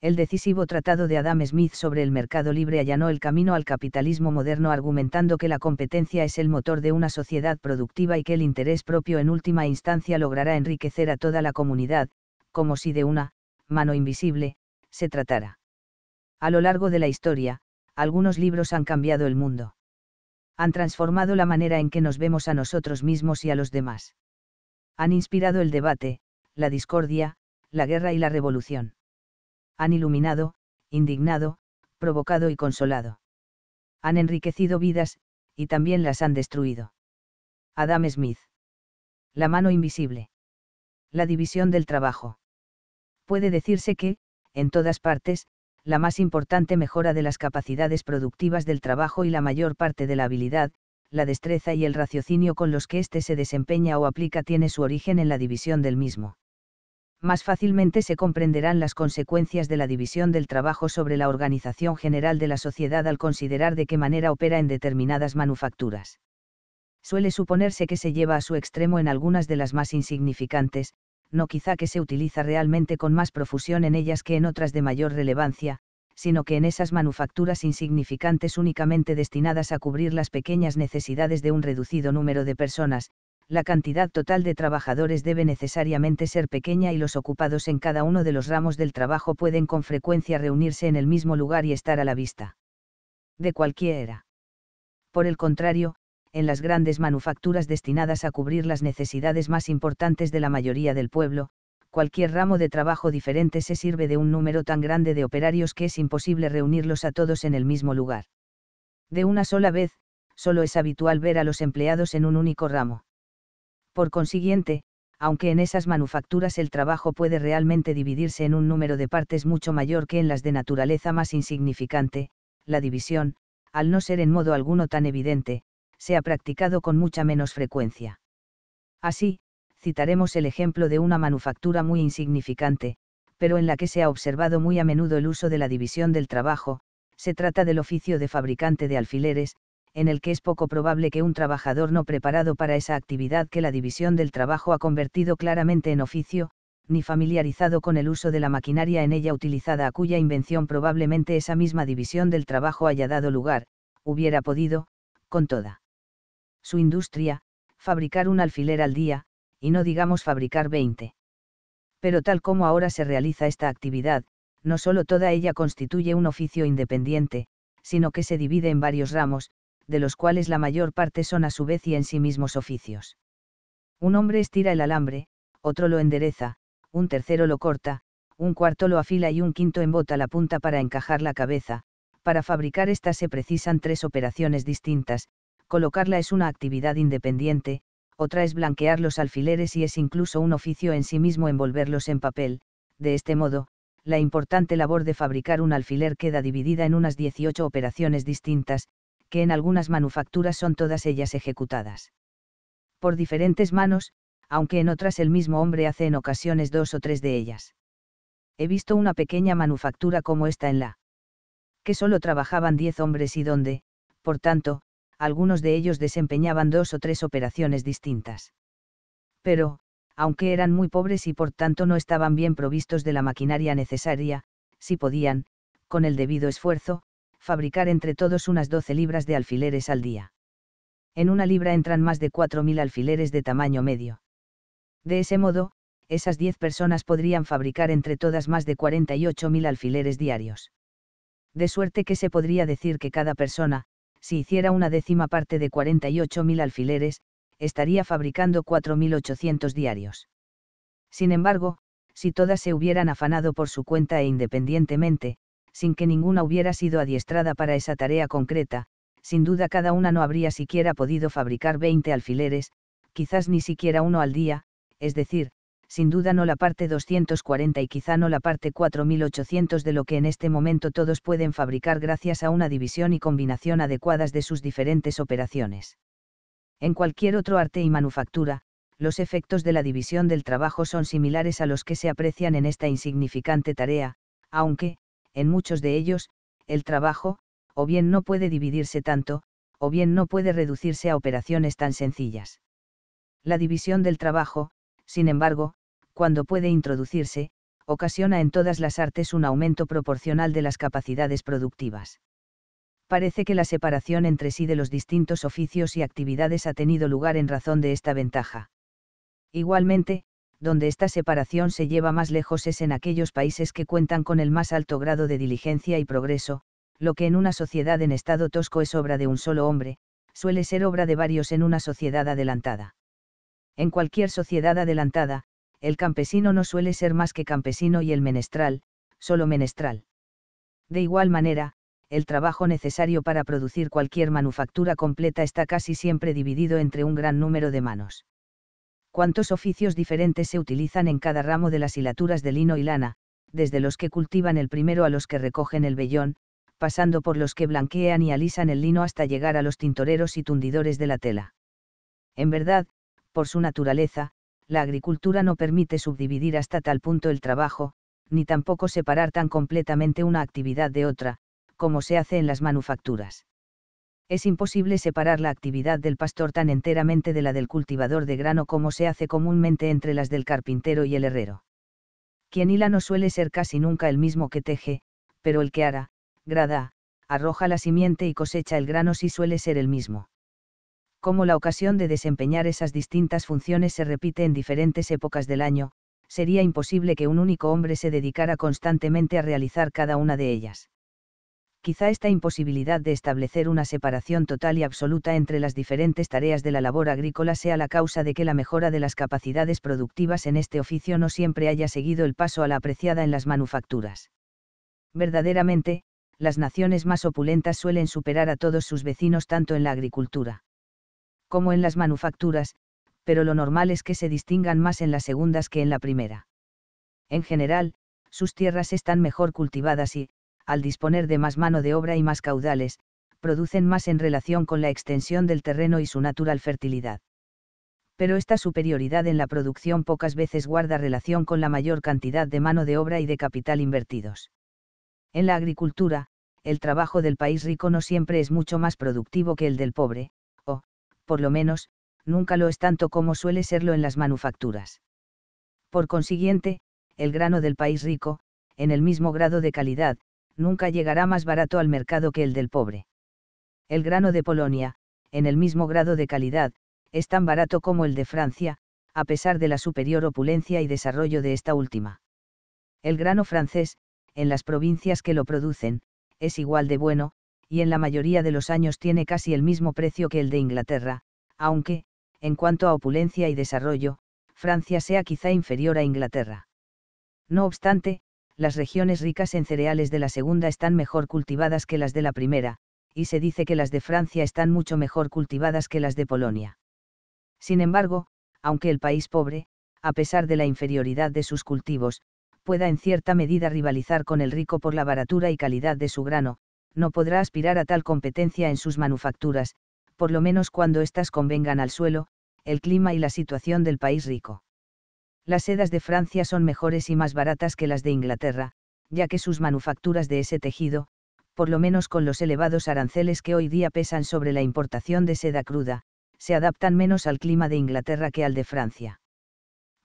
el decisivo tratado de Adam Smith sobre el mercado libre allanó el camino al capitalismo moderno argumentando que la competencia es el motor de una sociedad productiva y que el interés propio en última instancia logrará enriquecer a toda la comunidad, como si de una, mano invisible, se tratara. A lo largo de la historia, algunos libros han cambiado el mundo. Han transformado la manera en que nos vemos a nosotros mismos y a los demás. Han inspirado el debate, la discordia, la guerra y la revolución han iluminado, indignado, provocado y consolado. Han enriquecido vidas, y también las han destruido. Adam Smith. La mano invisible. La división del trabajo. Puede decirse que, en todas partes, la más importante mejora de las capacidades productivas del trabajo y la mayor parte de la habilidad, la destreza y el raciocinio con los que éste se desempeña o aplica tiene su origen en la división del mismo más fácilmente se comprenderán las consecuencias de la división del trabajo sobre la organización general de la sociedad al considerar de qué manera opera en determinadas manufacturas. Suele suponerse que se lleva a su extremo en algunas de las más insignificantes, no quizá que se utiliza realmente con más profusión en ellas que en otras de mayor relevancia, sino que en esas manufacturas insignificantes únicamente destinadas a cubrir las pequeñas necesidades de un reducido número de personas, la cantidad total de trabajadores debe necesariamente ser pequeña y los ocupados en cada uno de los ramos del trabajo pueden con frecuencia reunirse en el mismo lugar y estar a la vista. De cualquiera. Por el contrario, en las grandes manufacturas destinadas a cubrir las necesidades más importantes de la mayoría del pueblo, cualquier ramo de trabajo diferente se sirve de un número tan grande de operarios que es imposible reunirlos a todos en el mismo lugar. De una sola vez, solo es habitual ver a los empleados en un único ramo por consiguiente, aunque en esas manufacturas el trabajo puede realmente dividirse en un número de partes mucho mayor que en las de naturaleza más insignificante, la división, al no ser en modo alguno tan evidente, se ha practicado con mucha menos frecuencia. Así, citaremos el ejemplo de una manufactura muy insignificante, pero en la que se ha observado muy a menudo el uso de la división del trabajo, se trata del oficio de fabricante de alfileres, en el que es poco probable que un trabajador no preparado para esa actividad que la división del trabajo ha convertido claramente en oficio, ni familiarizado con el uso de la maquinaria en ella utilizada a cuya invención probablemente esa misma división del trabajo haya dado lugar, hubiera podido, con toda su industria, fabricar un alfiler al día, y no digamos fabricar 20. Pero tal como ahora se realiza esta actividad, no solo toda ella constituye un oficio independiente, sino que se divide en varios ramos, de los cuales la mayor parte son a su vez y en sí mismos oficios. Un hombre estira el alambre, otro lo endereza, un tercero lo corta, un cuarto lo afila y un quinto embota la punta para encajar la cabeza. Para fabricar esta se precisan tres operaciones distintas, colocarla es una actividad independiente, otra es blanquear los alfileres y es incluso un oficio en sí mismo envolverlos en papel, de este modo, la importante labor de fabricar un alfiler queda dividida en unas 18 operaciones distintas, que en algunas manufacturas son todas ellas ejecutadas. Por diferentes manos, aunque en otras el mismo hombre hace en ocasiones dos o tres de ellas. He visto una pequeña manufactura como esta en la que solo trabajaban diez hombres y donde, por tanto, algunos de ellos desempeñaban dos o tres operaciones distintas. Pero, aunque eran muy pobres y por tanto no estaban bien provistos de la maquinaria necesaria, si podían, con el debido esfuerzo, fabricar entre todos unas 12 libras de alfileres al día. En una libra entran más de 4.000 alfileres de tamaño medio. De ese modo, esas 10 personas podrían fabricar entre todas más de 48.000 alfileres diarios. De suerte que se podría decir que cada persona, si hiciera una décima parte de 48.000 alfileres, estaría fabricando 4.800 diarios. Sin embargo, si todas se hubieran afanado por su cuenta e independientemente, sin que ninguna hubiera sido adiestrada para esa tarea concreta, sin duda cada una no habría siquiera podido fabricar 20 alfileres, quizás ni siquiera uno al día, es decir, sin duda no la parte 240 y quizá no la parte 4800 de lo que en este momento todos pueden fabricar gracias a una división y combinación adecuadas de sus diferentes operaciones. En cualquier otro arte y manufactura, los efectos de la división del trabajo son similares a los que se aprecian en esta insignificante tarea, aunque, en muchos de ellos, el trabajo, o bien no puede dividirse tanto, o bien no puede reducirse a operaciones tan sencillas. La división del trabajo, sin embargo, cuando puede introducirse, ocasiona en todas las artes un aumento proporcional de las capacidades productivas. Parece que la separación entre sí de los distintos oficios y actividades ha tenido lugar en razón de esta ventaja. Igualmente, donde esta separación se lleva más lejos es en aquellos países que cuentan con el más alto grado de diligencia y progreso, lo que en una sociedad en estado tosco es obra de un solo hombre, suele ser obra de varios en una sociedad adelantada. En cualquier sociedad adelantada, el campesino no suele ser más que campesino y el menestral, solo menestral. De igual manera, el trabajo necesario para producir cualquier manufactura completa está casi siempre dividido entre un gran número de manos cuántos oficios diferentes se utilizan en cada ramo de las hilaturas de lino y lana, desde los que cultivan el primero a los que recogen el vellón, pasando por los que blanquean y alisan el lino hasta llegar a los tintoreros y tundidores de la tela. En verdad, por su naturaleza, la agricultura no permite subdividir hasta tal punto el trabajo, ni tampoco separar tan completamente una actividad de otra, como se hace en las manufacturas es imposible separar la actividad del pastor tan enteramente de la del cultivador de grano como se hace comúnmente entre las del carpintero y el herrero. Quien hila no suele ser casi nunca el mismo que teje, pero el que ara, grada, arroja la simiente y cosecha el grano sí suele ser el mismo. Como la ocasión de desempeñar esas distintas funciones se repite en diferentes épocas del año, sería imposible que un único hombre se dedicara constantemente a realizar cada una de ellas quizá esta imposibilidad de establecer una separación total y absoluta entre las diferentes tareas de la labor agrícola sea la causa de que la mejora de las capacidades productivas en este oficio no siempre haya seguido el paso a la apreciada en las manufacturas. Verdaderamente, las naciones más opulentas suelen superar a todos sus vecinos tanto en la agricultura como en las manufacturas, pero lo normal es que se distingan más en las segundas que en la primera. En general, sus tierras están mejor cultivadas y, al disponer de más mano de obra y más caudales, producen más en relación con la extensión del terreno y su natural fertilidad. Pero esta superioridad en la producción pocas veces guarda relación con la mayor cantidad de mano de obra y de capital invertidos. En la agricultura, el trabajo del país rico no siempre es mucho más productivo que el del pobre, o, por lo menos, nunca lo es tanto como suele serlo en las manufacturas. Por consiguiente, el grano del país rico, en el mismo grado de calidad, nunca llegará más barato al mercado que el del pobre. El grano de Polonia, en el mismo grado de calidad, es tan barato como el de Francia, a pesar de la superior opulencia y desarrollo de esta última. El grano francés, en las provincias que lo producen, es igual de bueno, y en la mayoría de los años tiene casi el mismo precio que el de Inglaterra, aunque, en cuanto a opulencia y desarrollo, Francia sea quizá inferior a Inglaterra. No obstante, las regiones ricas en cereales de la segunda están mejor cultivadas que las de la primera, y se dice que las de Francia están mucho mejor cultivadas que las de Polonia. Sin embargo, aunque el país pobre, a pesar de la inferioridad de sus cultivos, pueda en cierta medida rivalizar con el rico por la baratura y calidad de su grano, no podrá aspirar a tal competencia en sus manufacturas, por lo menos cuando éstas convengan al suelo, el clima y la situación del país rico las sedas de Francia son mejores y más baratas que las de Inglaterra, ya que sus manufacturas de ese tejido, por lo menos con los elevados aranceles que hoy día pesan sobre la importación de seda cruda, se adaptan menos al clima de Inglaterra que al de Francia.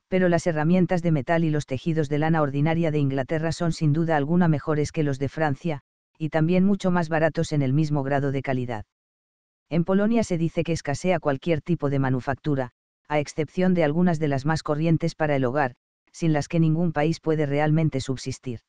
Pero las herramientas de metal y los tejidos de lana ordinaria de Inglaterra son sin duda alguna mejores que los de Francia, y también mucho más baratos en el mismo grado de calidad. En Polonia se dice que escasea cualquier tipo de manufactura, a excepción de algunas de las más corrientes para el hogar, sin las que ningún país puede realmente subsistir.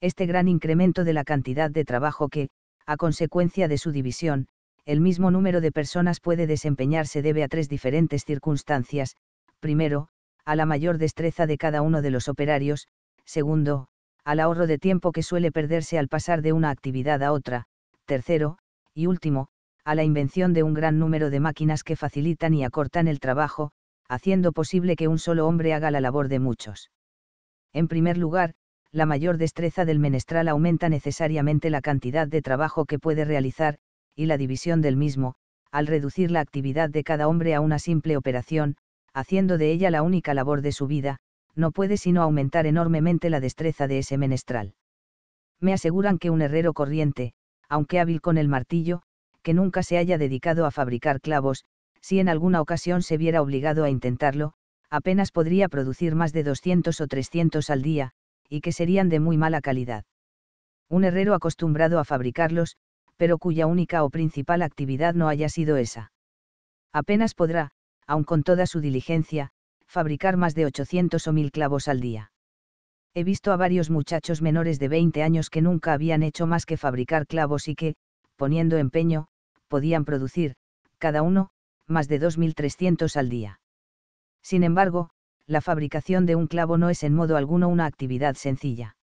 Este gran incremento de la cantidad de trabajo que, a consecuencia de su división, el mismo número de personas puede desempeñarse debe a tres diferentes circunstancias, primero, a la mayor destreza de cada uno de los operarios, segundo, al ahorro de tiempo que suele perderse al pasar de una actividad a otra, tercero, y último, a la invención de un gran número de máquinas que facilitan y acortan el trabajo, haciendo posible que un solo hombre haga la labor de muchos. En primer lugar, la mayor destreza del menestral aumenta necesariamente la cantidad de trabajo que puede realizar, y la división del mismo, al reducir la actividad de cada hombre a una simple operación, haciendo de ella la única labor de su vida, no puede sino aumentar enormemente la destreza de ese menestral. Me aseguran que un herrero corriente, aunque hábil con el martillo, que nunca se haya dedicado a fabricar clavos, si en alguna ocasión se viera obligado a intentarlo, apenas podría producir más de 200 o 300 al día, y que serían de muy mala calidad. Un herrero acostumbrado a fabricarlos, pero cuya única o principal actividad no haya sido esa. Apenas podrá, aun con toda su diligencia, fabricar más de 800 o 1000 clavos al día. He visto a varios muchachos menores de 20 años que nunca habían hecho más que fabricar clavos y que, poniendo empeño, podían producir, cada uno, más de 2.300 al día. Sin embargo, la fabricación de un clavo no es en modo alguno una actividad sencilla.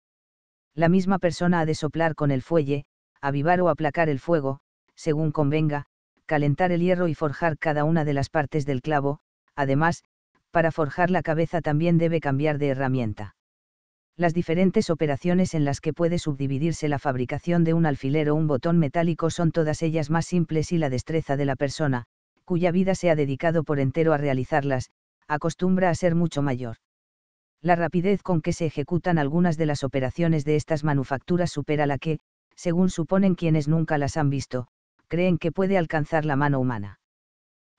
La misma persona ha de soplar con el fuelle, avivar o aplacar el fuego, según convenga, calentar el hierro y forjar cada una de las partes del clavo, además, para forjar la cabeza también debe cambiar de herramienta las diferentes operaciones en las que puede subdividirse la fabricación de un alfiler o un botón metálico son todas ellas más simples y la destreza de la persona, cuya vida se ha dedicado por entero a realizarlas, acostumbra a ser mucho mayor. La rapidez con que se ejecutan algunas de las operaciones de estas manufacturas supera la que, según suponen quienes nunca las han visto, creen que puede alcanzar la mano humana.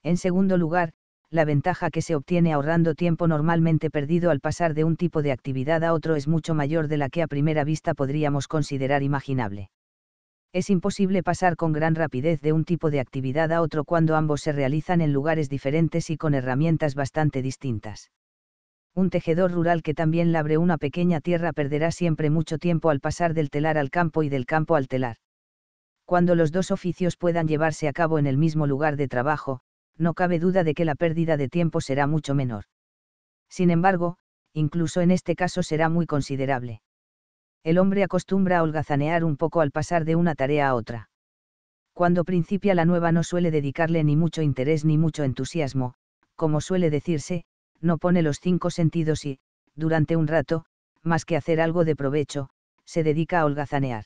En segundo lugar, la ventaja que se obtiene ahorrando tiempo normalmente perdido al pasar de un tipo de actividad a otro es mucho mayor de la que a primera vista podríamos considerar imaginable. Es imposible pasar con gran rapidez de un tipo de actividad a otro cuando ambos se realizan en lugares diferentes y con herramientas bastante distintas. Un tejedor rural que también labre una pequeña tierra perderá siempre mucho tiempo al pasar del telar al campo y del campo al telar. Cuando los dos oficios puedan llevarse a cabo en el mismo lugar de trabajo, no cabe duda de que la pérdida de tiempo será mucho menor. Sin embargo, incluso en este caso será muy considerable. El hombre acostumbra a holgazanear un poco al pasar de una tarea a otra. Cuando principia la nueva no suele dedicarle ni mucho interés ni mucho entusiasmo, como suele decirse, no pone los cinco sentidos y, durante un rato, más que hacer algo de provecho, se dedica a holgazanear.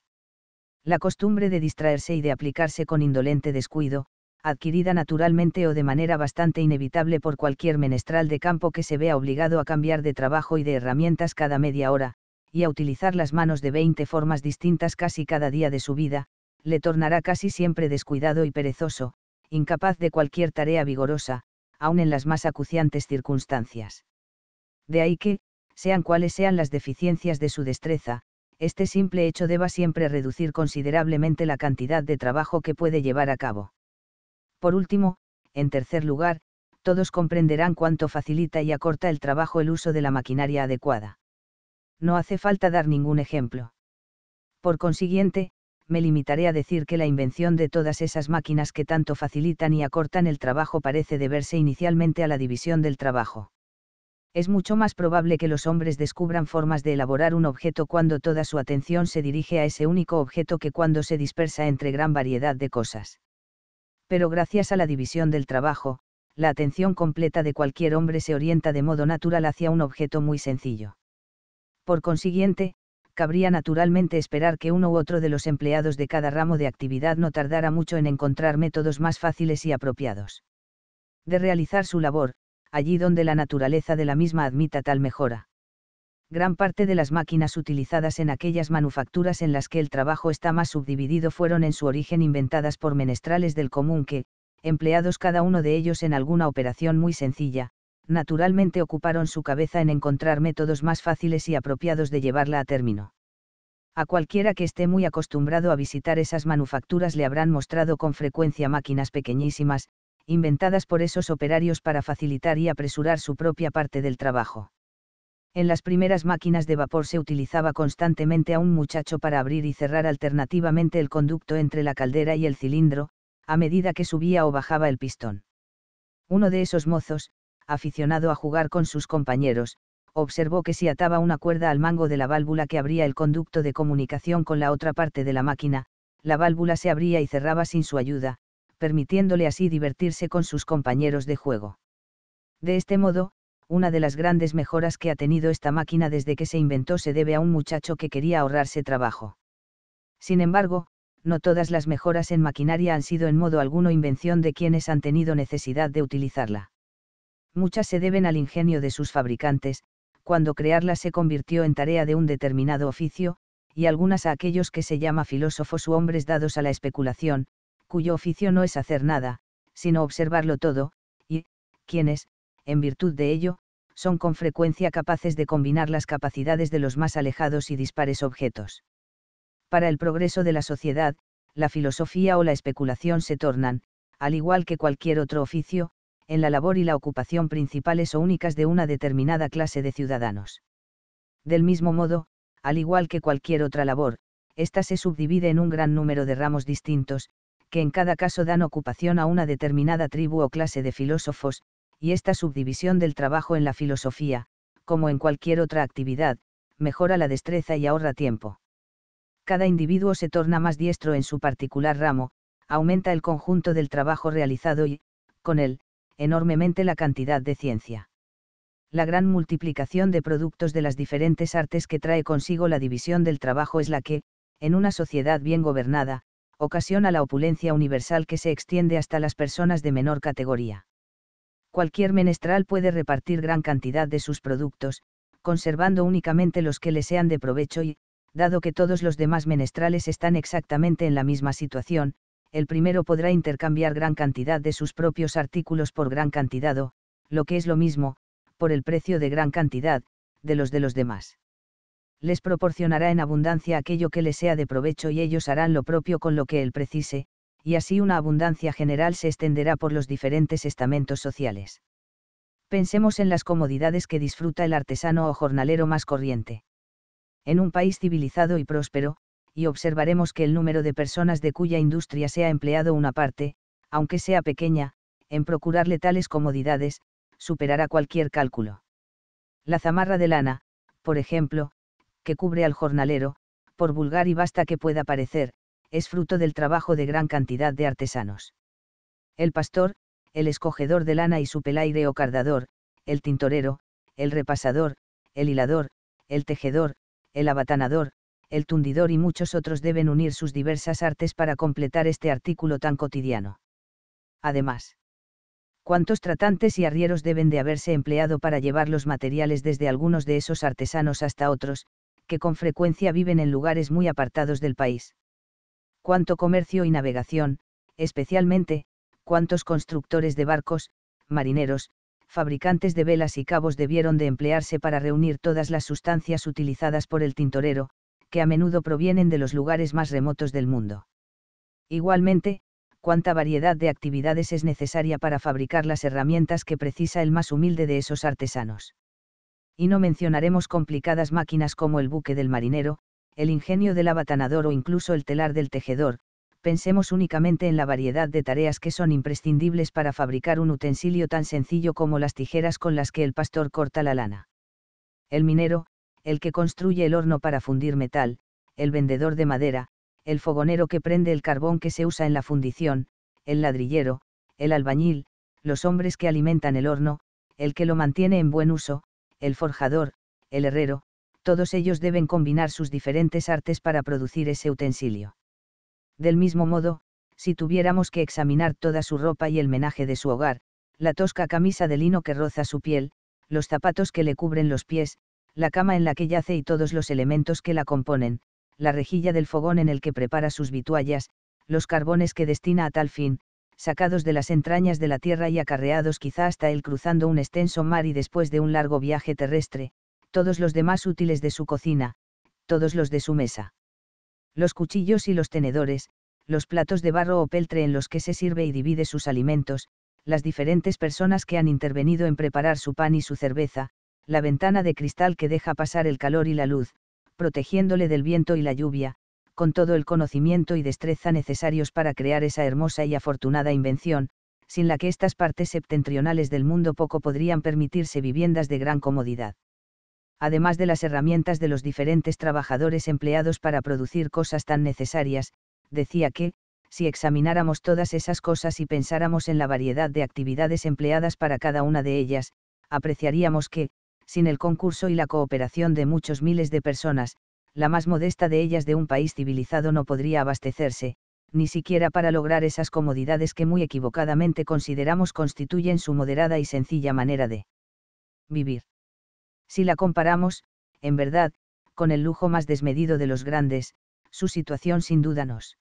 La costumbre de distraerse y de aplicarse con indolente descuido, adquirida naturalmente o de manera bastante inevitable por cualquier menestral de campo que se vea obligado a cambiar de trabajo y de herramientas cada media hora, y a utilizar las manos de 20 formas distintas casi cada día de su vida, le tornará casi siempre descuidado y perezoso, incapaz de cualquier tarea vigorosa, aun en las más acuciantes circunstancias. De ahí que, sean cuales sean las deficiencias de su destreza, este simple hecho deba siempre reducir considerablemente la cantidad de trabajo que puede llevar a cabo. Por último, en tercer lugar, todos comprenderán cuánto facilita y acorta el trabajo el uso de la maquinaria adecuada. No hace falta dar ningún ejemplo. Por consiguiente, me limitaré a decir que la invención de todas esas máquinas que tanto facilitan y acortan el trabajo parece deberse inicialmente a la división del trabajo. Es mucho más probable que los hombres descubran formas de elaborar un objeto cuando toda su atención se dirige a ese único objeto que cuando se dispersa entre gran variedad de cosas pero gracias a la división del trabajo, la atención completa de cualquier hombre se orienta de modo natural hacia un objeto muy sencillo. Por consiguiente, cabría naturalmente esperar que uno u otro de los empleados de cada ramo de actividad no tardara mucho en encontrar métodos más fáciles y apropiados. De realizar su labor, allí donde la naturaleza de la misma admita tal mejora gran parte de las máquinas utilizadas en aquellas manufacturas en las que el trabajo está más subdividido fueron en su origen inventadas por menestrales del común que, empleados cada uno de ellos en alguna operación muy sencilla, naturalmente ocuparon su cabeza en encontrar métodos más fáciles y apropiados de llevarla a término. A cualquiera que esté muy acostumbrado a visitar esas manufacturas le habrán mostrado con frecuencia máquinas pequeñísimas, inventadas por esos operarios para facilitar y apresurar su propia parte del trabajo. En las primeras máquinas de vapor se utilizaba constantemente a un muchacho para abrir y cerrar alternativamente el conducto entre la caldera y el cilindro, a medida que subía o bajaba el pistón. Uno de esos mozos, aficionado a jugar con sus compañeros, observó que si ataba una cuerda al mango de la válvula que abría el conducto de comunicación con la otra parte de la máquina, la válvula se abría y cerraba sin su ayuda, permitiéndole así divertirse con sus compañeros de juego. De este modo, una de las grandes mejoras que ha tenido esta máquina desde que se inventó se debe a un muchacho que quería ahorrarse trabajo. Sin embargo, no todas las mejoras en maquinaria han sido en modo alguno invención de quienes han tenido necesidad de utilizarla. Muchas se deben al ingenio de sus fabricantes, cuando crearla se convirtió en tarea de un determinado oficio, y algunas a aquellos que se llama filósofos u hombres dados a la especulación, cuyo oficio no es hacer nada, sino observarlo todo, y, quienes, en virtud de ello, son con frecuencia capaces de combinar las capacidades de los más alejados y dispares objetos. Para el progreso de la sociedad, la filosofía o la especulación se tornan, al igual que cualquier otro oficio, en la labor y la ocupación principales o únicas de una determinada clase de ciudadanos. Del mismo modo, al igual que cualquier otra labor, ésta se subdivide en un gran número de ramos distintos, que en cada caso dan ocupación a una determinada tribu o clase de filósofos, y esta subdivisión del trabajo en la filosofía, como en cualquier otra actividad, mejora la destreza y ahorra tiempo. Cada individuo se torna más diestro en su particular ramo, aumenta el conjunto del trabajo realizado y, con él, enormemente la cantidad de ciencia. La gran multiplicación de productos de las diferentes artes que trae consigo la división del trabajo es la que, en una sociedad bien gobernada, ocasiona la opulencia universal que se extiende hasta las personas de menor categoría cualquier menestral puede repartir gran cantidad de sus productos, conservando únicamente los que le sean de provecho y, dado que todos los demás menestrales están exactamente en la misma situación, el primero podrá intercambiar gran cantidad de sus propios artículos por gran cantidad o, lo que es lo mismo, por el precio de gran cantidad, de los de los demás. Les proporcionará en abundancia aquello que le sea de provecho y ellos harán lo propio con lo que él precise, y así una abundancia general se extenderá por los diferentes estamentos sociales. Pensemos en las comodidades que disfruta el artesano o jornalero más corriente. En un país civilizado y próspero, y observaremos que el número de personas de cuya industria se ha empleado una parte, aunque sea pequeña, en procurarle tales comodidades, superará cualquier cálculo. La zamarra de lana, por ejemplo, que cubre al jornalero, por vulgar y basta que pueda parecer, es fruto del trabajo de gran cantidad de artesanos. El pastor, el escogedor de lana y su pelaire o cardador, el tintorero, el repasador, el hilador, el tejedor, el abatanador, el tundidor y muchos otros deben unir sus diversas artes para completar este artículo tan cotidiano. Además, ¿cuántos tratantes y arrieros deben de haberse empleado para llevar los materiales desde algunos de esos artesanos hasta otros, que con frecuencia viven en lugares muy apartados del país? cuánto comercio y navegación, especialmente, cuántos constructores de barcos, marineros, fabricantes de velas y cabos debieron de emplearse para reunir todas las sustancias utilizadas por el tintorero, que a menudo provienen de los lugares más remotos del mundo. Igualmente, cuánta variedad de actividades es necesaria para fabricar las herramientas que precisa el más humilde de esos artesanos. Y no mencionaremos complicadas máquinas como el buque del marinero, el ingenio del abatanador o incluso el telar del tejedor, pensemos únicamente en la variedad de tareas que son imprescindibles para fabricar un utensilio tan sencillo como las tijeras con las que el pastor corta la lana. El minero, el que construye el horno para fundir metal, el vendedor de madera, el fogonero que prende el carbón que se usa en la fundición, el ladrillero, el albañil, los hombres que alimentan el horno, el que lo mantiene en buen uso, el forjador, el herrero, todos ellos deben combinar sus diferentes artes para producir ese utensilio. Del mismo modo, si tuviéramos que examinar toda su ropa y el menaje de su hogar, la tosca camisa de lino que roza su piel, los zapatos que le cubren los pies, la cama en la que yace y todos los elementos que la componen, la rejilla del fogón en el que prepara sus vituallas, los carbones que destina a tal fin, sacados de las entrañas de la tierra y acarreados quizá hasta él cruzando un extenso mar y después de un largo viaje terrestre, todos los demás útiles de su cocina, todos los de su mesa. Los cuchillos y los tenedores, los platos de barro o peltre en los que se sirve y divide sus alimentos, las diferentes personas que han intervenido en preparar su pan y su cerveza, la ventana de cristal que deja pasar el calor y la luz, protegiéndole del viento y la lluvia, con todo el conocimiento y destreza necesarios para crear esa hermosa y afortunada invención, sin la que estas partes septentrionales del mundo poco podrían permitirse viviendas de gran comodidad además de las herramientas de los diferentes trabajadores empleados para producir cosas tan necesarias, decía que, si examináramos todas esas cosas y pensáramos en la variedad de actividades empleadas para cada una de ellas, apreciaríamos que, sin el concurso y la cooperación de muchos miles de personas, la más modesta de ellas de un país civilizado no podría abastecerse, ni siquiera para lograr esas comodidades que muy equivocadamente consideramos constituyen su moderada y sencilla manera de vivir. Si la comparamos, en verdad, con el lujo más desmedido de los grandes, su situación sin duda nos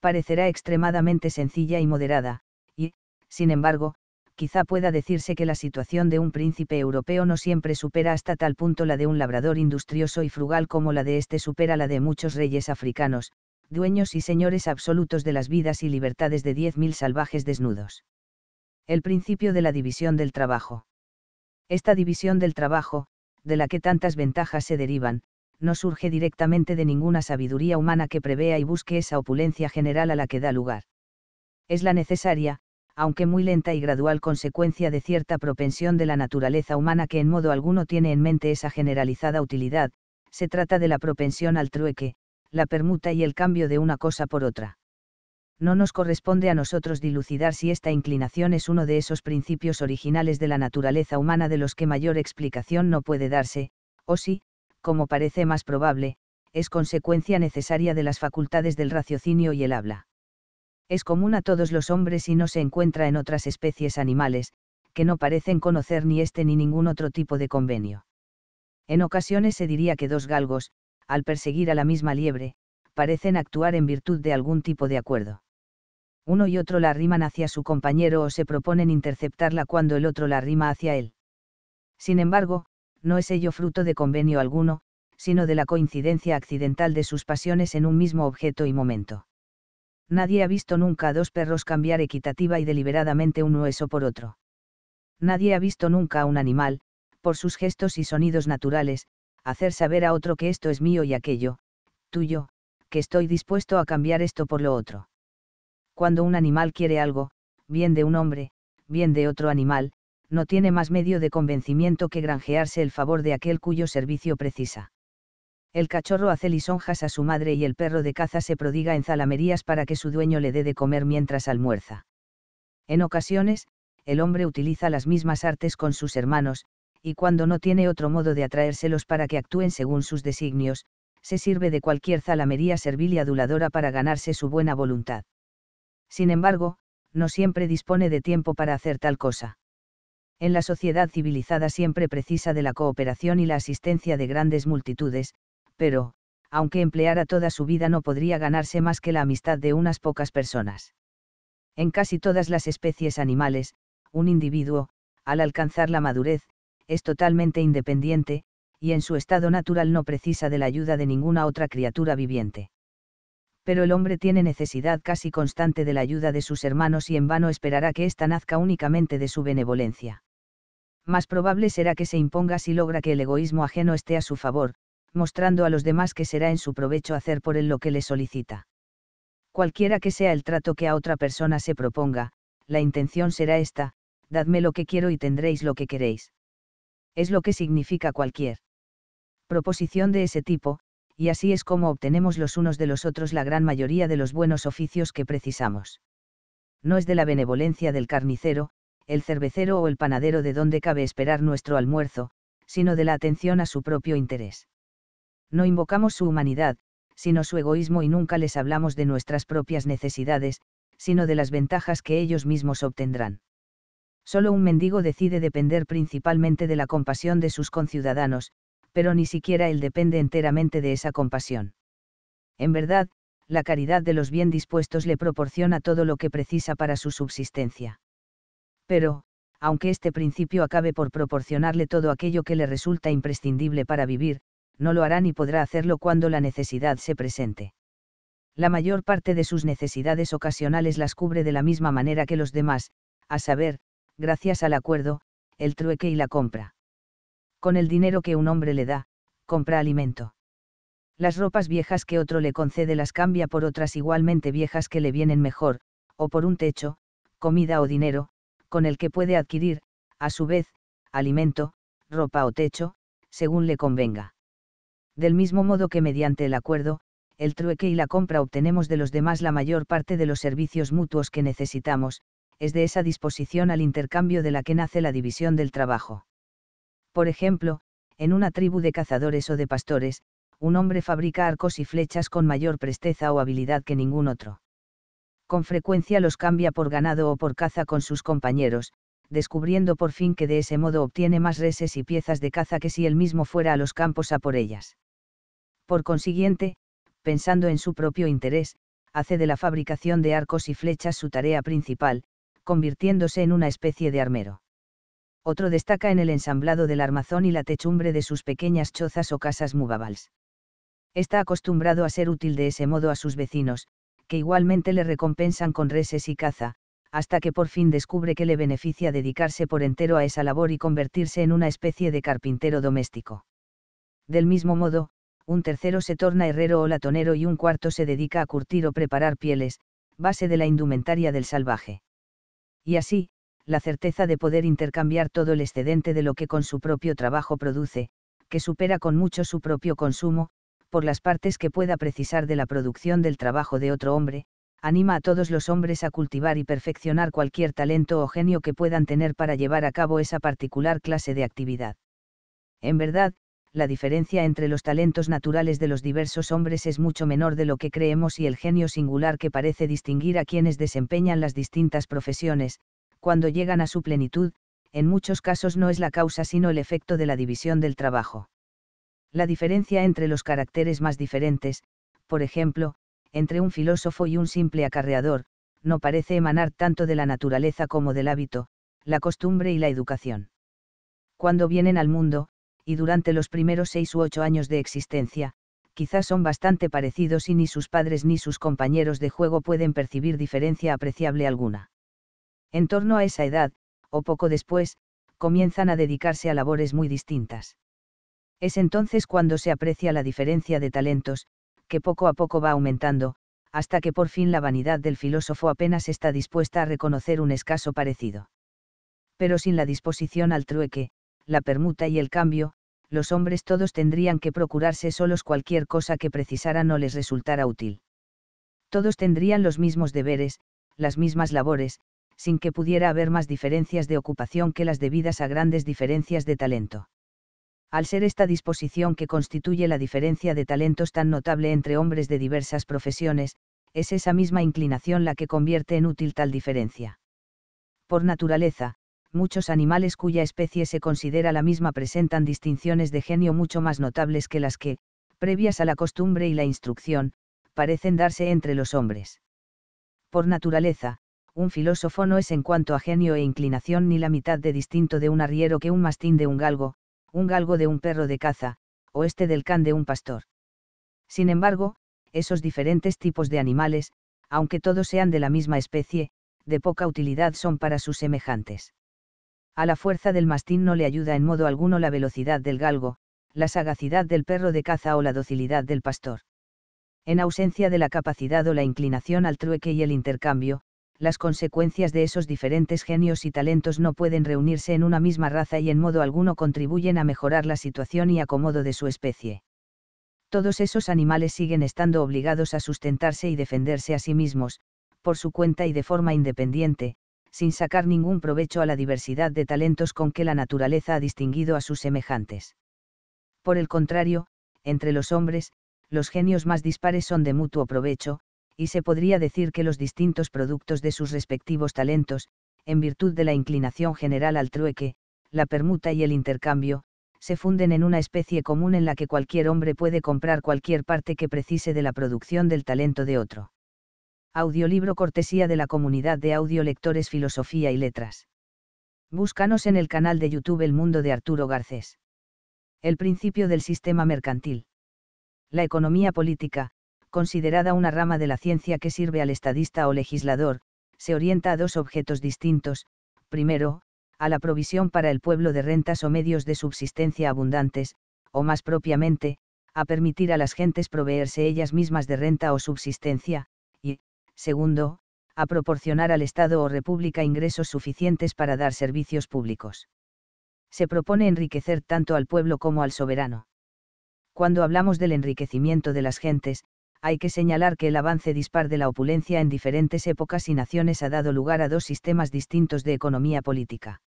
parecerá extremadamente sencilla y moderada, y, sin embargo, quizá pueda decirse que la situación de un príncipe europeo no siempre supera hasta tal punto la de un labrador industrioso y frugal como la de este supera la de muchos reyes africanos, dueños y señores absolutos de las vidas y libertades de diez mil salvajes desnudos. El principio de la división del trabajo. Esta división del trabajo, de la que tantas ventajas se derivan, no surge directamente de ninguna sabiduría humana que prevea y busque esa opulencia general a la que da lugar. Es la necesaria, aunque muy lenta y gradual consecuencia de cierta propensión de la naturaleza humana que en modo alguno tiene en mente esa generalizada utilidad, se trata de la propensión al trueque, la permuta y el cambio de una cosa por otra no nos corresponde a nosotros dilucidar si esta inclinación es uno de esos principios originales de la naturaleza humana de los que mayor explicación no puede darse, o si, como parece más probable, es consecuencia necesaria de las facultades del raciocinio y el habla. Es común a todos los hombres y no se encuentra en otras especies animales, que no parecen conocer ni este ni ningún otro tipo de convenio. En ocasiones se diría que dos galgos, al perseguir a la misma liebre, parecen actuar en virtud de algún tipo de acuerdo uno y otro la arriman hacia su compañero o se proponen interceptarla cuando el otro la rima hacia él. Sin embargo, no es ello fruto de convenio alguno, sino de la coincidencia accidental de sus pasiones en un mismo objeto y momento. Nadie ha visto nunca a dos perros cambiar equitativa y deliberadamente un hueso por otro. Nadie ha visto nunca a un animal, por sus gestos y sonidos naturales, hacer saber a otro que esto es mío y aquello, tuyo, que estoy dispuesto a cambiar esto por lo otro. Cuando un animal quiere algo, bien de un hombre, bien de otro animal, no tiene más medio de convencimiento que granjearse el favor de aquel cuyo servicio precisa. El cachorro hace lisonjas a su madre y el perro de caza se prodiga en zalamerías para que su dueño le dé de comer mientras almuerza. En ocasiones, el hombre utiliza las mismas artes con sus hermanos, y cuando no tiene otro modo de atraérselos para que actúen según sus designios, se sirve de cualquier zalamería servil y aduladora para ganarse su buena voluntad. Sin embargo, no siempre dispone de tiempo para hacer tal cosa. En la sociedad civilizada siempre precisa de la cooperación y la asistencia de grandes multitudes, pero, aunque empleara toda su vida no podría ganarse más que la amistad de unas pocas personas. En casi todas las especies animales, un individuo, al alcanzar la madurez, es totalmente independiente, y en su estado natural no precisa de la ayuda de ninguna otra criatura viviente pero el hombre tiene necesidad casi constante de la ayuda de sus hermanos y en vano esperará que ésta nazca únicamente de su benevolencia. Más probable será que se imponga si logra que el egoísmo ajeno esté a su favor, mostrando a los demás que será en su provecho hacer por él lo que le solicita. Cualquiera que sea el trato que a otra persona se proponga, la intención será esta, dadme lo que quiero y tendréis lo que queréis. Es lo que significa cualquier proposición de ese tipo, y así es como obtenemos los unos de los otros la gran mayoría de los buenos oficios que precisamos. No es de la benevolencia del carnicero, el cervecero o el panadero de donde cabe esperar nuestro almuerzo, sino de la atención a su propio interés. No invocamos su humanidad, sino su egoísmo y nunca les hablamos de nuestras propias necesidades, sino de las ventajas que ellos mismos obtendrán. Solo un mendigo decide depender principalmente de la compasión de sus conciudadanos, pero ni siquiera él depende enteramente de esa compasión. En verdad, la caridad de los bien dispuestos le proporciona todo lo que precisa para su subsistencia. Pero, aunque este principio acabe por proporcionarle todo aquello que le resulta imprescindible para vivir, no lo hará ni podrá hacerlo cuando la necesidad se presente. La mayor parte de sus necesidades ocasionales las cubre de la misma manera que los demás, a saber, gracias al acuerdo, el trueque y la compra con el dinero que un hombre le da, compra alimento. Las ropas viejas que otro le concede las cambia por otras igualmente viejas que le vienen mejor, o por un techo, comida o dinero, con el que puede adquirir, a su vez, alimento, ropa o techo, según le convenga. Del mismo modo que mediante el acuerdo, el trueque y la compra obtenemos de los demás la mayor parte de los servicios mutuos que necesitamos, es de esa disposición al intercambio de la que nace la división del trabajo. Por ejemplo, en una tribu de cazadores o de pastores, un hombre fabrica arcos y flechas con mayor presteza o habilidad que ningún otro. Con frecuencia los cambia por ganado o por caza con sus compañeros, descubriendo por fin que de ese modo obtiene más reses y piezas de caza que si él mismo fuera a los campos a por ellas. Por consiguiente, pensando en su propio interés, hace de la fabricación de arcos y flechas su tarea principal, convirtiéndose en una especie de armero otro destaca en el ensamblado del armazón y la techumbre de sus pequeñas chozas o casas mubabals. Está acostumbrado a ser útil de ese modo a sus vecinos, que igualmente le recompensan con reses y caza, hasta que por fin descubre que le beneficia dedicarse por entero a esa labor y convertirse en una especie de carpintero doméstico. Del mismo modo, un tercero se torna herrero o latonero y un cuarto se dedica a curtir o preparar pieles, base de la indumentaria del salvaje. Y así, la certeza de poder intercambiar todo el excedente de lo que con su propio trabajo produce, que supera con mucho su propio consumo, por las partes que pueda precisar de la producción del trabajo de otro hombre, anima a todos los hombres a cultivar y perfeccionar cualquier talento o genio que puedan tener para llevar a cabo esa particular clase de actividad. En verdad, la diferencia entre los talentos naturales de los diversos hombres es mucho menor de lo que creemos y el genio singular que parece distinguir a quienes desempeñan las distintas profesiones, cuando llegan a su plenitud, en muchos casos no es la causa sino el efecto de la división del trabajo. La diferencia entre los caracteres más diferentes, por ejemplo, entre un filósofo y un simple acarreador, no parece emanar tanto de la naturaleza como del hábito, la costumbre y la educación. Cuando vienen al mundo, y durante los primeros seis u ocho años de existencia, quizás son bastante parecidos y ni sus padres ni sus compañeros de juego pueden percibir diferencia apreciable alguna. En torno a esa edad, o poco después, comienzan a dedicarse a labores muy distintas. Es entonces cuando se aprecia la diferencia de talentos, que poco a poco va aumentando, hasta que por fin la vanidad del filósofo apenas está dispuesta a reconocer un escaso parecido. Pero sin la disposición al trueque, la permuta y el cambio, los hombres todos tendrían que procurarse solos cualquier cosa que precisara no les resultara útil. Todos tendrían los mismos deberes, las mismas labores, sin que pudiera haber más diferencias de ocupación que las debidas a grandes diferencias de talento. Al ser esta disposición que constituye la diferencia de talentos tan notable entre hombres de diversas profesiones, es esa misma inclinación la que convierte en útil tal diferencia. Por naturaleza, muchos animales cuya especie se considera la misma presentan distinciones de genio mucho más notables que las que, previas a la costumbre y la instrucción, parecen darse entre los hombres. Por naturaleza, un filósofo no es en cuanto a genio e inclinación ni la mitad de distinto de un arriero que un mastín de un galgo, un galgo de un perro de caza, o este del can de un pastor. Sin embargo, esos diferentes tipos de animales, aunque todos sean de la misma especie, de poca utilidad son para sus semejantes. A la fuerza del mastín no le ayuda en modo alguno la velocidad del galgo, la sagacidad del perro de caza o la docilidad del pastor. En ausencia de la capacidad o la inclinación al trueque y el intercambio, las consecuencias de esos diferentes genios y talentos no pueden reunirse en una misma raza y en modo alguno contribuyen a mejorar la situación y acomodo de su especie. Todos esos animales siguen estando obligados a sustentarse y defenderse a sí mismos, por su cuenta y de forma independiente, sin sacar ningún provecho a la diversidad de talentos con que la naturaleza ha distinguido a sus semejantes. Por el contrario, entre los hombres, los genios más dispares son de mutuo provecho, y se podría decir que los distintos productos de sus respectivos talentos, en virtud de la inclinación general al trueque, la permuta y el intercambio, se funden en una especie común en la que cualquier hombre puede comprar cualquier parte que precise de la producción del talento de otro. Audiolibro cortesía de la comunidad de audiolectores Filosofía y Letras. Búscanos en el canal de YouTube El Mundo de Arturo Garcés. El principio del sistema mercantil. La economía política, considerada una rama de la ciencia que sirve al estadista o legislador, se orienta a dos objetos distintos, primero, a la provisión para el pueblo de rentas o medios de subsistencia abundantes, o más propiamente, a permitir a las gentes proveerse ellas mismas de renta o subsistencia, y, segundo, a proporcionar al Estado o República ingresos suficientes para dar servicios públicos. Se propone enriquecer tanto al pueblo como al soberano. Cuando hablamos del enriquecimiento de las gentes, hay que señalar que el avance dispar de la opulencia en diferentes épocas y naciones ha dado lugar a dos sistemas distintos de economía política.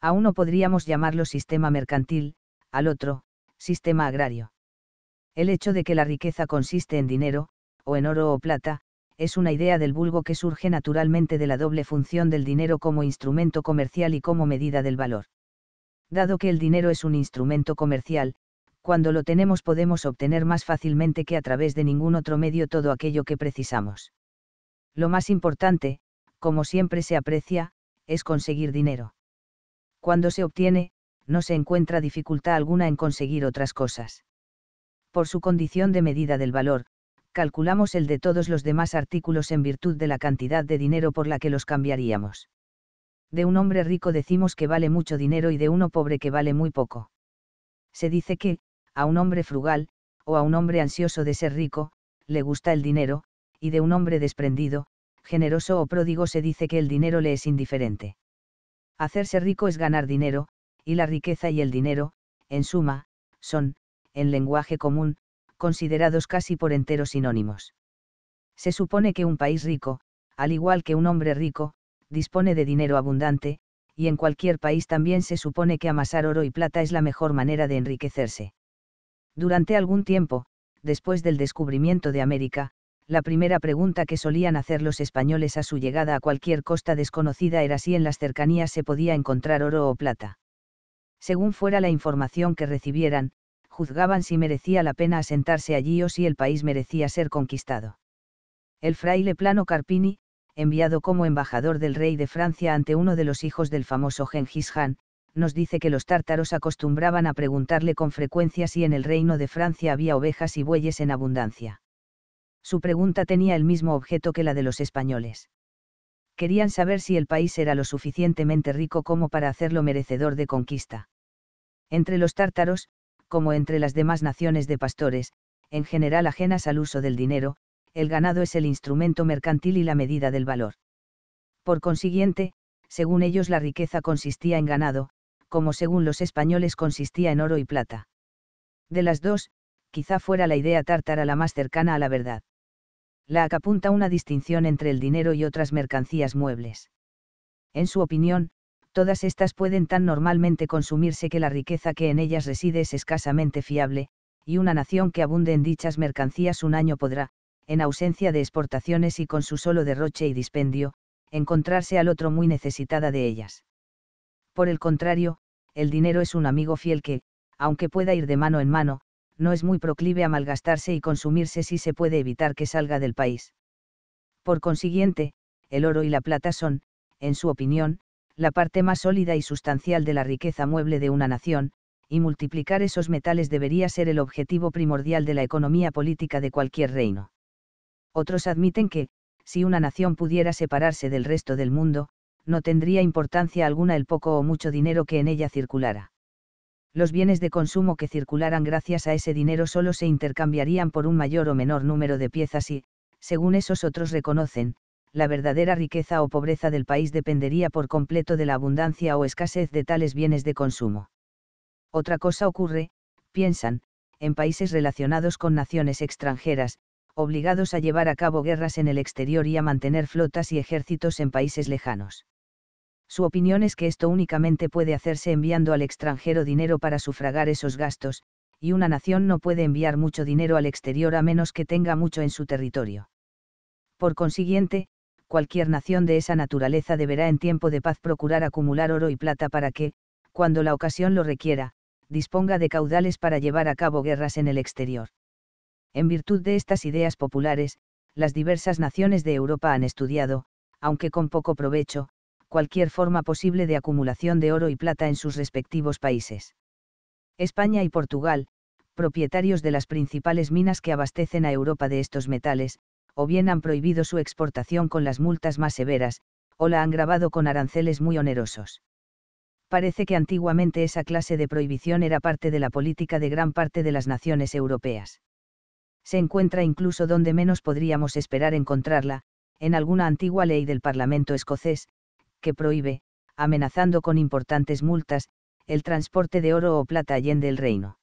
A uno podríamos llamarlo sistema mercantil, al otro, sistema agrario. El hecho de que la riqueza consiste en dinero, o en oro o plata, es una idea del vulgo que surge naturalmente de la doble función del dinero como instrumento comercial y como medida del valor. Dado que el dinero es un instrumento comercial, cuando lo tenemos podemos obtener más fácilmente que a través de ningún otro medio todo aquello que precisamos. Lo más importante, como siempre se aprecia, es conseguir dinero. Cuando se obtiene, no se encuentra dificultad alguna en conseguir otras cosas. Por su condición de medida del valor, calculamos el de todos los demás artículos en virtud de la cantidad de dinero por la que los cambiaríamos. De un hombre rico decimos que vale mucho dinero y de uno pobre que vale muy poco se dice que, a un hombre frugal, o a un hombre ansioso de ser rico, le gusta el dinero, y de un hombre desprendido, generoso o pródigo se dice que el dinero le es indiferente. Hacerse rico es ganar dinero, y la riqueza y el dinero, en suma, son, en lenguaje común, considerados casi por enteros sinónimos. Se supone que un país rico, al igual que un hombre rico, dispone de dinero abundante, y en cualquier país también se supone que amasar oro y plata es la mejor manera de enriquecerse. Durante algún tiempo, después del descubrimiento de América, la primera pregunta que solían hacer los españoles a su llegada a cualquier costa desconocida era si en las cercanías se podía encontrar oro o plata. Según fuera la información que recibieran, juzgaban si merecía la pena asentarse allí o si el país merecía ser conquistado. El fraile Plano Carpini, enviado como embajador del rey de Francia ante uno de los hijos del famoso Genghis Khan, nos dice que los tártaros acostumbraban a preguntarle con frecuencia si en el reino de Francia había ovejas y bueyes en abundancia. Su pregunta tenía el mismo objeto que la de los españoles. Querían saber si el país era lo suficientemente rico como para hacerlo merecedor de conquista. Entre los tártaros, como entre las demás naciones de pastores, en general ajenas al uso del dinero, el ganado es el instrumento mercantil y la medida del valor. Por consiguiente, según ellos la riqueza consistía en ganado, como según los españoles consistía en oro y plata. De las dos, quizá fuera la idea tártara la más cercana a la verdad. La acapunta una distinción entre el dinero y otras mercancías muebles. En su opinión, todas estas pueden tan normalmente consumirse que la riqueza que en ellas reside es escasamente fiable, y una nación que abunde en dichas mercancías un año podrá, en ausencia de exportaciones y con su solo derroche y dispendio, encontrarse al otro muy necesitada de ellas. Por el contrario, el dinero es un amigo fiel que, aunque pueda ir de mano en mano, no es muy proclive a malgastarse y consumirse si se puede evitar que salga del país. Por consiguiente, el oro y la plata son, en su opinión, la parte más sólida y sustancial de la riqueza mueble de una nación, y multiplicar esos metales debería ser el objetivo primordial de la economía política de cualquier reino. Otros admiten que, si una nación pudiera separarse del resto del mundo, no tendría importancia alguna el poco o mucho dinero que en ella circulara. Los bienes de consumo que circularan gracias a ese dinero solo se intercambiarían por un mayor o menor número de piezas y, según esos otros reconocen, la verdadera riqueza o pobreza del país dependería por completo de la abundancia o escasez de tales bienes de consumo. Otra cosa ocurre, piensan, en países relacionados con naciones extranjeras, obligados a llevar a cabo guerras en el exterior y a mantener flotas y ejércitos en países lejanos. Su opinión es que esto únicamente puede hacerse enviando al extranjero dinero para sufragar esos gastos, y una nación no puede enviar mucho dinero al exterior a menos que tenga mucho en su territorio. Por consiguiente, cualquier nación de esa naturaleza deberá en tiempo de paz procurar acumular oro y plata para que, cuando la ocasión lo requiera, disponga de caudales para llevar a cabo guerras en el exterior. En virtud de estas ideas populares, las diversas naciones de Europa han estudiado, aunque con poco provecho, cualquier forma posible de acumulación de oro y plata en sus respectivos países. España y Portugal, propietarios de las principales minas que abastecen a Europa de estos metales, o bien han prohibido su exportación con las multas más severas, o la han grabado con aranceles muy onerosos. Parece que antiguamente esa clase de prohibición era parte de la política de gran parte de las naciones europeas. Se encuentra incluso donde menos podríamos esperar encontrarla, en alguna antigua ley del Parlamento escocés, que prohíbe, amenazando con importantes multas, el transporte de oro o plata allende el reino.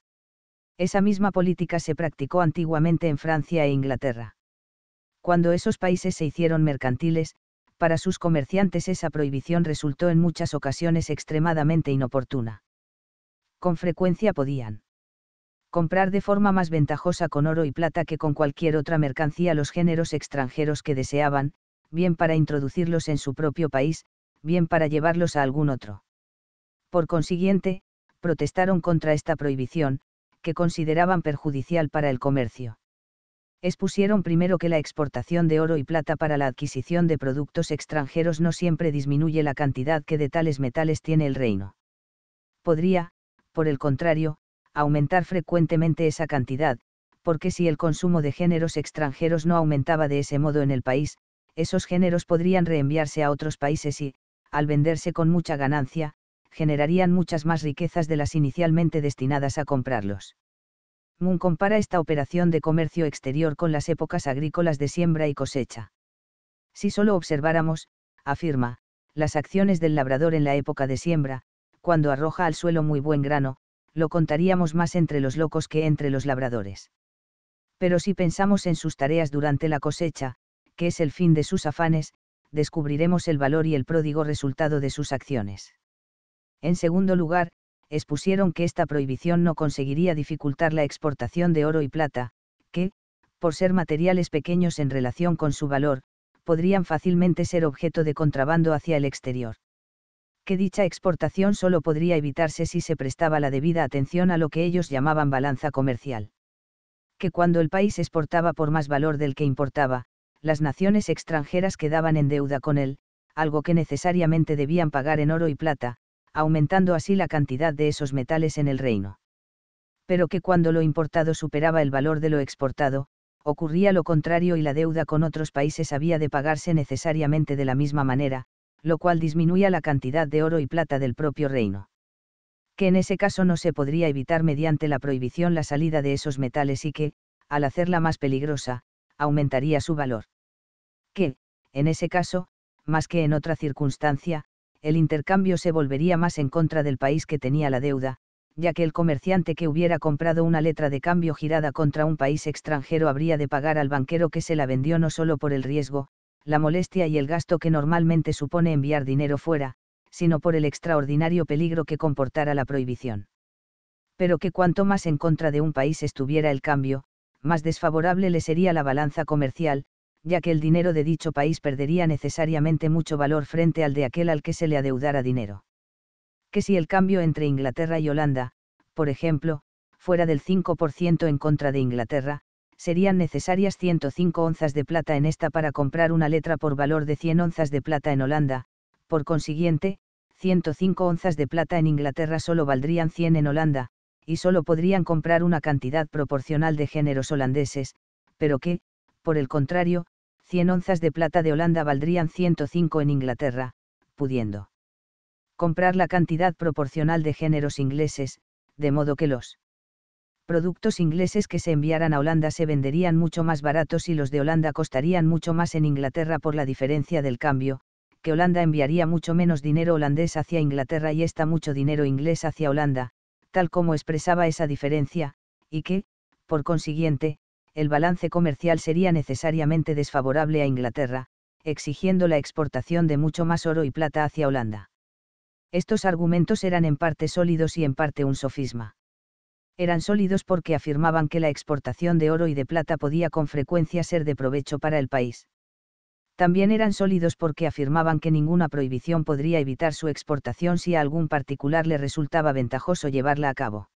Esa misma política se practicó antiguamente en Francia e Inglaterra. Cuando esos países se hicieron mercantiles, para sus comerciantes esa prohibición resultó en muchas ocasiones extremadamente inoportuna. Con frecuencia podían comprar de forma más ventajosa con oro y plata que con cualquier otra mercancía los géneros extranjeros que deseaban, bien para introducirlos en su propio país, bien para llevarlos a algún otro. Por consiguiente, protestaron contra esta prohibición, que consideraban perjudicial para el comercio. Expusieron primero que la exportación de oro y plata para la adquisición de productos extranjeros no siempre disminuye la cantidad que de tales metales tiene el reino. Podría, por el contrario, aumentar frecuentemente esa cantidad, porque si el consumo de géneros extranjeros no aumentaba de ese modo en el país, esos géneros podrían reenviarse a otros países y, al venderse con mucha ganancia, generarían muchas más riquezas de las inicialmente destinadas a comprarlos. Moon compara esta operación de comercio exterior con las épocas agrícolas de siembra y cosecha. Si solo observáramos, afirma, las acciones del labrador en la época de siembra, cuando arroja al suelo muy buen grano, lo contaríamos más entre los locos que entre los labradores. Pero si pensamos en sus tareas durante la cosecha, que es el fin de sus afanes, descubriremos el valor y el pródigo resultado de sus acciones. En segundo lugar, expusieron que esta prohibición no conseguiría dificultar la exportación de oro y plata, que, por ser materiales pequeños en relación con su valor, podrían fácilmente ser objeto de contrabando hacia el exterior. Que dicha exportación solo podría evitarse si se prestaba la debida atención a lo que ellos llamaban balanza comercial. Que cuando el país exportaba por más valor del que importaba, las naciones extranjeras quedaban en deuda con él, algo que necesariamente debían pagar en oro y plata, aumentando así la cantidad de esos metales en el reino. Pero que cuando lo importado superaba el valor de lo exportado, ocurría lo contrario y la deuda con otros países había de pagarse necesariamente de la misma manera, lo cual disminuía la cantidad de oro y plata del propio reino. Que en ese caso no se podría evitar mediante la prohibición la salida de esos metales y que, al hacerla más peligrosa, aumentaría su valor. Que, en ese caso, más que en otra circunstancia, el intercambio se volvería más en contra del país que tenía la deuda, ya que el comerciante que hubiera comprado una letra de cambio girada contra un país extranjero habría de pagar al banquero que se la vendió no solo por el riesgo, la molestia y el gasto que normalmente supone enviar dinero fuera, sino por el extraordinario peligro que comportara la prohibición. Pero que cuanto más en contra de un país estuviera el cambio, más desfavorable le sería la balanza comercial, ya que el dinero de dicho país perdería necesariamente mucho valor frente al de aquel al que se le adeudara dinero. Que si el cambio entre Inglaterra y Holanda, por ejemplo, fuera del 5% en contra de Inglaterra, serían necesarias 105 onzas de plata en esta para comprar una letra por valor de 100 onzas de plata en Holanda, por consiguiente, 105 onzas de plata en Inglaterra solo valdrían 100 en Holanda, y solo podrían comprar una cantidad proporcional de géneros holandeses, pero que, por el contrario, 100 onzas de plata de Holanda valdrían 105 en Inglaterra, pudiendo comprar la cantidad proporcional de géneros ingleses, de modo que los productos ingleses que se enviaran a Holanda se venderían mucho más baratos y los de Holanda costarían mucho más en Inglaterra por la diferencia del cambio, que Holanda enviaría mucho menos dinero holandés hacia Inglaterra y esta mucho dinero inglés hacia Holanda, tal como expresaba esa diferencia, y que, por consiguiente, el balance comercial sería necesariamente desfavorable a Inglaterra, exigiendo la exportación de mucho más oro y plata hacia Holanda. Estos argumentos eran en parte sólidos y en parte un sofisma. Eran sólidos porque afirmaban que la exportación de oro y de plata podía con frecuencia ser de provecho para el país también eran sólidos porque afirmaban que ninguna prohibición podría evitar su exportación si a algún particular le resultaba ventajoso llevarla a cabo.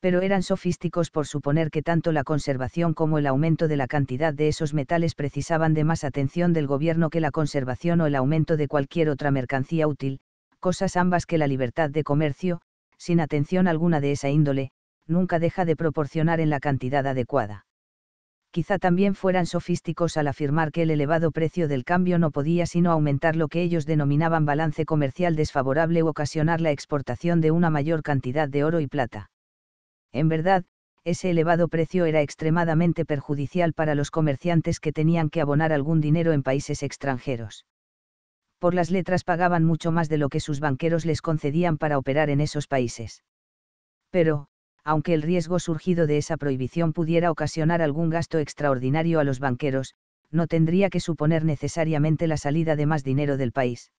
Pero eran sofísticos por suponer que tanto la conservación como el aumento de la cantidad de esos metales precisaban de más atención del gobierno que la conservación o el aumento de cualquier otra mercancía útil, cosas ambas que la libertad de comercio, sin atención alguna de esa índole, nunca deja de proporcionar en la cantidad adecuada quizá también fueran sofísticos al afirmar que el elevado precio del cambio no podía sino aumentar lo que ellos denominaban balance comercial desfavorable u ocasionar la exportación de una mayor cantidad de oro y plata. En verdad, ese elevado precio era extremadamente perjudicial para los comerciantes que tenían que abonar algún dinero en países extranjeros. Por las letras pagaban mucho más de lo que sus banqueros les concedían para operar en esos países. Pero, aunque el riesgo surgido de esa prohibición pudiera ocasionar algún gasto extraordinario a los banqueros, no tendría que suponer necesariamente la salida de más dinero del país.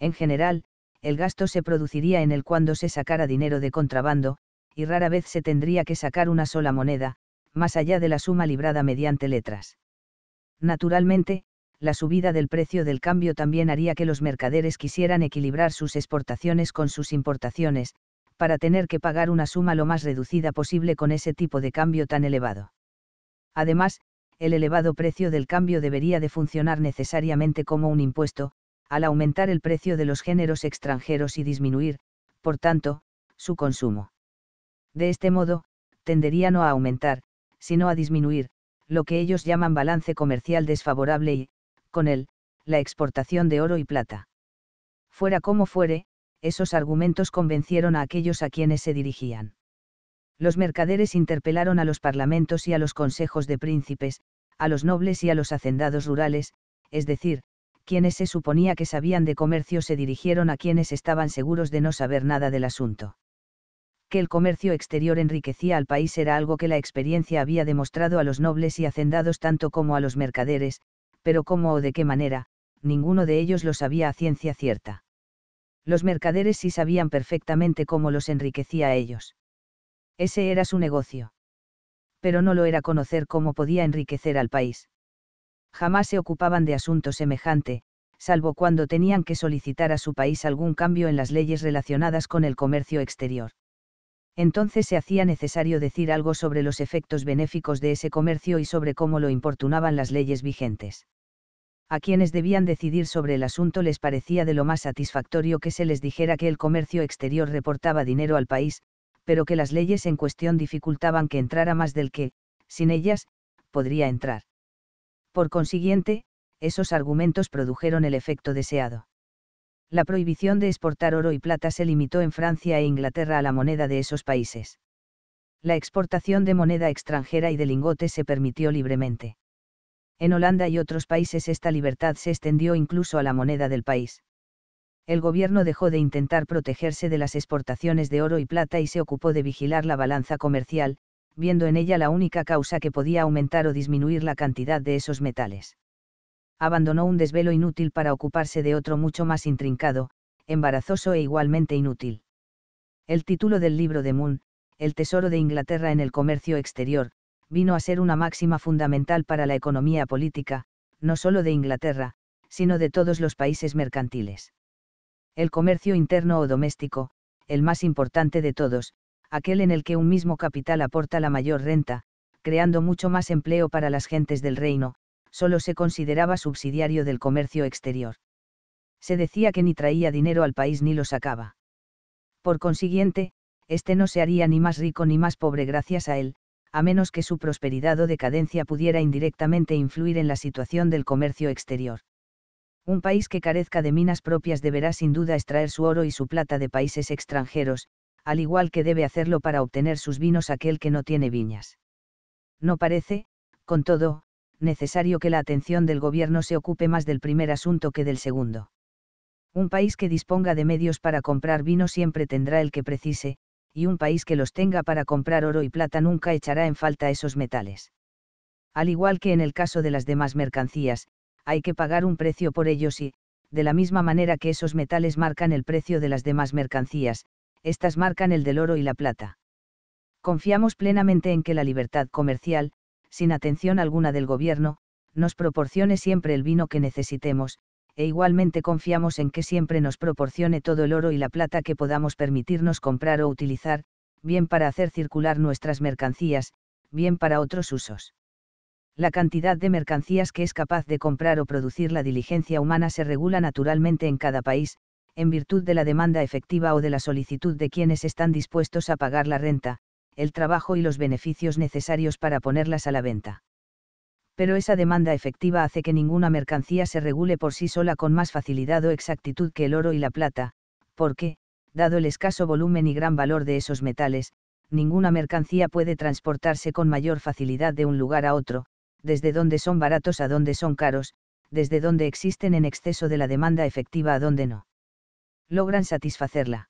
En general, el gasto se produciría en el cuando se sacara dinero de contrabando, y rara vez se tendría que sacar una sola moneda, más allá de la suma librada mediante letras. Naturalmente, la subida del precio del cambio también haría que los mercaderes quisieran equilibrar sus exportaciones con sus importaciones, para tener que pagar una suma lo más reducida posible con ese tipo de cambio tan elevado. Además, el elevado precio del cambio debería de funcionar necesariamente como un impuesto, al aumentar el precio de los géneros extranjeros y disminuir, por tanto, su consumo. De este modo, tendería no a aumentar, sino a disminuir, lo que ellos llaman balance comercial desfavorable y, con él, la exportación de oro y plata. Fuera como fuere, esos argumentos convencieron a aquellos a quienes se dirigían. Los mercaderes interpelaron a los parlamentos y a los consejos de príncipes, a los nobles y a los hacendados rurales, es decir, quienes se suponía que sabían de comercio se dirigieron a quienes estaban seguros de no saber nada del asunto. Que el comercio exterior enriquecía al país era algo que la experiencia había demostrado a los nobles y hacendados tanto como a los mercaderes, pero cómo o de qué manera, ninguno de ellos lo sabía a ciencia cierta los mercaderes sí sabían perfectamente cómo los enriquecía a ellos. Ese era su negocio. Pero no lo era conocer cómo podía enriquecer al país. Jamás se ocupaban de asunto semejante, salvo cuando tenían que solicitar a su país algún cambio en las leyes relacionadas con el comercio exterior. Entonces se hacía necesario decir algo sobre los efectos benéficos de ese comercio y sobre cómo lo importunaban las leyes vigentes a quienes debían decidir sobre el asunto les parecía de lo más satisfactorio que se les dijera que el comercio exterior reportaba dinero al país, pero que las leyes en cuestión dificultaban que entrara más del que, sin ellas, podría entrar. Por consiguiente, esos argumentos produjeron el efecto deseado. La prohibición de exportar oro y plata se limitó en Francia e Inglaterra a la moneda de esos países. La exportación de moneda extranjera y de lingotes se permitió libremente. En Holanda y otros países esta libertad se extendió incluso a la moneda del país. El gobierno dejó de intentar protegerse de las exportaciones de oro y plata y se ocupó de vigilar la balanza comercial, viendo en ella la única causa que podía aumentar o disminuir la cantidad de esos metales. Abandonó un desvelo inútil para ocuparse de otro mucho más intrincado, embarazoso e igualmente inútil. El título del libro de Moon, El Tesoro de Inglaterra en el Comercio Exterior, vino a ser una máxima fundamental para la economía política, no solo de Inglaterra, sino de todos los países mercantiles. El comercio interno o doméstico, el más importante de todos, aquel en el que un mismo capital aporta la mayor renta, creando mucho más empleo para las gentes del reino, solo se consideraba subsidiario del comercio exterior. Se decía que ni traía dinero al país ni lo sacaba. Por consiguiente, este no se haría ni más rico ni más pobre gracias a él, a menos que su prosperidad o decadencia pudiera indirectamente influir en la situación del comercio exterior. Un país que carezca de minas propias deberá sin duda extraer su oro y su plata de países extranjeros, al igual que debe hacerlo para obtener sus vinos aquel que no tiene viñas. No parece, con todo, necesario que la atención del gobierno se ocupe más del primer asunto que del segundo. Un país que disponga de medios para comprar vino siempre tendrá el que precise, y un país que los tenga para comprar oro y plata nunca echará en falta esos metales. Al igual que en el caso de las demás mercancías, hay que pagar un precio por ellos y, de la misma manera que esos metales marcan el precio de las demás mercancías, estas marcan el del oro y la plata. Confiamos plenamente en que la libertad comercial, sin atención alguna del gobierno, nos proporcione siempre el vino que necesitemos, e igualmente confiamos en que siempre nos proporcione todo el oro y la plata que podamos permitirnos comprar o utilizar, bien para hacer circular nuestras mercancías, bien para otros usos. La cantidad de mercancías que es capaz de comprar o producir la diligencia humana se regula naturalmente en cada país, en virtud de la demanda efectiva o de la solicitud de quienes están dispuestos a pagar la renta, el trabajo y los beneficios necesarios para ponerlas a la venta pero esa demanda efectiva hace que ninguna mercancía se regule por sí sola con más facilidad o exactitud que el oro y la plata, porque, dado el escaso volumen y gran valor de esos metales, ninguna mercancía puede transportarse con mayor facilidad de un lugar a otro, desde donde son baratos a donde son caros, desde donde existen en exceso de la demanda efectiva a donde no. Logran satisfacerla.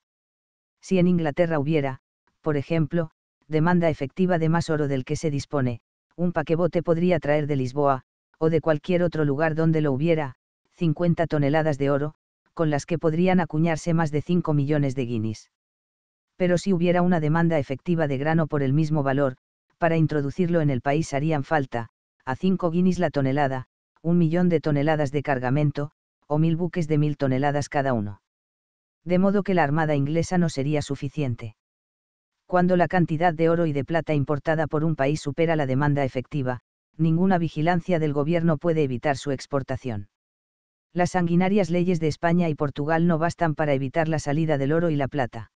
Si en Inglaterra hubiera, por ejemplo, demanda efectiva de más oro del que se dispone, un paquebote podría traer de Lisboa, o de cualquier otro lugar donde lo hubiera, 50 toneladas de oro, con las que podrían acuñarse más de 5 millones de guinis. Pero si hubiera una demanda efectiva de grano por el mismo valor, para introducirlo en el país harían falta, a 5 guinis la tonelada, un millón de toneladas de cargamento, o mil buques de mil toneladas cada uno. De modo que la armada inglesa no sería suficiente cuando la cantidad de oro y de plata importada por un país supera la demanda efectiva, ninguna vigilancia del gobierno puede evitar su exportación. Las sanguinarias leyes de España y Portugal no bastan para evitar la salida del oro y la plata.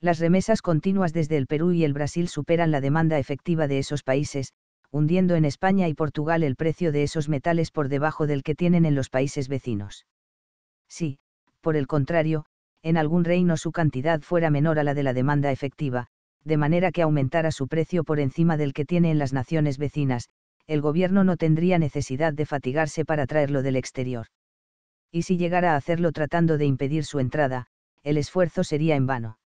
Las remesas continuas desde el Perú y el Brasil superan la demanda efectiva de esos países, hundiendo en España y Portugal el precio de esos metales por debajo del que tienen en los países vecinos. Si, por el contrario, en algún reino su cantidad fuera menor a la de la demanda efectiva, de manera que aumentara su precio por encima del que tiene en las naciones vecinas, el gobierno no tendría necesidad de fatigarse para traerlo del exterior. Y si llegara a hacerlo tratando de impedir su entrada, el esfuerzo sería en vano.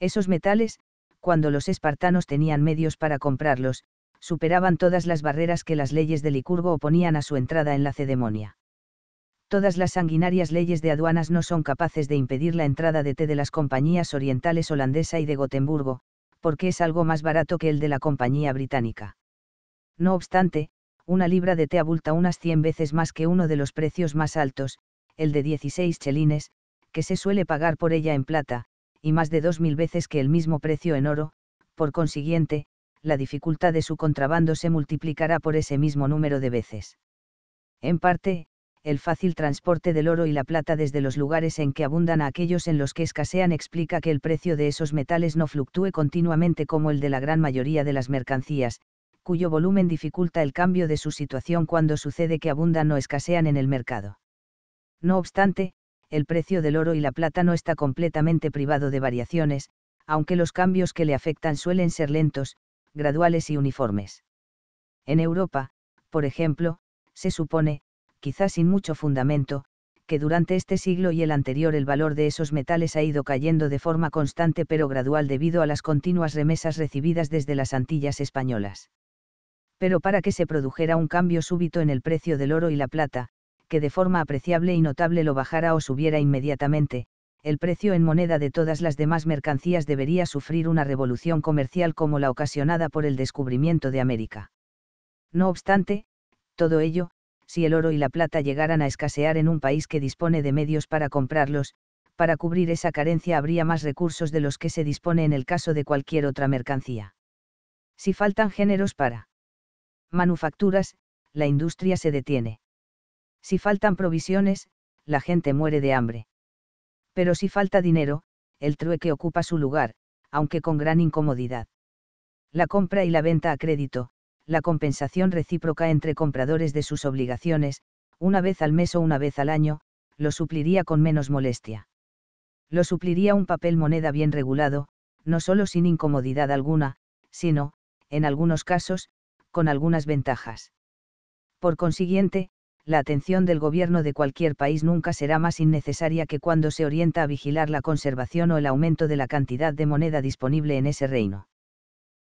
Esos metales, cuando los espartanos tenían medios para comprarlos, superaban todas las barreras que las leyes de Licurgo oponían a su entrada en la Cedemonia todas las sanguinarias leyes de aduanas no son capaces de impedir la entrada de té de las compañías orientales holandesa y de Gotemburgo, porque es algo más barato que el de la compañía británica. No obstante, una libra de té abulta unas 100 veces más que uno de los precios más altos, el de 16 chelines, que se suele pagar por ella en plata, y más de 2.000 veces que el mismo precio en oro, por consiguiente, la dificultad de su contrabando se multiplicará por ese mismo número de veces. En parte, el fácil transporte del oro y la plata desde los lugares en que abundan a aquellos en los que escasean explica que el precio de esos metales no fluctúe continuamente como el de la gran mayoría de las mercancías, cuyo volumen dificulta el cambio de su situación cuando sucede que abundan o escasean en el mercado. No obstante, el precio del oro y la plata no está completamente privado de variaciones, aunque los cambios que le afectan suelen ser lentos, graduales y uniformes. En Europa, por ejemplo, se supone, quizás sin mucho fundamento, que durante este siglo y el anterior el valor de esos metales ha ido cayendo de forma constante pero gradual debido a las continuas remesas recibidas desde las Antillas españolas. Pero para que se produjera un cambio súbito en el precio del oro y la plata, que de forma apreciable y notable lo bajara o subiera inmediatamente, el precio en moneda de todas las demás mercancías debería sufrir una revolución comercial como la ocasionada por el descubrimiento de América. No obstante, todo ello, si el oro y la plata llegaran a escasear en un país que dispone de medios para comprarlos, para cubrir esa carencia habría más recursos de los que se dispone en el caso de cualquier otra mercancía. Si faltan géneros para manufacturas, la industria se detiene. Si faltan provisiones, la gente muere de hambre. Pero si falta dinero, el trueque ocupa su lugar, aunque con gran incomodidad. La compra y la venta a crédito, la compensación recíproca entre compradores de sus obligaciones, una vez al mes o una vez al año, lo supliría con menos molestia. Lo supliría un papel moneda bien regulado, no solo sin incomodidad alguna, sino, en algunos casos, con algunas ventajas. Por consiguiente, la atención del gobierno de cualquier país nunca será más innecesaria que cuando se orienta a vigilar la conservación o el aumento de la cantidad de moneda disponible en ese reino.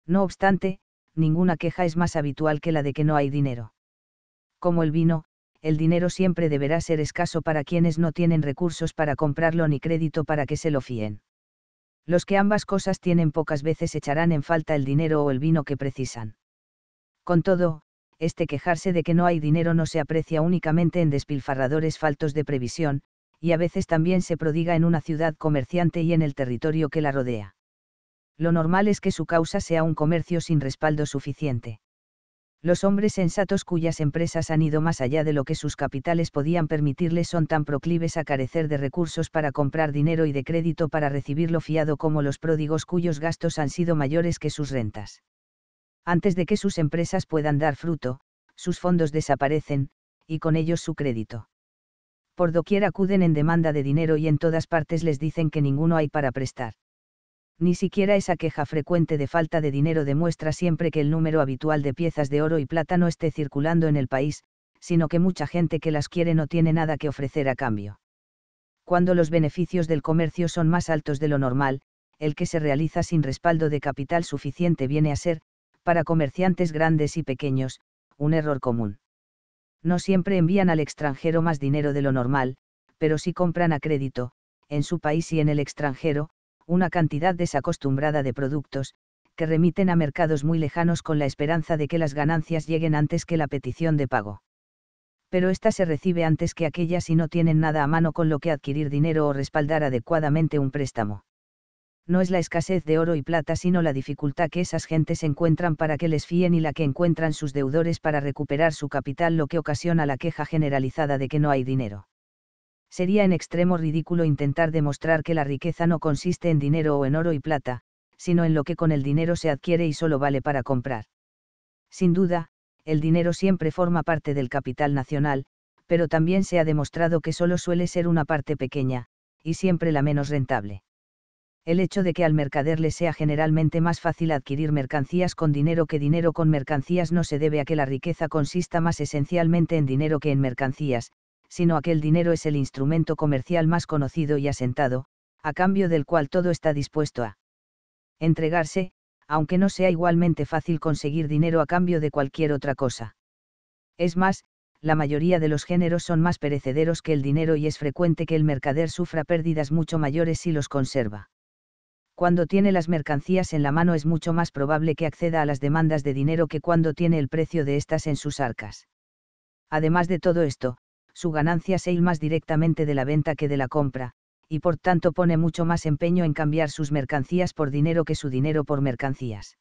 No obstante, ninguna queja es más habitual que la de que no hay dinero. Como el vino, el dinero siempre deberá ser escaso para quienes no tienen recursos para comprarlo ni crédito para que se lo fíen. Los que ambas cosas tienen pocas veces echarán en falta el dinero o el vino que precisan. Con todo, este quejarse de que no hay dinero no se aprecia únicamente en despilfarradores faltos de previsión, y a veces también se prodiga en una ciudad comerciante y en el territorio que la rodea lo normal es que su causa sea un comercio sin respaldo suficiente. Los hombres sensatos cuyas empresas han ido más allá de lo que sus capitales podían permitirles son tan proclives a carecer de recursos para comprar dinero y de crédito para recibirlo fiado como los pródigos cuyos gastos han sido mayores que sus rentas. Antes de que sus empresas puedan dar fruto, sus fondos desaparecen, y con ellos su crédito. Por doquier acuden en demanda de dinero y en todas partes les dicen que ninguno hay para prestar ni siquiera esa queja frecuente de falta de dinero demuestra siempre que el número habitual de piezas de oro y plata no esté circulando en el país, sino que mucha gente que las quiere no tiene nada que ofrecer a cambio. Cuando los beneficios del comercio son más altos de lo normal, el que se realiza sin respaldo de capital suficiente viene a ser, para comerciantes grandes y pequeños, un error común. No siempre envían al extranjero más dinero de lo normal, pero si compran a crédito, en su país y en el extranjero, una cantidad desacostumbrada de productos, que remiten a mercados muy lejanos con la esperanza de que las ganancias lleguen antes que la petición de pago. Pero esta se recibe antes que aquellas y no tienen nada a mano con lo que adquirir dinero o respaldar adecuadamente un préstamo. No es la escasez de oro y plata sino la dificultad que esas gentes encuentran para que les fíen y la que encuentran sus deudores para recuperar su capital lo que ocasiona la queja generalizada de que no hay dinero sería en extremo ridículo intentar demostrar que la riqueza no consiste en dinero o en oro y plata, sino en lo que con el dinero se adquiere y solo vale para comprar. Sin duda, el dinero siempre forma parte del capital nacional, pero también se ha demostrado que solo suele ser una parte pequeña, y siempre la menos rentable. El hecho de que al mercader le sea generalmente más fácil adquirir mercancías con dinero que dinero con mercancías no se debe a que la riqueza consista más esencialmente en dinero que en mercancías, sino aquel dinero es el instrumento comercial más conocido y asentado, a cambio del cual todo está dispuesto a entregarse, aunque no sea igualmente fácil conseguir dinero a cambio de cualquier otra cosa. Es más, la mayoría de los géneros son más perecederos que el dinero y es frecuente que el mercader sufra pérdidas mucho mayores si los conserva. Cuando tiene las mercancías en la mano es mucho más probable que acceda a las demandas de dinero que cuando tiene el precio de estas en sus arcas. Además de todo esto, su ganancia se más directamente de la venta que de la compra, y por tanto pone mucho más empeño en cambiar sus mercancías por dinero que su dinero por mercancías.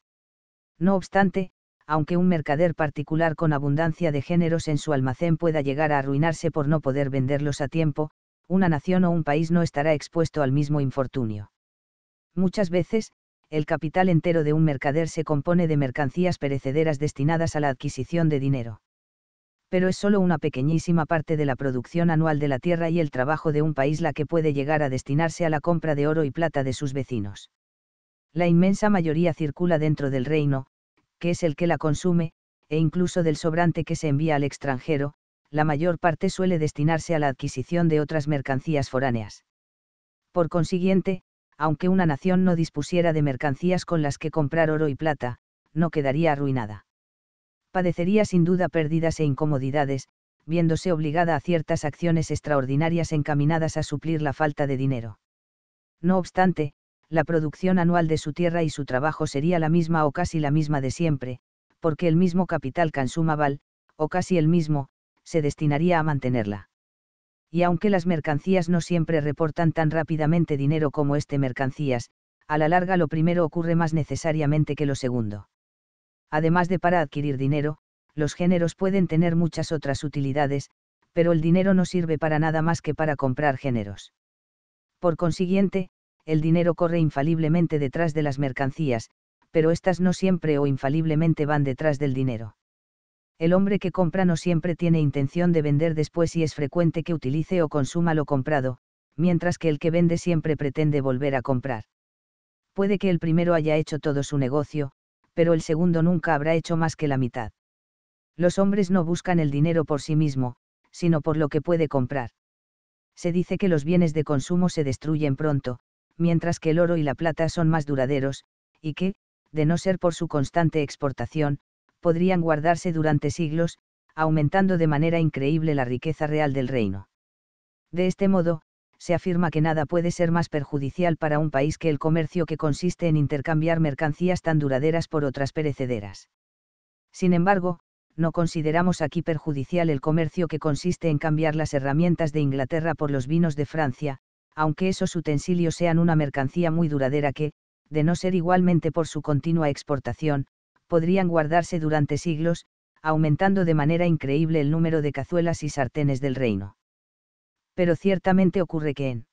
No obstante, aunque un mercader particular con abundancia de géneros en su almacén pueda llegar a arruinarse por no poder venderlos a tiempo, una nación o un país no estará expuesto al mismo infortunio. Muchas veces, el capital entero de un mercader se compone de mercancías perecederas destinadas a la adquisición de dinero pero es solo una pequeñísima parte de la producción anual de la tierra y el trabajo de un país la que puede llegar a destinarse a la compra de oro y plata de sus vecinos. La inmensa mayoría circula dentro del reino, que es el que la consume, e incluso del sobrante que se envía al extranjero, la mayor parte suele destinarse a la adquisición de otras mercancías foráneas. Por consiguiente, aunque una nación no dispusiera de mercancías con las que comprar oro y plata, no quedaría arruinada padecería sin duda pérdidas e incomodidades, viéndose obligada a ciertas acciones extraordinarias encaminadas a suplir la falta de dinero. No obstante, la producción anual de su tierra y su trabajo sería la misma o casi la misma de siempre, porque el mismo capital Cansumaval, o casi el mismo, se destinaría a mantenerla. Y aunque las mercancías no siempre reportan tan rápidamente dinero como este mercancías, a la larga lo primero ocurre más necesariamente que lo segundo además de para adquirir dinero, los géneros pueden tener muchas otras utilidades, pero el dinero no sirve para nada más que para comprar géneros. Por consiguiente, el dinero corre infaliblemente detrás de las mercancías, pero éstas no siempre o infaliblemente van detrás del dinero. El hombre que compra no siempre tiene intención de vender después y es frecuente que utilice o consuma lo comprado, mientras que el que vende siempre pretende volver a comprar. Puede que el primero haya hecho todo su negocio, pero el segundo nunca habrá hecho más que la mitad. Los hombres no buscan el dinero por sí mismo, sino por lo que puede comprar. Se dice que los bienes de consumo se destruyen pronto, mientras que el oro y la plata son más duraderos, y que, de no ser por su constante exportación, podrían guardarse durante siglos, aumentando de manera increíble la riqueza real del reino. De este modo, se afirma que nada puede ser más perjudicial para un país que el comercio que consiste en intercambiar mercancías tan duraderas por otras perecederas. Sin embargo, no consideramos aquí perjudicial el comercio que consiste en cambiar las herramientas de Inglaterra por los vinos de Francia, aunque esos utensilios sean una mercancía muy duradera que, de no ser igualmente por su continua exportación, podrían guardarse durante siglos, aumentando de manera increíble el número de cazuelas y sartenes del reino pero ciertamente ocurre que en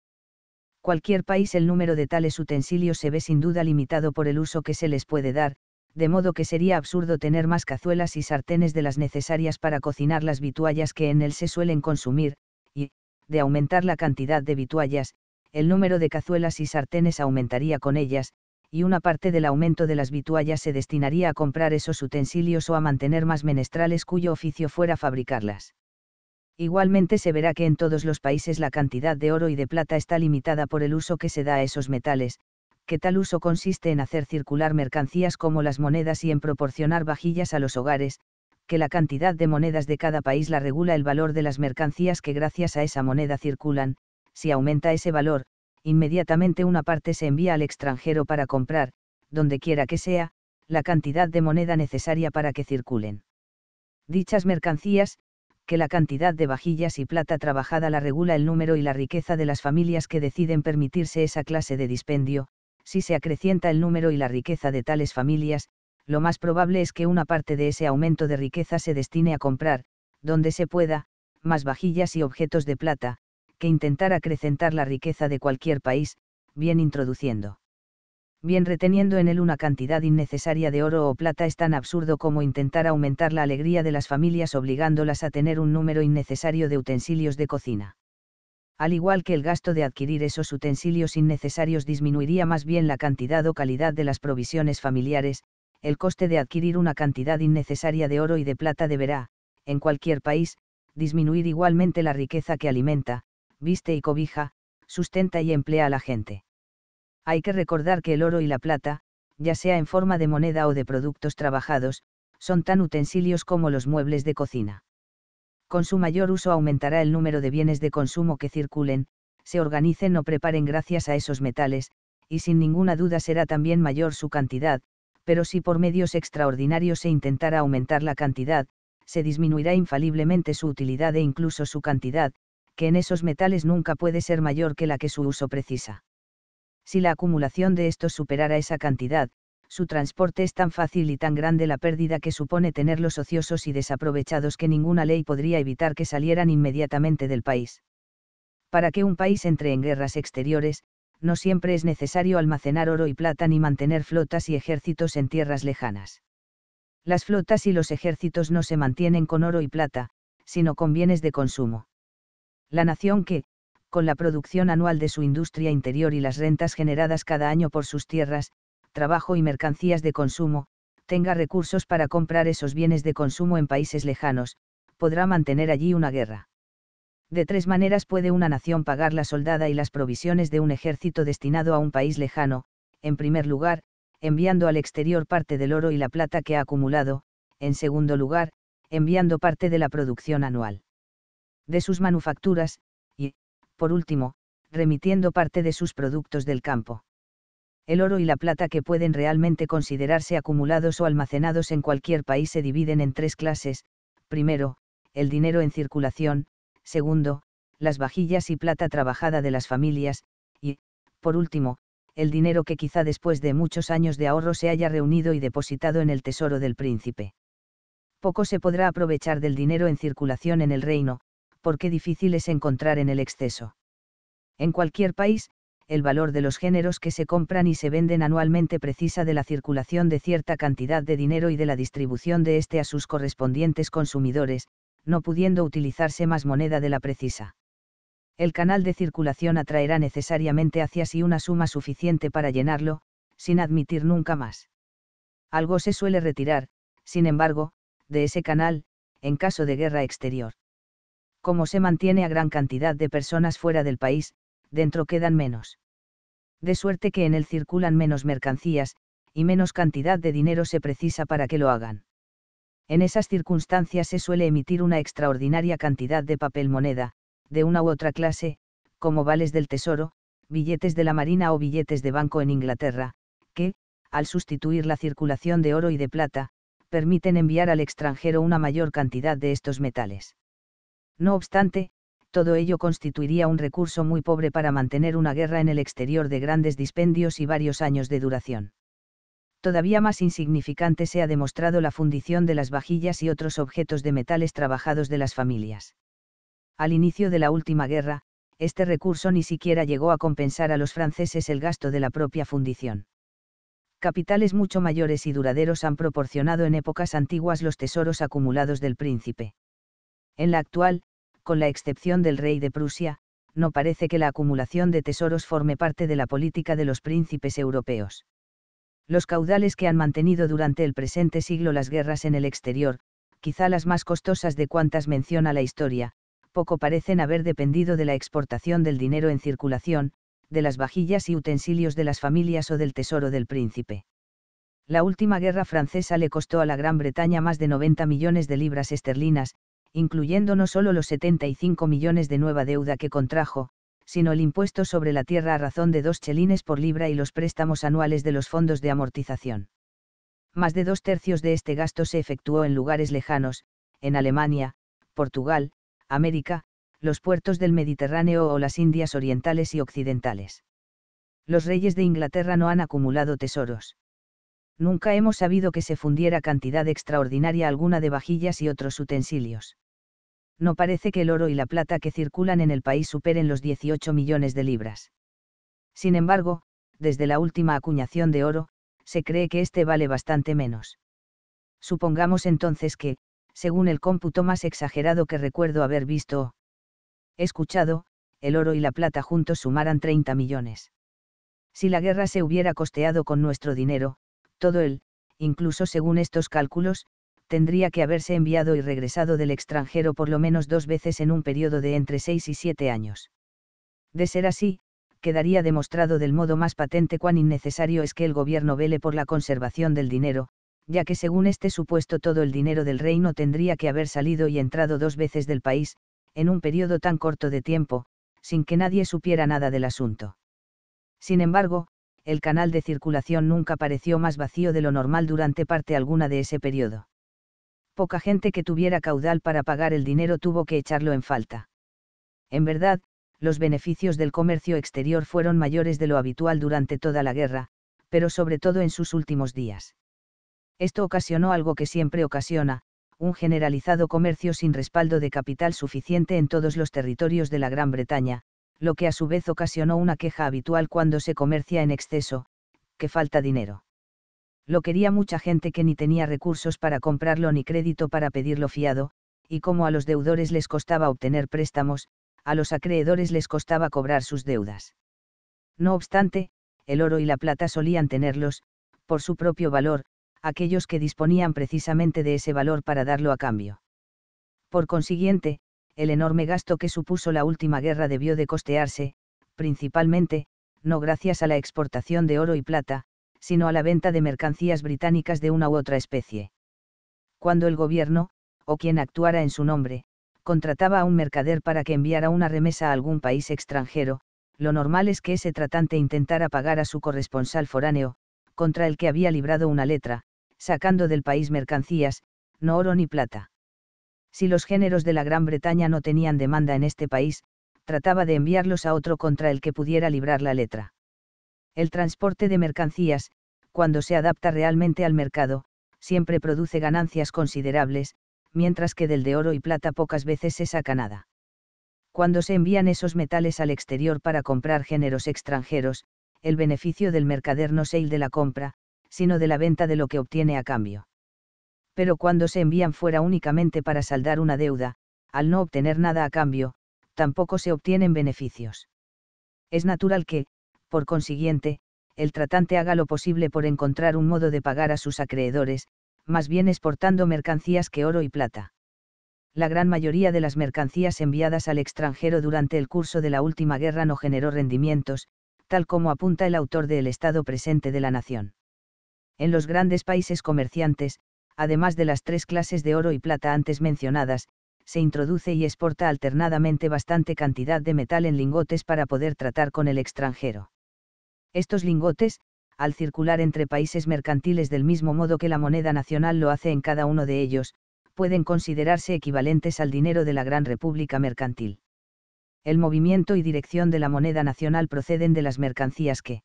cualquier país el número de tales utensilios se ve sin duda limitado por el uso que se les puede dar, de modo que sería absurdo tener más cazuelas y sartenes de las necesarias para cocinar las vituallas que en él se suelen consumir, y, de aumentar la cantidad de vituallas, el número de cazuelas y sartenes aumentaría con ellas, y una parte del aumento de las vituallas se destinaría a comprar esos utensilios o a mantener más menestrales cuyo oficio fuera fabricarlas. Igualmente se verá que en todos los países la cantidad de oro y de plata está limitada por el uso que se da a esos metales, que tal uso consiste en hacer circular mercancías como las monedas y en proporcionar vajillas a los hogares, que la cantidad de monedas de cada país la regula el valor de las mercancías que gracias a esa moneda circulan, si aumenta ese valor, inmediatamente una parte se envía al extranjero para comprar, donde quiera que sea, la cantidad de moneda necesaria para que circulen. Dichas mercancías, que la cantidad de vajillas y plata trabajada la regula el número y la riqueza de las familias que deciden permitirse esa clase de dispendio, si se acrecienta el número y la riqueza de tales familias, lo más probable es que una parte de ese aumento de riqueza se destine a comprar, donde se pueda, más vajillas y objetos de plata, que intentar acrecentar la riqueza de cualquier país, bien introduciendo bien reteniendo en él una cantidad innecesaria de oro o plata es tan absurdo como intentar aumentar la alegría de las familias obligándolas a tener un número innecesario de utensilios de cocina. Al igual que el gasto de adquirir esos utensilios innecesarios disminuiría más bien la cantidad o calidad de las provisiones familiares, el coste de adquirir una cantidad innecesaria de oro y de plata deberá, en cualquier país, disminuir igualmente la riqueza que alimenta, viste y cobija, sustenta y emplea a la gente. Hay que recordar que el oro y la plata, ya sea en forma de moneda o de productos trabajados, son tan utensilios como los muebles de cocina. Con su mayor uso aumentará el número de bienes de consumo que circulen, se organicen o preparen gracias a esos metales, y sin ninguna duda será también mayor su cantidad, pero si por medios extraordinarios se intentara aumentar la cantidad, se disminuirá infaliblemente su utilidad e incluso su cantidad, que en esos metales nunca puede ser mayor que la que su uso precisa si la acumulación de estos superara esa cantidad, su transporte es tan fácil y tan grande la pérdida que supone tenerlos ociosos y desaprovechados que ninguna ley podría evitar que salieran inmediatamente del país. Para que un país entre en guerras exteriores, no siempre es necesario almacenar oro y plata ni mantener flotas y ejércitos en tierras lejanas. Las flotas y los ejércitos no se mantienen con oro y plata, sino con bienes de consumo. La nación que, con la producción anual de su industria interior y las rentas generadas cada año por sus tierras, trabajo y mercancías de consumo, tenga recursos para comprar esos bienes de consumo en países lejanos, podrá mantener allí una guerra. De tres maneras puede una nación pagar la soldada y las provisiones de un ejército destinado a un país lejano, en primer lugar, enviando al exterior parte del oro y la plata que ha acumulado, en segundo lugar, enviando parte de la producción anual. De sus manufacturas, por último, remitiendo parte de sus productos del campo. El oro y la plata que pueden realmente considerarse acumulados o almacenados en cualquier país se dividen en tres clases, primero, el dinero en circulación, segundo, las vajillas y plata trabajada de las familias, y, por último, el dinero que quizá después de muchos años de ahorro se haya reunido y depositado en el tesoro del príncipe. Poco se podrá aprovechar del dinero en circulación en el reino, porque difícil es encontrar en el exceso. En cualquier país, el valor de los géneros que se compran y se venden anualmente precisa de la circulación de cierta cantidad de dinero y de la distribución de éste a sus correspondientes consumidores, no pudiendo utilizarse más moneda de la precisa. El canal de circulación atraerá necesariamente hacia sí una suma suficiente para llenarlo, sin admitir nunca más. Algo se suele retirar, sin embargo, de ese canal, en caso de guerra exterior como se mantiene a gran cantidad de personas fuera del país, dentro quedan menos. De suerte que en él circulan menos mercancías, y menos cantidad de dinero se precisa para que lo hagan. En esas circunstancias se suele emitir una extraordinaria cantidad de papel moneda, de una u otra clase, como vales del tesoro, billetes de la marina o billetes de banco en Inglaterra, que, al sustituir la circulación de oro y de plata, permiten enviar al extranjero una mayor cantidad de estos metales. No obstante, todo ello constituiría un recurso muy pobre para mantener una guerra en el exterior de grandes dispendios y varios años de duración. Todavía más insignificante se ha demostrado la fundición de las vajillas y otros objetos de metales trabajados de las familias. Al inicio de la última guerra, este recurso ni siquiera llegó a compensar a los franceses el gasto de la propia fundición. Capitales mucho mayores y duraderos han proporcionado en épocas antiguas los tesoros acumulados del príncipe. En la actual, con la excepción del rey de Prusia, no parece que la acumulación de tesoros forme parte de la política de los príncipes europeos. Los caudales que han mantenido durante el presente siglo las guerras en el exterior, quizá las más costosas de cuantas menciona la historia, poco parecen haber dependido de la exportación del dinero en circulación, de las vajillas y utensilios de las familias o del tesoro del príncipe. La última guerra francesa le costó a la Gran Bretaña más de 90 millones de libras esterlinas, incluyendo no solo los 75 millones de nueva deuda que contrajo, sino el impuesto sobre la tierra a razón de dos chelines por libra y los préstamos anuales de los fondos de amortización. Más de dos tercios de este gasto se efectuó en lugares lejanos, en Alemania, Portugal, América, los puertos del Mediterráneo o las Indias orientales y occidentales. Los reyes de Inglaterra no han acumulado tesoros nunca hemos sabido que se fundiera cantidad extraordinaria alguna de vajillas y otros utensilios. No parece que el oro y la plata que circulan en el país superen los 18 millones de libras. Sin embargo, desde la última acuñación de oro, se cree que este vale bastante menos. Supongamos entonces que, según el cómputo más exagerado que recuerdo haber visto o escuchado, el oro y la plata juntos sumaran 30 millones. Si la guerra se hubiera costeado con nuestro dinero, todo él, incluso según estos cálculos, tendría que haberse enviado y regresado del extranjero por lo menos dos veces en un periodo de entre seis y siete años. De ser así, quedaría demostrado del modo más patente cuán innecesario es que el gobierno vele por la conservación del dinero, ya que según este supuesto todo el dinero del reino tendría que haber salido y entrado dos veces del país, en un periodo tan corto de tiempo, sin que nadie supiera nada del asunto. Sin embargo, el canal de circulación nunca pareció más vacío de lo normal durante parte alguna de ese periodo. Poca gente que tuviera caudal para pagar el dinero tuvo que echarlo en falta. En verdad, los beneficios del comercio exterior fueron mayores de lo habitual durante toda la guerra, pero sobre todo en sus últimos días. Esto ocasionó algo que siempre ocasiona, un generalizado comercio sin respaldo de capital suficiente en todos los territorios de la Gran Bretaña, lo que a su vez ocasionó una queja habitual cuando se comercia en exceso, que falta dinero. Lo quería mucha gente que ni tenía recursos para comprarlo ni crédito para pedirlo fiado, y como a los deudores les costaba obtener préstamos, a los acreedores les costaba cobrar sus deudas. No obstante, el oro y la plata solían tenerlos, por su propio valor, aquellos que disponían precisamente de ese valor para darlo a cambio. Por consiguiente, el enorme gasto que supuso la última guerra debió de costearse, principalmente, no gracias a la exportación de oro y plata, sino a la venta de mercancías británicas de una u otra especie. Cuando el gobierno, o quien actuara en su nombre, contrataba a un mercader para que enviara una remesa a algún país extranjero, lo normal es que ese tratante intentara pagar a su corresponsal foráneo, contra el que había librado una letra, sacando del país mercancías, no oro ni plata si los géneros de la Gran Bretaña no tenían demanda en este país, trataba de enviarlos a otro contra el que pudiera librar la letra. El transporte de mercancías, cuando se adapta realmente al mercado, siempre produce ganancias considerables, mientras que del de oro y plata pocas veces se saca nada. Cuando se envían esos metales al exterior para comprar géneros extranjeros, el beneficio del mercader no es el de la compra, sino de la venta de lo que obtiene a cambio pero cuando se envían fuera únicamente para saldar una deuda, al no obtener nada a cambio, tampoco se obtienen beneficios. Es natural que, por consiguiente, el tratante haga lo posible por encontrar un modo de pagar a sus acreedores, más bien exportando mercancías que oro y plata. La gran mayoría de las mercancías enviadas al extranjero durante el curso de la última guerra no generó rendimientos, tal como apunta el autor del Estado presente de la Nación. En los grandes países comerciantes, además de las tres clases de oro y plata antes mencionadas, se introduce y exporta alternadamente bastante cantidad de metal en lingotes para poder tratar con el extranjero. Estos lingotes, al circular entre países mercantiles del mismo modo que la moneda nacional lo hace en cada uno de ellos, pueden considerarse equivalentes al dinero de la Gran República Mercantil. El movimiento y dirección de la moneda nacional proceden de las mercancías que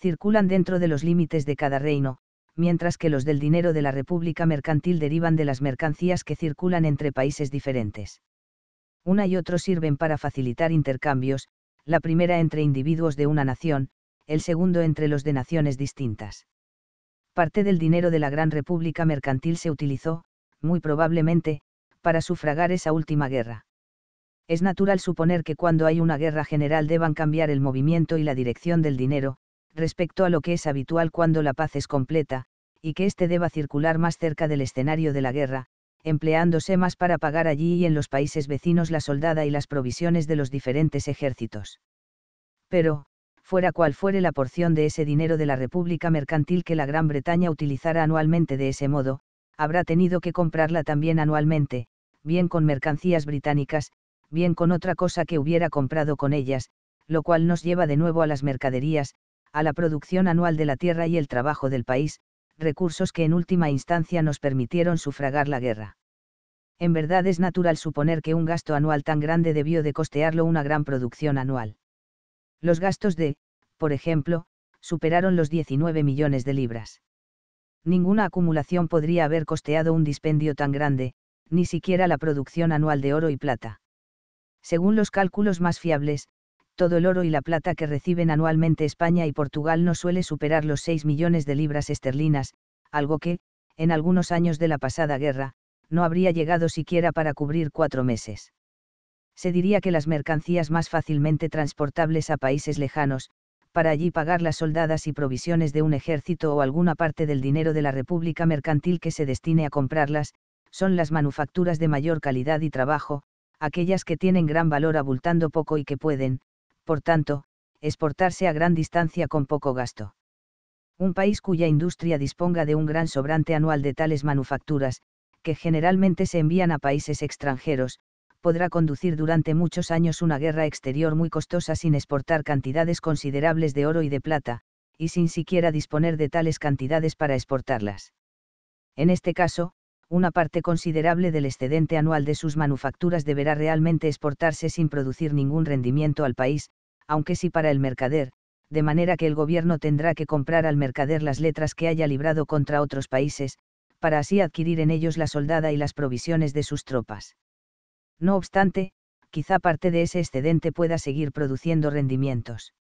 circulan dentro de los límites de cada reino, mientras que los del dinero de la República Mercantil derivan de las mercancías que circulan entre países diferentes. Una y otro sirven para facilitar intercambios, la primera entre individuos de una nación, el segundo entre los de naciones distintas. Parte del dinero de la Gran República Mercantil se utilizó, muy probablemente, para sufragar esa última guerra. Es natural suponer que cuando hay una guerra general deban cambiar el movimiento y la dirección del dinero, respecto a lo que es habitual cuando la paz es completa, y que éste deba circular más cerca del escenario de la guerra, empleándose más para pagar allí y en los países vecinos la soldada y las provisiones de los diferentes ejércitos. Pero, fuera cual fuere la porción de ese dinero de la República Mercantil que la Gran Bretaña utilizara anualmente de ese modo, habrá tenido que comprarla también anualmente, bien con mercancías británicas, bien con otra cosa que hubiera comprado con ellas, lo cual nos lleva de nuevo a las mercaderías, a la producción anual de la tierra y el trabajo del país, recursos que en última instancia nos permitieron sufragar la guerra. En verdad es natural suponer que un gasto anual tan grande debió de costearlo una gran producción anual. Los gastos de, por ejemplo, superaron los 19 millones de libras. Ninguna acumulación podría haber costeado un dispendio tan grande, ni siquiera la producción anual de oro y plata. Según los cálculos más fiables, todo el oro y la plata que reciben anualmente España y Portugal no suele superar los 6 millones de libras esterlinas, algo que, en algunos años de la pasada guerra, no habría llegado siquiera para cubrir cuatro meses. Se diría que las mercancías más fácilmente transportables a países lejanos, para allí pagar las soldadas y provisiones de un ejército o alguna parte del dinero de la República Mercantil que se destine a comprarlas, son las manufacturas de mayor calidad y trabajo, aquellas que tienen gran valor abultando poco y que pueden, por tanto, exportarse a gran distancia con poco gasto. Un país cuya industria disponga de un gran sobrante anual de tales manufacturas, que generalmente se envían a países extranjeros, podrá conducir durante muchos años una guerra exterior muy costosa sin exportar cantidades considerables de oro y de plata, y sin siquiera disponer de tales cantidades para exportarlas. En este caso, una parte considerable del excedente anual de sus manufacturas deberá realmente exportarse sin producir ningún rendimiento al país, aunque sí para el mercader, de manera que el gobierno tendrá que comprar al mercader las letras que haya librado contra otros países, para así adquirir en ellos la soldada y las provisiones de sus tropas. No obstante, quizá parte de ese excedente pueda seguir produciendo rendimientos.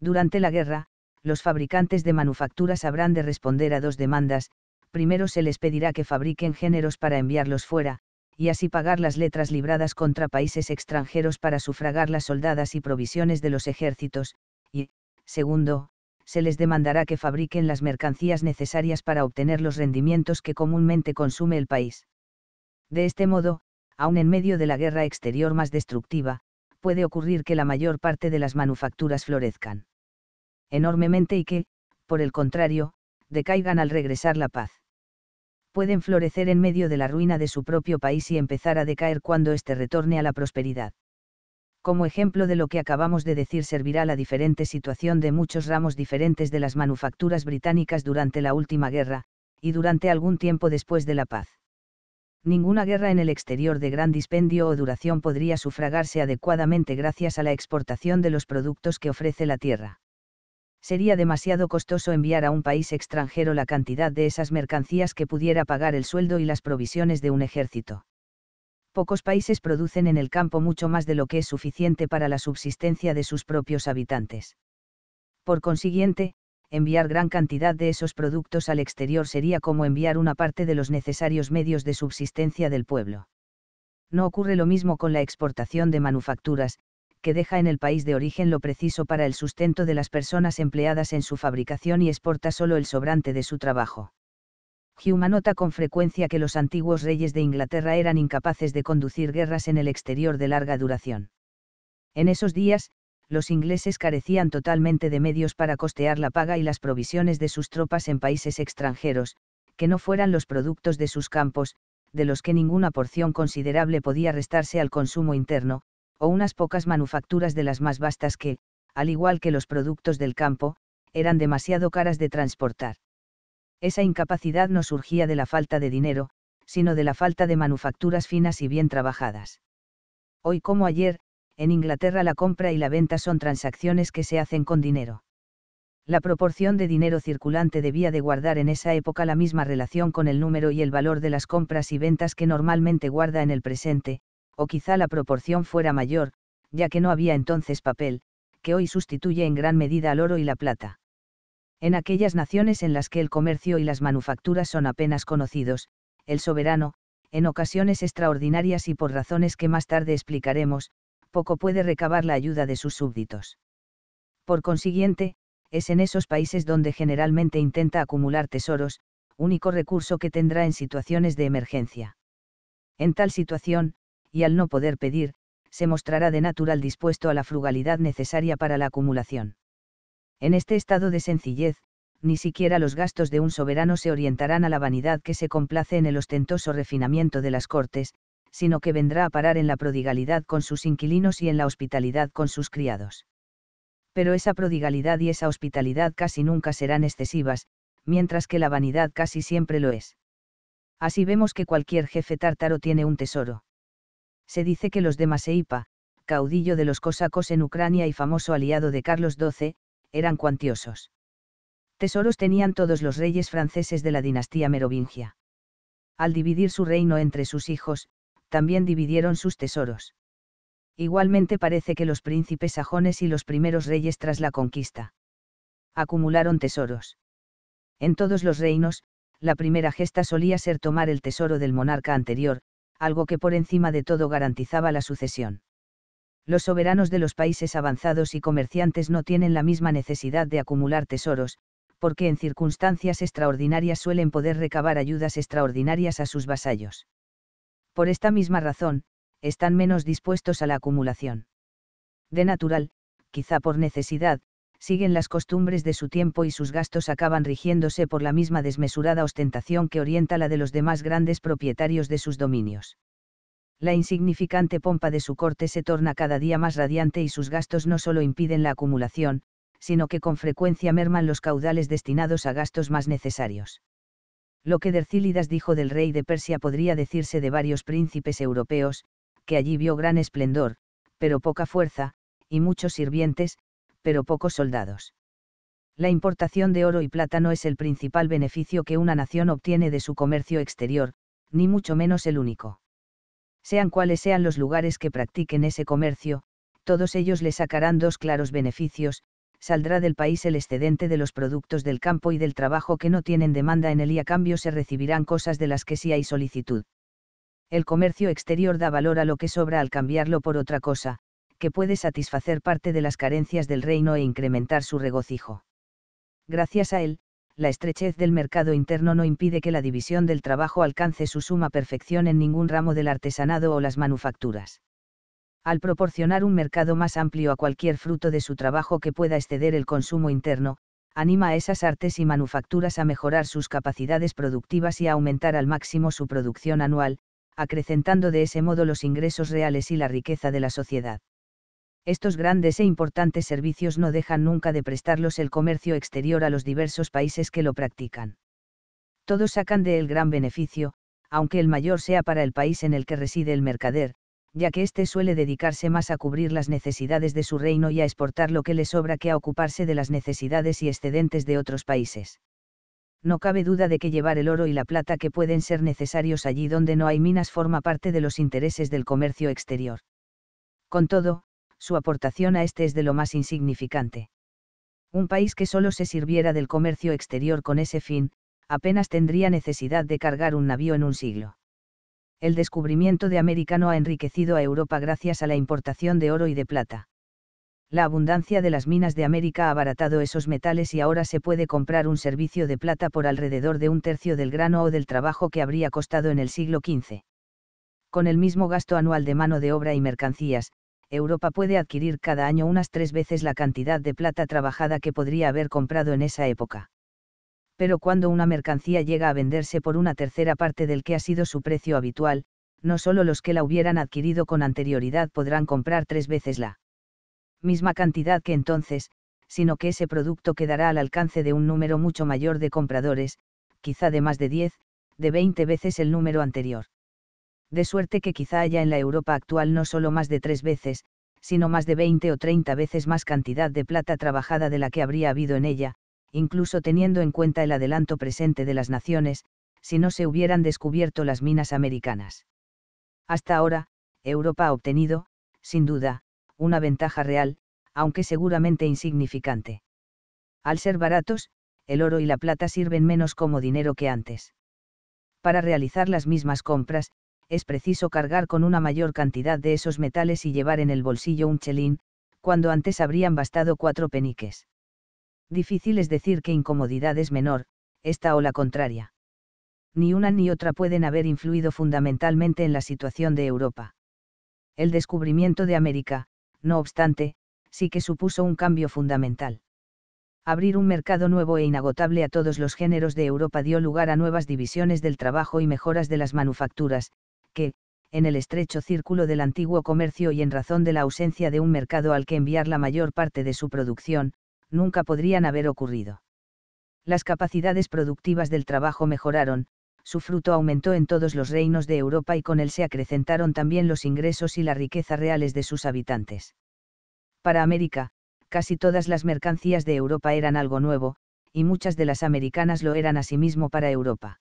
Durante la guerra, los fabricantes de manufacturas habrán de responder a dos demandas, primero se les pedirá que fabriquen géneros para enviarlos fuera, y así pagar las letras libradas contra países extranjeros para sufragar las soldadas y provisiones de los ejércitos, y, segundo, se les demandará que fabriquen las mercancías necesarias para obtener los rendimientos que comúnmente consume el país. De este modo, aun en medio de la guerra exterior más destructiva, puede ocurrir que la mayor parte de las manufacturas florezcan enormemente y que, por el contrario, decaigan al regresar la paz pueden florecer en medio de la ruina de su propio país y empezar a decaer cuando éste retorne a la prosperidad. Como ejemplo de lo que acabamos de decir servirá la diferente situación de muchos ramos diferentes de las manufacturas británicas durante la última guerra, y durante algún tiempo después de la paz. Ninguna guerra en el exterior de gran dispendio o duración podría sufragarse adecuadamente gracias a la exportación de los productos que ofrece la tierra sería demasiado costoso enviar a un país extranjero la cantidad de esas mercancías que pudiera pagar el sueldo y las provisiones de un ejército. Pocos países producen en el campo mucho más de lo que es suficiente para la subsistencia de sus propios habitantes. Por consiguiente, enviar gran cantidad de esos productos al exterior sería como enviar una parte de los necesarios medios de subsistencia del pueblo. No ocurre lo mismo con la exportación de manufacturas, que deja en el país de origen lo preciso para el sustento de las personas empleadas en su fabricación y exporta solo el sobrante de su trabajo. Hume anota con frecuencia que los antiguos reyes de Inglaterra eran incapaces de conducir guerras en el exterior de larga duración. En esos días, los ingleses carecían totalmente de medios para costear la paga y las provisiones de sus tropas en países extranjeros, que no fueran los productos de sus campos, de los que ninguna porción considerable podía restarse al consumo interno, o unas pocas manufacturas de las más vastas que, al igual que los productos del campo, eran demasiado caras de transportar. Esa incapacidad no surgía de la falta de dinero, sino de la falta de manufacturas finas y bien trabajadas. Hoy como ayer, en Inglaterra la compra y la venta son transacciones que se hacen con dinero. La proporción de dinero circulante debía de guardar en esa época la misma relación con el número y el valor de las compras y ventas que normalmente guarda en el presente, o quizá la proporción fuera mayor, ya que no había entonces papel, que hoy sustituye en gran medida al oro y la plata. En aquellas naciones en las que el comercio y las manufacturas son apenas conocidos, el soberano, en ocasiones extraordinarias y por razones que más tarde explicaremos, poco puede recabar la ayuda de sus súbditos. Por consiguiente, es en esos países donde generalmente intenta acumular tesoros, único recurso que tendrá en situaciones de emergencia. En tal situación, y al no poder pedir, se mostrará de natural dispuesto a la frugalidad necesaria para la acumulación. En este estado de sencillez, ni siquiera los gastos de un soberano se orientarán a la vanidad que se complace en el ostentoso refinamiento de las cortes, sino que vendrá a parar en la prodigalidad con sus inquilinos y en la hospitalidad con sus criados. Pero esa prodigalidad y esa hospitalidad casi nunca serán excesivas, mientras que la vanidad casi siempre lo es. Así vemos que cualquier jefe tártaro tiene un tesoro se dice que los de Maseipa, caudillo de los cosacos en Ucrania y famoso aliado de Carlos XII, eran cuantiosos. Tesoros tenían todos los reyes franceses de la dinastía merovingia. Al dividir su reino entre sus hijos, también dividieron sus tesoros. Igualmente parece que los príncipes sajones y los primeros reyes tras la conquista acumularon tesoros. En todos los reinos, la primera gesta solía ser tomar el tesoro del monarca anterior, algo que por encima de todo garantizaba la sucesión. Los soberanos de los países avanzados y comerciantes no tienen la misma necesidad de acumular tesoros, porque en circunstancias extraordinarias suelen poder recabar ayudas extraordinarias a sus vasallos. Por esta misma razón, están menos dispuestos a la acumulación. De natural, quizá por necesidad, siguen las costumbres de su tiempo y sus gastos acaban rigiéndose por la misma desmesurada ostentación que orienta la de los demás grandes propietarios de sus dominios. La insignificante pompa de su corte se torna cada día más radiante y sus gastos no solo impiden la acumulación, sino que con frecuencia merman los caudales destinados a gastos más necesarios. Lo que Dercílidas dijo del rey de Persia podría decirse de varios príncipes europeos, que allí vio gran esplendor, pero poca fuerza, y muchos sirvientes, pero pocos soldados. La importación de oro y plata no es el principal beneficio que una nación obtiene de su comercio exterior, ni mucho menos el único. Sean cuales sean los lugares que practiquen ese comercio, todos ellos le sacarán dos claros beneficios, saldrá del país el excedente de los productos del campo y del trabajo que no tienen demanda en él y a cambio se recibirán cosas de las que sí hay solicitud. El comercio exterior da valor a lo que sobra al cambiarlo por otra cosa, que puede satisfacer parte de las carencias del reino e incrementar su regocijo. Gracias a él, la estrechez del mercado interno no impide que la división del trabajo alcance su suma perfección en ningún ramo del artesanado o las manufacturas. Al proporcionar un mercado más amplio a cualquier fruto de su trabajo que pueda exceder el consumo interno, anima a esas artes y manufacturas a mejorar sus capacidades productivas y a aumentar al máximo su producción anual, acrecentando de ese modo los ingresos reales y la riqueza de la sociedad. Estos grandes e importantes servicios no dejan nunca de prestarlos el comercio exterior a los diversos países que lo practican. Todos sacan de él gran beneficio, aunque el mayor sea para el país en el que reside el mercader, ya que éste suele dedicarse más a cubrir las necesidades de su reino y a exportar lo que le sobra que a ocuparse de las necesidades y excedentes de otros países. No cabe duda de que llevar el oro y la plata que pueden ser necesarios allí donde no hay minas forma parte de los intereses del comercio exterior. Con todo, su aportación a este es de lo más insignificante. Un país que solo se sirviera del comercio exterior con ese fin, apenas tendría necesidad de cargar un navío en un siglo. El descubrimiento de América no ha enriquecido a Europa gracias a la importación de oro y de plata. La abundancia de las minas de América ha abaratado esos metales y ahora se puede comprar un servicio de plata por alrededor de un tercio del grano o del trabajo que habría costado en el siglo XV. Con el mismo gasto anual de mano de obra y mercancías, Europa puede adquirir cada año unas tres veces la cantidad de plata trabajada que podría haber comprado en esa época. Pero cuando una mercancía llega a venderse por una tercera parte del que ha sido su precio habitual, no solo los que la hubieran adquirido con anterioridad podrán comprar tres veces la misma cantidad que entonces, sino que ese producto quedará al alcance de un número mucho mayor de compradores, quizá de más de 10, de 20 veces el número anterior de suerte que quizá haya en la Europa actual no solo más de tres veces, sino más de 20 o 30 veces más cantidad de plata trabajada de la que habría habido en ella, incluso teniendo en cuenta el adelanto presente de las naciones, si no se hubieran descubierto las minas americanas. Hasta ahora, Europa ha obtenido, sin duda, una ventaja real, aunque seguramente insignificante. Al ser baratos, el oro y la plata sirven menos como dinero que antes. Para realizar las mismas compras, es preciso cargar con una mayor cantidad de esos metales y llevar en el bolsillo un chelín, cuando antes habrían bastado cuatro peniques. Difícil es decir que incomodidad es menor, esta o la contraria. Ni una ni otra pueden haber influido fundamentalmente en la situación de Europa. El descubrimiento de América, no obstante, sí que supuso un cambio fundamental. Abrir un mercado nuevo e inagotable a todos los géneros de Europa dio lugar a nuevas divisiones del trabajo y mejoras de las manufacturas, que, en el estrecho círculo del antiguo comercio y en razón de la ausencia de un mercado al que enviar la mayor parte de su producción, nunca podrían haber ocurrido. Las capacidades productivas del trabajo mejoraron, su fruto aumentó en todos los reinos de Europa y con él se acrecentaron también los ingresos y la riqueza reales de sus habitantes. Para América, casi todas las mercancías de Europa eran algo nuevo, y muchas de las americanas lo eran asimismo para Europa.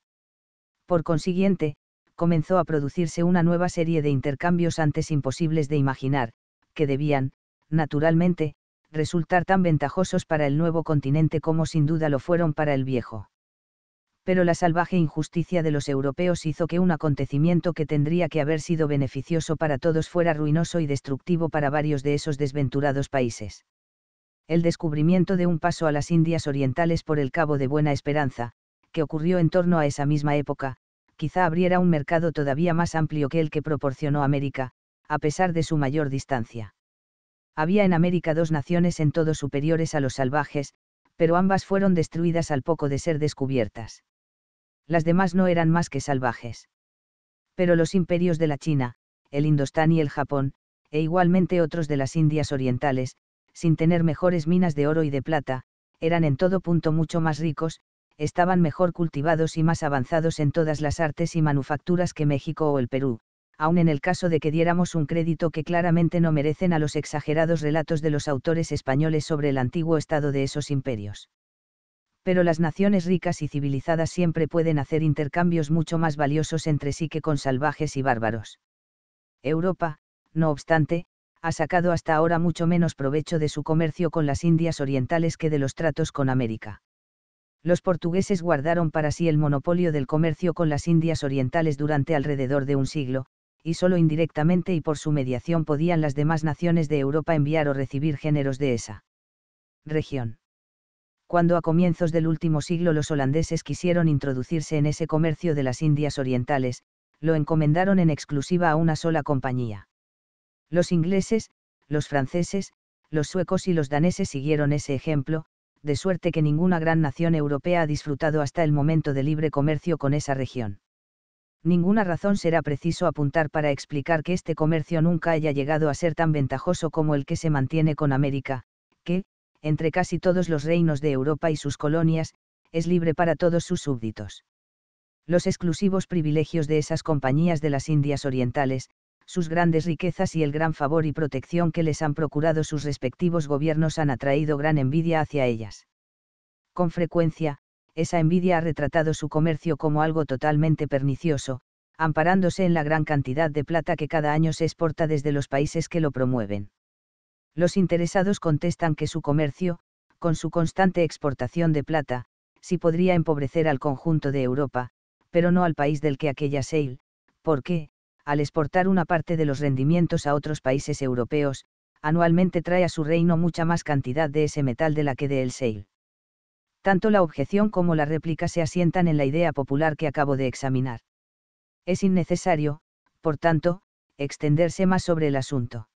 Por consiguiente, comenzó a producirse una nueva serie de intercambios antes imposibles de imaginar, que debían, naturalmente, resultar tan ventajosos para el nuevo continente como sin duda lo fueron para el viejo. Pero la salvaje injusticia de los europeos hizo que un acontecimiento que tendría que haber sido beneficioso para todos fuera ruinoso y destructivo para varios de esos desventurados países. El descubrimiento de un paso a las Indias Orientales por el Cabo de Buena Esperanza, que ocurrió en torno a esa misma época, quizá abriera un mercado todavía más amplio que el que proporcionó América, a pesar de su mayor distancia. Había en América dos naciones en todo superiores a los salvajes, pero ambas fueron destruidas al poco de ser descubiertas. Las demás no eran más que salvajes. Pero los imperios de la China, el Indostán y el Japón, e igualmente otros de las Indias orientales, sin tener mejores minas de oro y de plata, eran en todo punto mucho más ricos, estaban mejor cultivados y más avanzados en todas las artes y manufacturas que México o el Perú, aun en el caso de que diéramos un crédito que claramente no merecen a los exagerados relatos de los autores españoles sobre el antiguo estado de esos imperios. Pero las naciones ricas y civilizadas siempre pueden hacer intercambios mucho más valiosos entre sí que con salvajes y bárbaros. Europa, no obstante, ha sacado hasta ahora mucho menos provecho de su comercio con las Indias orientales que de los tratos con América los portugueses guardaron para sí el monopolio del comercio con las Indias Orientales durante alrededor de un siglo, y solo indirectamente y por su mediación podían las demás naciones de Europa enviar o recibir géneros de esa región. Cuando a comienzos del último siglo los holandeses quisieron introducirse en ese comercio de las Indias Orientales, lo encomendaron en exclusiva a una sola compañía. Los ingleses, los franceses, los suecos y los daneses siguieron ese ejemplo, de suerte que ninguna gran nación europea ha disfrutado hasta el momento de libre comercio con esa región. Ninguna razón será preciso apuntar para explicar que este comercio nunca haya llegado a ser tan ventajoso como el que se mantiene con América, que, entre casi todos los reinos de Europa y sus colonias, es libre para todos sus súbditos. Los exclusivos privilegios de esas compañías de las Indias Orientales, sus grandes riquezas y el gran favor y protección que les han procurado sus respectivos gobiernos han atraído gran envidia hacia ellas. Con frecuencia, esa envidia ha retratado su comercio como algo totalmente pernicioso, amparándose en la gran cantidad de plata que cada año se exporta desde los países que lo promueven. Los interesados contestan que su comercio, con su constante exportación de plata, sí podría empobrecer al conjunto de Europa, pero no al país del que aquella sale, porque, al exportar una parte de los rendimientos a otros países europeos, anualmente trae a su reino mucha más cantidad de ese metal de la que de el seil. Tanto la objeción como la réplica se asientan en la idea popular que acabo de examinar. Es innecesario, por tanto, extenderse más sobre el asunto.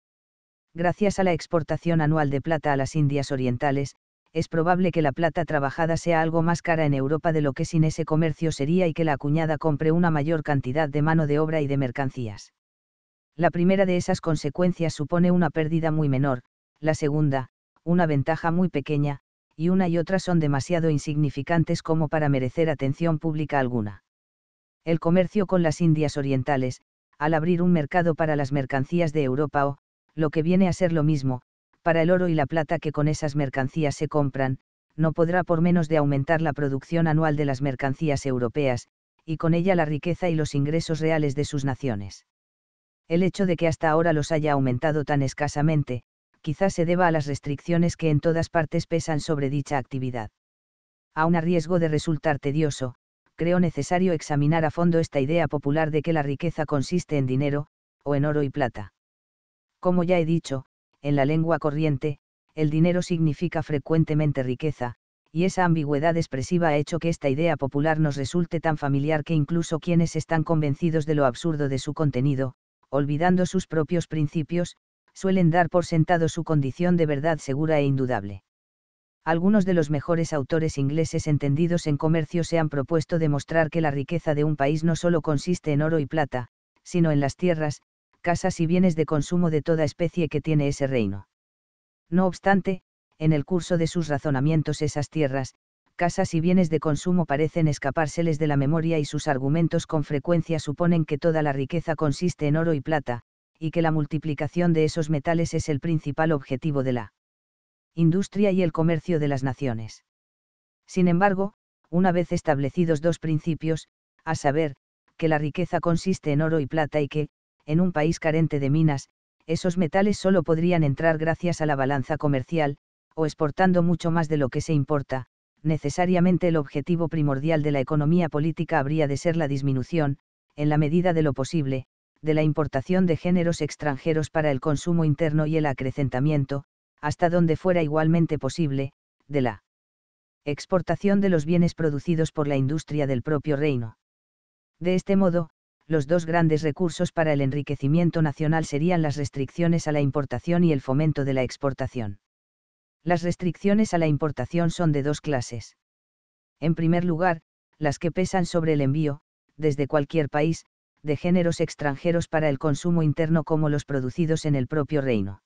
Gracias a la exportación anual de plata a las Indias Orientales, es probable que la plata trabajada sea algo más cara en Europa de lo que sin ese comercio sería y que la acuñada compre una mayor cantidad de mano de obra y de mercancías. La primera de esas consecuencias supone una pérdida muy menor, la segunda, una ventaja muy pequeña, y una y otra son demasiado insignificantes como para merecer atención pública alguna. El comercio con las Indias Orientales, al abrir un mercado para las mercancías de Europa o, lo que viene a ser lo mismo, para el oro y la plata que con esas mercancías se compran, no podrá por menos de aumentar la producción anual de las mercancías europeas, y con ella la riqueza y los ingresos reales de sus naciones. El hecho de que hasta ahora los haya aumentado tan escasamente, quizás se deba a las restricciones que en todas partes pesan sobre dicha actividad. Aun a riesgo de resultar tedioso, creo necesario examinar a fondo esta idea popular de que la riqueza consiste en dinero, o en oro y plata. Como ya he dicho, en la lengua corriente, el dinero significa frecuentemente riqueza, y esa ambigüedad expresiva ha hecho que esta idea popular nos resulte tan familiar que incluso quienes están convencidos de lo absurdo de su contenido, olvidando sus propios principios, suelen dar por sentado su condición de verdad segura e indudable. Algunos de los mejores autores ingleses entendidos en comercio se han propuesto demostrar que la riqueza de un país no solo consiste en oro y plata, sino en las tierras, casas y bienes de consumo de toda especie que tiene ese reino. No obstante, en el curso de sus razonamientos esas tierras, casas y bienes de consumo parecen escapárseles de la memoria y sus argumentos con frecuencia suponen que toda la riqueza consiste en oro y plata, y que la multiplicación de esos metales es el principal objetivo de la industria y el comercio de las naciones. Sin embargo, una vez establecidos dos principios, a saber, que la riqueza consiste en oro y plata y que, en un país carente de minas, esos metales solo podrían entrar gracias a la balanza comercial, o exportando mucho más de lo que se importa, necesariamente el objetivo primordial de la economía política habría de ser la disminución, en la medida de lo posible, de la importación de géneros extranjeros para el consumo interno y el acrecentamiento, hasta donde fuera igualmente posible, de la exportación de los bienes producidos por la industria del propio reino. De este modo, los dos grandes recursos para el enriquecimiento nacional serían las restricciones a la importación y el fomento de la exportación. Las restricciones a la importación son de dos clases. En primer lugar, las que pesan sobre el envío, desde cualquier país, de géneros extranjeros para el consumo interno como los producidos en el propio reino.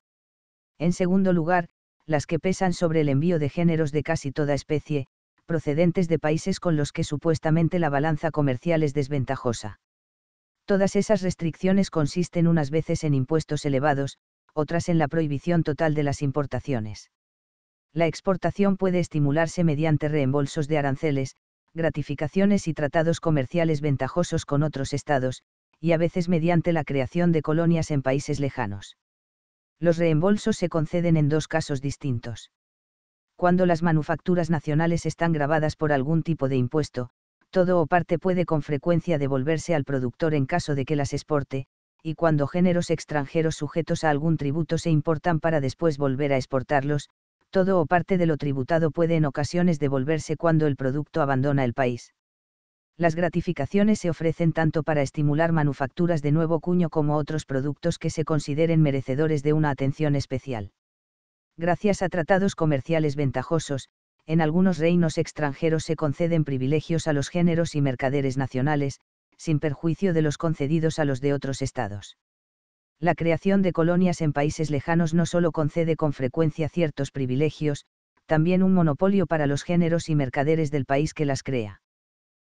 En segundo lugar, las que pesan sobre el envío de géneros de casi toda especie, procedentes de países con los que supuestamente la balanza comercial es desventajosa. Todas esas restricciones consisten unas veces en impuestos elevados, otras en la prohibición total de las importaciones. La exportación puede estimularse mediante reembolsos de aranceles, gratificaciones y tratados comerciales ventajosos con otros estados, y a veces mediante la creación de colonias en países lejanos. Los reembolsos se conceden en dos casos distintos. Cuando las manufacturas nacionales están grabadas por algún tipo de impuesto, todo o parte puede con frecuencia devolverse al productor en caso de que las exporte, y cuando géneros extranjeros sujetos a algún tributo se importan para después volver a exportarlos, todo o parte de lo tributado puede en ocasiones devolverse cuando el producto abandona el país. Las gratificaciones se ofrecen tanto para estimular manufacturas de nuevo cuño como otros productos que se consideren merecedores de una atención especial. Gracias a tratados comerciales ventajosos, en algunos reinos extranjeros se conceden privilegios a los géneros y mercaderes nacionales, sin perjuicio de los concedidos a los de otros estados. La creación de colonias en países lejanos no solo concede con frecuencia ciertos privilegios, también un monopolio para los géneros y mercaderes del país que las crea.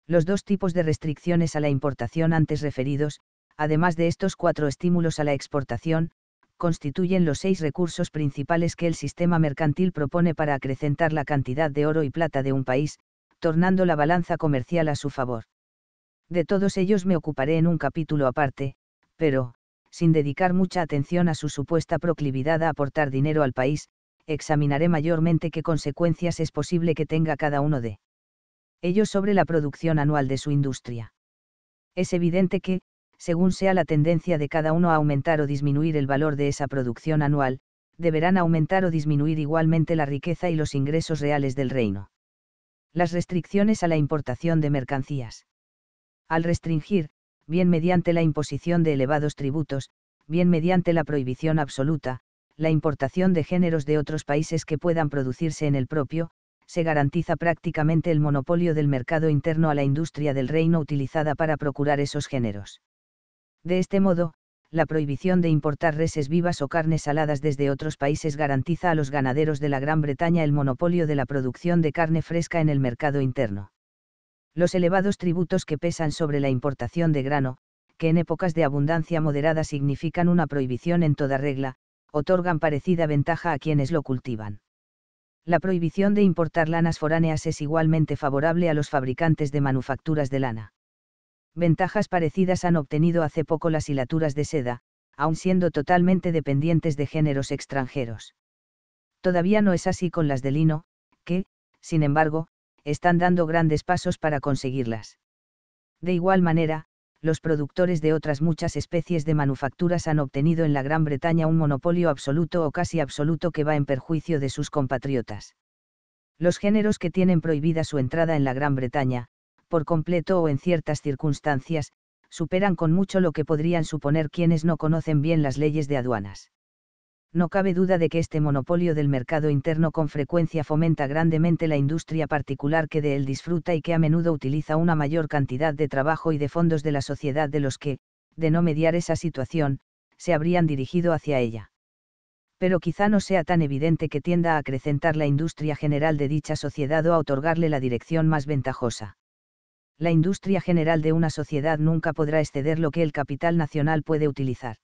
Los dos tipos de restricciones a la importación antes referidos, además de estos cuatro estímulos a la exportación, constituyen los seis recursos principales que el sistema mercantil propone para acrecentar la cantidad de oro y plata de un país, tornando la balanza comercial a su favor. De todos ellos me ocuparé en un capítulo aparte, pero, sin dedicar mucha atención a su supuesta proclividad a aportar dinero al país, examinaré mayormente qué consecuencias es posible que tenga cada uno de ellos sobre la producción anual de su industria. Es evidente que, según sea la tendencia de cada uno a aumentar o disminuir el valor de esa producción anual, deberán aumentar o disminuir igualmente la riqueza y los ingresos reales del reino. Las restricciones a la importación de mercancías. Al restringir, bien mediante la imposición de elevados tributos, bien mediante la prohibición absoluta, la importación de géneros de otros países que puedan producirse en el propio, se garantiza prácticamente el monopolio del mercado interno a la industria del reino utilizada para procurar esos géneros. De este modo, la prohibición de importar reses vivas o carnes saladas desde otros países garantiza a los ganaderos de la Gran Bretaña el monopolio de la producción de carne fresca en el mercado interno. Los elevados tributos que pesan sobre la importación de grano, que en épocas de abundancia moderada significan una prohibición en toda regla, otorgan parecida ventaja a quienes lo cultivan. La prohibición de importar lanas foráneas es igualmente favorable a los fabricantes de manufacturas de lana ventajas parecidas han obtenido hace poco las hilaturas de seda, aun siendo totalmente dependientes de géneros extranjeros. Todavía no es así con las de lino, que, sin embargo, están dando grandes pasos para conseguirlas. De igual manera, los productores de otras muchas especies de manufacturas han obtenido en la Gran Bretaña un monopolio absoluto o casi absoluto que va en perjuicio de sus compatriotas. Los géneros que tienen prohibida su entrada en la Gran Bretaña, por completo o en ciertas circunstancias, superan con mucho lo que podrían suponer quienes no conocen bien las leyes de aduanas. No cabe duda de que este monopolio del mercado interno con frecuencia fomenta grandemente la industria particular que de él disfruta y que a menudo utiliza una mayor cantidad de trabajo y de fondos de la sociedad de los que, de no mediar esa situación, se habrían dirigido hacia ella. Pero quizá no sea tan evidente que tienda a acrecentar la industria general de dicha sociedad o a otorgarle la dirección más ventajosa la industria general de una sociedad nunca podrá exceder lo que el capital nacional puede utilizar.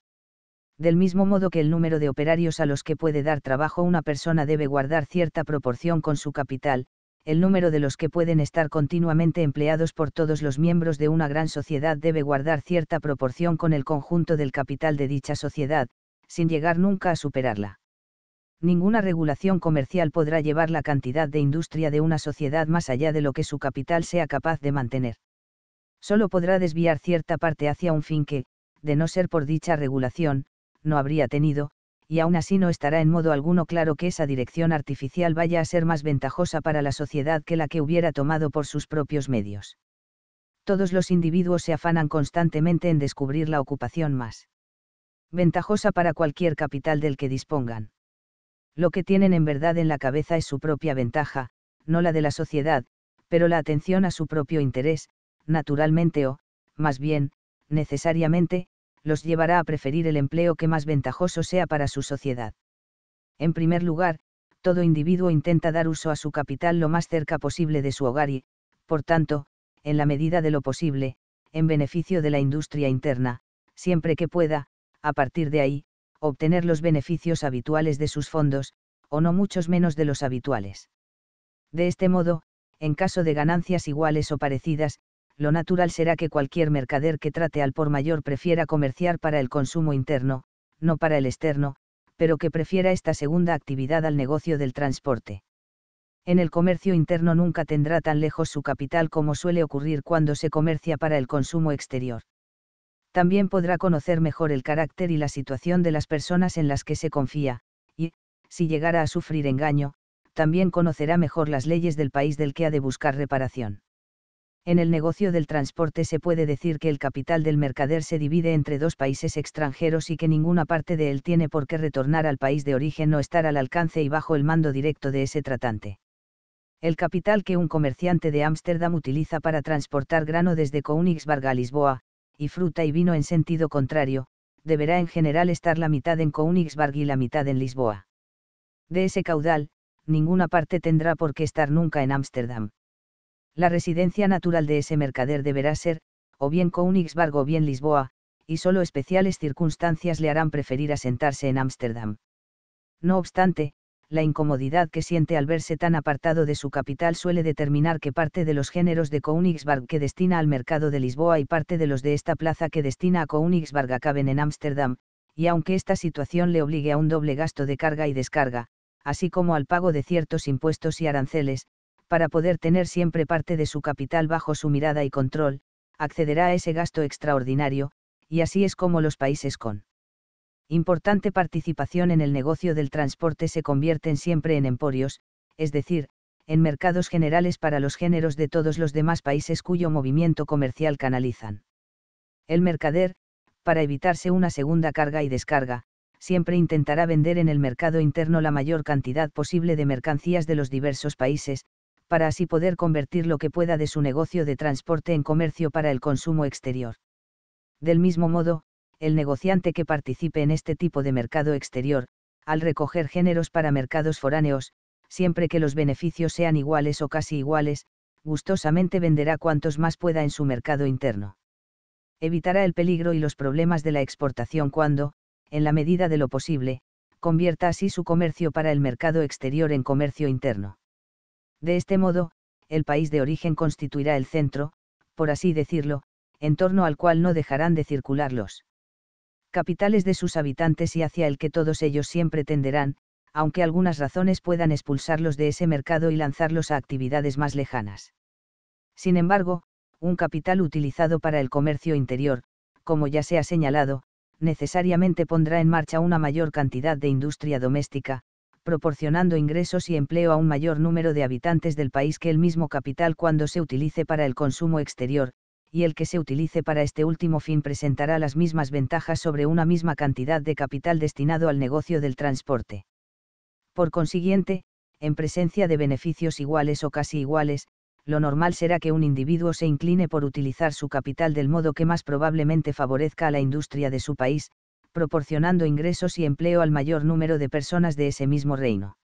Del mismo modo que el número de operarios a los que puede dar trabajo una persona debe guardar cierta proporción con su capital, el número de los que pueden estar continuamente empleados por todos los miembros de una gran sociedad debe guardar cierta proporción con el conjunto del capital de dicha sociedad, sin llegar nunca a superarla ninguna regulación comercial podrá llevar la cantidad de industria de una sociedad más allá de lo que su capital sea capaz de mantener. Solo podrá desviar cierta parte hacia un fin que, de no ser por dicha regulación, no habría tenido, y aún así no estará en modo alguno claro que esa dirección artificial vaya a ser más ventajosa para la sociedad que la que hubiera tomado por sus propios medios. Todos los individuos se afanan constantemente en descubrir la ocupación más ventajosa para cualquier capital del que dispongan. Lo que tienen en verdad en la cabeza es su propia ventaja, no la de la sociedad, pero la atención a su propio interés, naturalmente o, más bien, necesariamente, los llevará a preferir el empleo que más ventajoso sea para su sociedad. En primer lugar, todo individuo intenta dar uso a su capital lo más cerca posible de su hogar y, por tanto, en la medida de lo posible, en beneficio de la industria interna, siempre que pueda, a partir de ahí, obtener los beneficios habituales de sus fondos, o no muchos menos de los habituales. De este modo, en caso de ganancias iguales o parecidas, lo natural será que cualquier mercader que trate al por mayor prefiera comerciar para el consumo interno, no para el externo, pero que prefiera esta segunda actividad al negocio del transporte. En el comercio interno nunca tendrá tan lejos su capital como suele ocurrir cuando se comercia para el consumo exterior también podrá conocer mejor el carácter y la situación de las personas en las que se confía, y, si llegara a sufrir engaño, también conocerá mejor las leyes del país del que ha de buscar reparación. En el negocio del transporte se puede decir que el capital del mercader se divide entre dos países extranjeros y que ninguna parte de él tiene por qué retornar al país de origen o estar al alcance y bajo el mando directo de ese tratante. El capital que un comerciante de Ámsterdam utiliza para transportar grano desde Königsberg a Lisboa, y fruta y vino en sentido contrario, deberá en general estar la mitad en Königsberg y la mitad en Lisboa. De ese caudal, ninguna parte tendrá por qué estar nunca en Ámsterdam. La residencia natural de ese mercader deberá ser, o bien Königsberg o bien Lisboa, y solo especiales circunstancias le harán preferir asentarse en Ámsterdam. No obstante, la incomodidad que siente al verse tan apartado de su capital suele determinar que parte de los géneros de Koenigsberg que destina al mercado de Lisboa y parte de los de esta plaza que destina a Königsberg acaben en Ámsterdam, y aunque esta situación le obligue a un doble gasto de carga y descarga, así como al pago de ciertos impuestos y aranceles, para poder tener siempre parte de su capital bajo su mirada y control, accederá a ese gasto extraordinario, y así es como los países con importante participación en el negocio del transporte se convierten siempre en emporios, es decir, en mercados generales para los géneros de todos los demás países cuyo movimiento comercial canalizan. El mercader, para evitarse una segunda carga y descarga, siempre intentará vender en el mercado interno la mayor cantidad posible de mercancías de los diversos países, para así poder convertir lo que pueda de su negocio de transporte en comercio para el consumo exterior. Del mismo modo, el negociante que participe en este tipo de mercado exterior, al recoger géneros para mercados foráneos, siempre que los beneficios sean iguales o casi iguales, gustosamente venderá cuantos más pueda en su mercado interno. Evitará el peligro y los problemas de la exportación cuando, en la medida de lo posible, convierta así su comercio para el mercado exterior en comercio interno. De este modo, el país de origen constituirá el centro, por así decirlo, en torno al cual no dejarán de circular los capitales de sus habitantes y hacia el que todos ellos siempre tenderán, aunque algunas razones puedan expulsarlos de ese mercado y lanzarlos a actividades más lejanas. Sin embargo, un capital utilizado para el comercio interior, como ya se ha señalado, necesariamente pondrá en marcha una mayor cantidad de industria doméstica, proporcionando ingresos y empleo a un mayor número de habitantes del país que el mismo capital cuando se utilice para el consumo exterior, y el que se utilice para este último fin presentará las mismas ventajas sobre una misma cantidad de capital destinado al negocio del transporte. Por consiguiente, en presencia de beneficios iguales o casi iguales, lo normal será que un individuo se incline por utilizar su capital del modo que más probablemente favorezca a la industria de su país, proporcionando ingresos y empleo al mayor número de personas de ese mismo reino.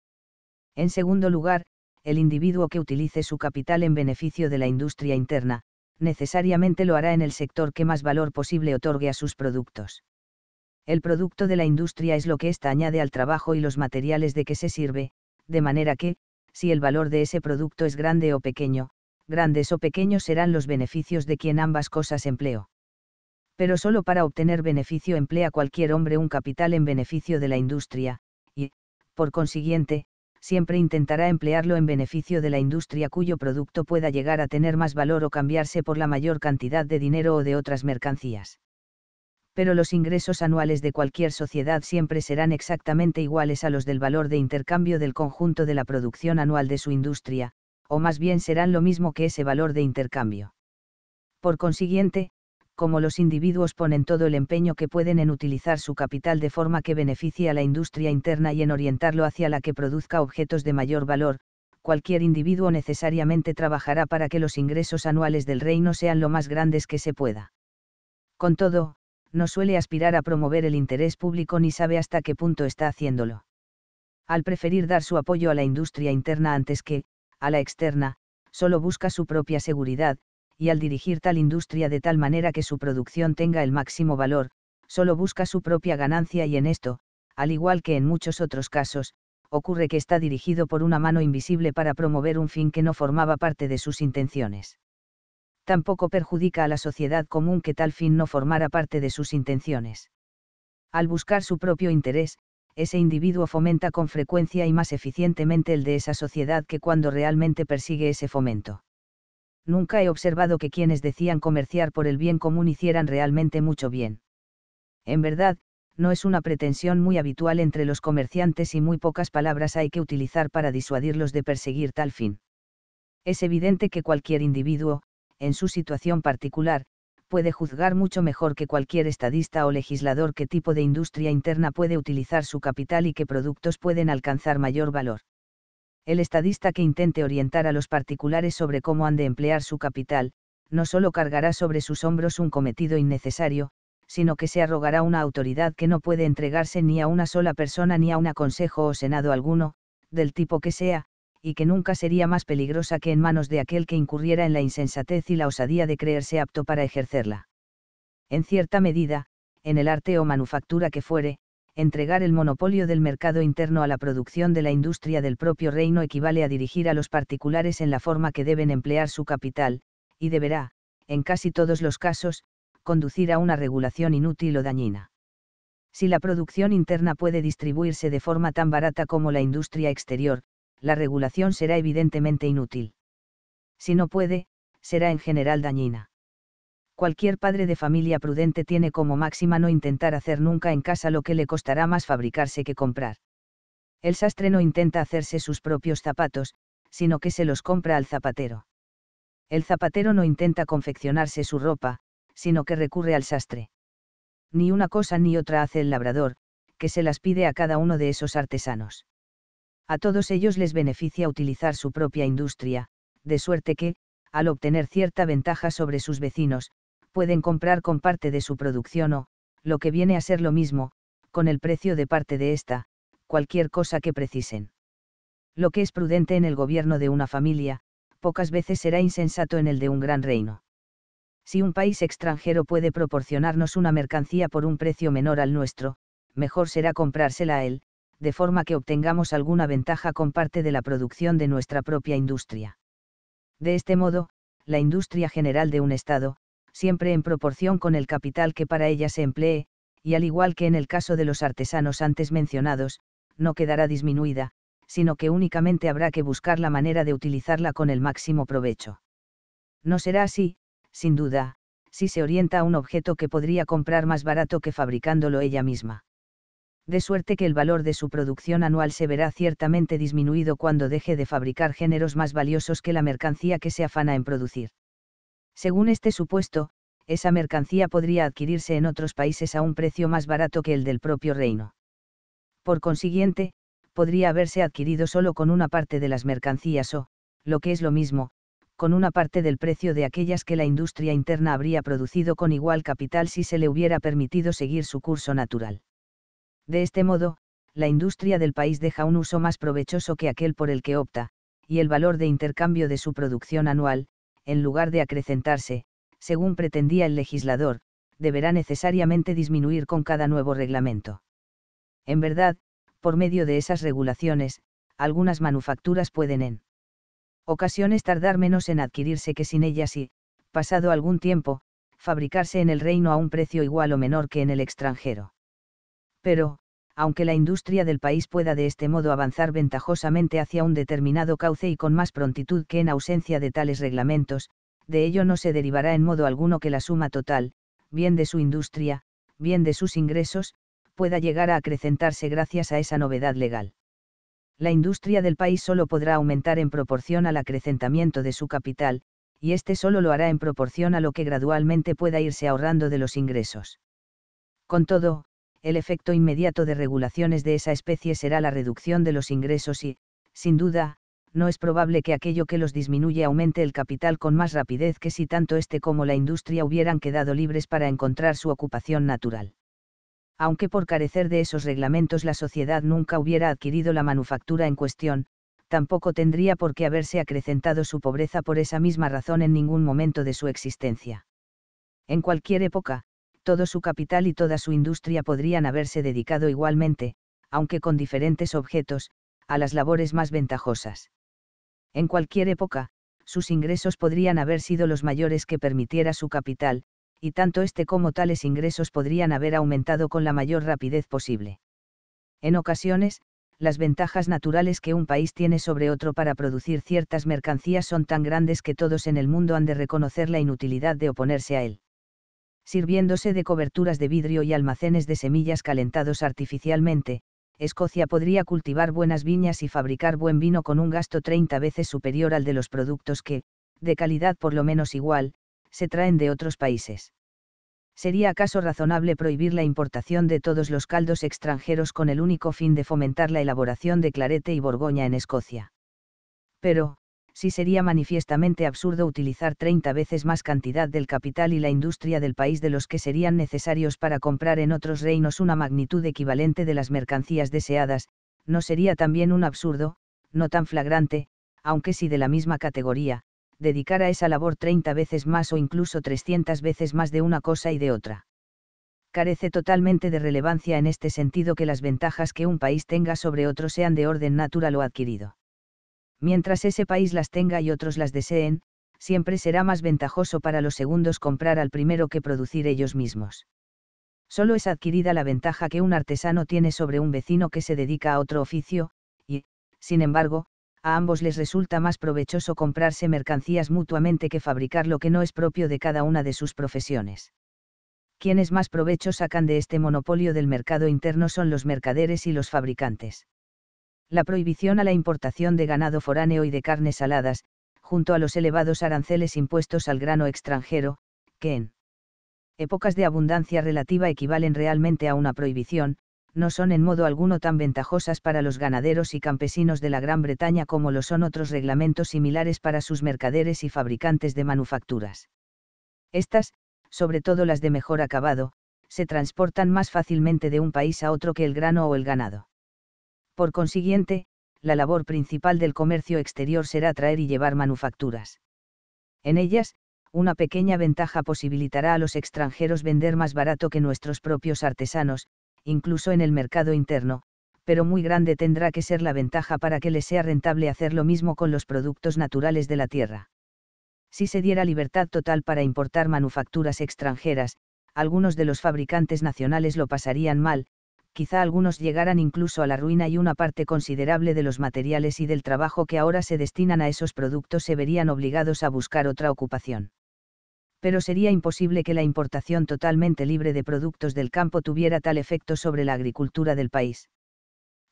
En segundo lugar, el individuo que utilice su capital en beneficio de la industria interna, necesariamente lo hará en el sector que más valor posible otorgue a sus productos. El producto de la industria es lo que ésta añade al trabajo y los materiales de que se sirve, de manera que, si el valor de ese producto es grande o pequeño, grandes o pequeños serán los beneficios de quien ambas cosas empleo. Pero solo para obtener beneficio emplea cualquier hombre un capital en beneficio de la industria, y, por consiguiente, siempre intentará emplearlo en beneficio de la industria cuyo producto pueda llegar a tener más valor o cambiarse por la mayor cantidad de dinero o de otras mercancías. Pero los ingresos anuales de cualquier sociedad siempre serán exactamente iguales a los del valor de intercambio del conjunto de la producción anual de su industria, o más bien serán lo mismo que ese valor de intercambio. Por consiguiente, como los individuos ponen todo el empeño que pueden en utilizar su capital de forma que beneficie a la industria interna y en orientarlo hacia la que produzca objetos de mayor valor, cualquier individuo necesariamente trabajará para que los ingresos anuales del reino sean lo más grandes que se pueda. Con todo, no suele aspirar a promover el interés público ni sabe hasta qué punto está haciéndolo. Al preferir dar su apoyo a la industria interna antes que, a la externa, solo busca su propia seguridad, y al dirigir tal industria de tal manera que su producción tenga el máximo valor, solo busca su propia ganancia y en esto, al igual que en muchos otros casos, ocurre que está dirigido por una mano invisible para promover un fin que no formaba parte de sus intenciones. Tampoco perjudica a la sociedad común que tal fin no formara parte de sus intenciones. Al buscar su propio interés, ese individuo fomenta con frecuencia y más eficientemente el de esa sociedad que cuando realmente persigue ese fomento nunca he observado que quienes decían comerciar por el bien común hicieran realmente mucho bien. En verdad, no es una pretensión muy habitual entre los comerciantes y muy pocas palabras hay que utilizar para disuadirlos de perseguir tal fin. Es evidente que cualquier individuo, en su situación particular, puede juzgar mucho mejor que cualquier estadista o legislador qué tipo de industria interna puede utilizar su capital y qué productos pueden alcanzar mayor valor el estadista que intente orientar a los particulares sobre cómo han de emplear su capital, no solo cargará sobre sus hombros un cometido innecesario, sino que se arrogará una autoridad que no puede entregarse ni a una sola persona ni a un consejo o senado alguno, del tipo que sea, y que nunca sería más peligrosa que en manos de aquel que incurriera en la insensatez y la osadía de creerse apto para ejercerla. En cierta medida, en el arte o manufactura que fuere, entregar el monopolio del mercado interno a la producción de la industria del propio reino equivale a dirigir a los particulares en la forma que deben emplear su capital, y deberá, en casi todos los casos, conducir a una regulación inútil o dañina. Si la producción interna puede distribuirse de forma tan barata como la industria exterior, la regulación será evidentemente inútil. Si no puede, será en general dañina cualquier padre de familia prudente tiene como máxima no intentar hacer nunca en casa lo que le costará más fabricarse que comprar. El sastre no intenta hacerse sus propios zapatos, sino que se los compra al zapatero. El zapatero no intenta confeccionarse su ropa, sino que recurre al sastre. Ni una cosa ni otra hace el labrador, que se las pide a cada uno de esos artesanos. A todos ellos les beneficia utilizar su propia industria, de suerte que, al obtener cierta ventaja sobre sus vecinos, pueden comprar con parte de su producción o, lo que viene a ser lo mismo, con el precio de parte de esta, cualquier cosa que precisen. Lo que es prudente en el gobierno de una familia, pocas veces será insensato en el de un gran reino. Si un país extranjero puede proporcionarnos una mercancía por un precio menor al nuestro, mejor será comprársela a él, de forma que obtengamos alguna ventaja con parte de la producción de nuestra propia industria. De este modo, la industria general de un Estado, siempre en proporción con el capital que para ella se emplee, y al igual que en el caso de los artesanos antes mencionados, no quedará disminuida, sino que únicamente habrá que buscar la manera de utilizarla con el máximo provecho. No será así, sin duda, si se orienta a un objeto que podría comprar más barato que fabricándolo ella misma. De suerte que el valor de su producción anual se verá ciertamente disminuido cuando deje de fabricar géneros más valiosos que la mercancía que se afana en producir. Según este supuesto, esa mercancía podría adquirirse en otros países a un precio más barato que el del propio reino. Por consiguiente, podría haberse adquirido solo con una parte de las mercancías o, lo que es lo mismo, con una parte del precio de aquellas que la industria interna habría producido con igual capital si se le hubiera permitido seguir su curso natural. De este modo, la industria del país deja un uso más provechoso que aquel por el que opta, y el valor de intercambio de su producción anual, en lugar de acrecentarse, según pretendía el legislador, deberá necesariamente disminuir con cada nuevo reglamento. En verdad, por medio de esas regulaciones, algunas manufacturas pueden en ocasiones tardar menos en adquirirse que sin ellas y, pasado algún tiempo, fabricarse en el reino a un precio igual o menor que en el extranjero. Pero, aunque la industria del país pueda de este modo avanzar ventajosamente hacia un determinado cauce y con más prontitud que en ausencia de tales reglamentos, de ello no se derivará en modo alguno que la suma total, bien de su industria, bien de sus ingresos, pueda llegar a acrecentarse gracias a esa novedad legal. La industria del país solo podrá aumentar en proporción al acrecentamiento de su capital, y este solo lo hará en proporción a lo que gradualmente pueda irse ahorrando de los ingresos. Con todo, el efecto inmediato de regulaciones de esa especie será la reducción de los ingresos y, sin duda, no es probable que aquello que los disminuye aumente el capital con más rapidez que si tanto este como la industria hubieran quedado libres para encontrar su ocupación natural. Aunque por carecer de esos reglamentos la sociedad nunca hubiera adquirido la manufactura en cuestión, tampoco tendría por qué haberse acrecentado su pobreza por esa misma razón en ningún momento de su existencia. En cualquier época, todo su capital y toda su industria podrían haberse dedicado igualmente, aunque con diferentes objetos, a las labores más ventajosas. En cualquier época, sus ingresos podrían haber sido los mayores que permitiera su capital, y tanto este como tales ingresos podrían haber aumentado con la mayor rapidez posible. En ocasiones, las ventajas naturales que un país tiene sobre otro para producir ciertas mercancías son tan grandes que todos en el mundo han de reconocer la inutilidad de oponerse a él sirviéndose de coberturas de vidrio y almacenes de semillas calentados artificialmente, Escocia podría cultivar buenas viñas y fabricar buen vino con un gasto 30 veces superior al de los productos que, de calidad por lo menos igual, se traen de otros países. ¿Sería acaso razonable prohibir la importación de todos los caldos extranjeros con el único fin de fomentar la elaboración de clarete y borgoña en Escocia? Pero, si sería manifiestamente absurdo utilizar 30 veces más cantidad del capital y la industria del país de los que serían necesarios para comprar en otros reinos una magnitud equivalente de las mercancías deseadas, no sería también un absurdo, no tan flagrante, aunque si de la misma categoría, dedicar a esa labor 30 veces más o incluso 300 veces más de una cosa y de otra. Carece totalmente de relevancia en este sentido que las ventajas que un país tenga sobre otro sean de orden natural o adquirido mientras ese país las tenga y otros las deseen, siempre será más ventajoso para los segundos comprar al primero que producir ellos mismos. Solo es adquirida la ventaja que un artesano tiene sobre un vecino que se dedica a otro oficio, y, sin embargo, a ambos les resulta más provechoso comprarse mercancías mutuamente que fabricar lo que no es propio de cada una de sus profesiones. Quienes más provecho sacan de este monopolio del mercado interno son los mercaderes y los fabricantes la prohibición a la importación de ganado foráneo y de carnes saladas, junto a los elevados aranceles impuestos al grano extranjero, que en épocas de abundancia relativa equivalen realmente a una prohibición, no son en modo alguno tan ventajosas para los ganaderos y campesinos de la Gran Bretaña como lo son otros reglamentos similares para sus mercaderes y fabricantes de manufacturas. Estas, sobre todo las de mejor acabado, se transportan más fácilmente de un país a otro que el grano o el ganado. Por consiguiente, la labor principal del comercio exterior será traer y llevar manufacturas. En ellas, una pequeña ventaja posibilitará a los extranjeros vender más barato que nuestros propios artesanos, incluso en el mercado interno, pero muy grande tendrá que ser la ventaja para que les sea rentable hacer lo mismo con los productos naturales de la tierra. Si se diera libertad total para importar manufacturas extranjeras, algunos de los fabricantes nacionales lo pasarían mal, quizá algunos llegaran incluso a la ruina y una parte considerable de los materiales y del trabajo que ahora se destinan a esos productos se verían obligados a buscar otra ocupación. Pero sería imposible que la importación totalmente libre de productos del campo tuviera tal efecto sobre la agricultura del país.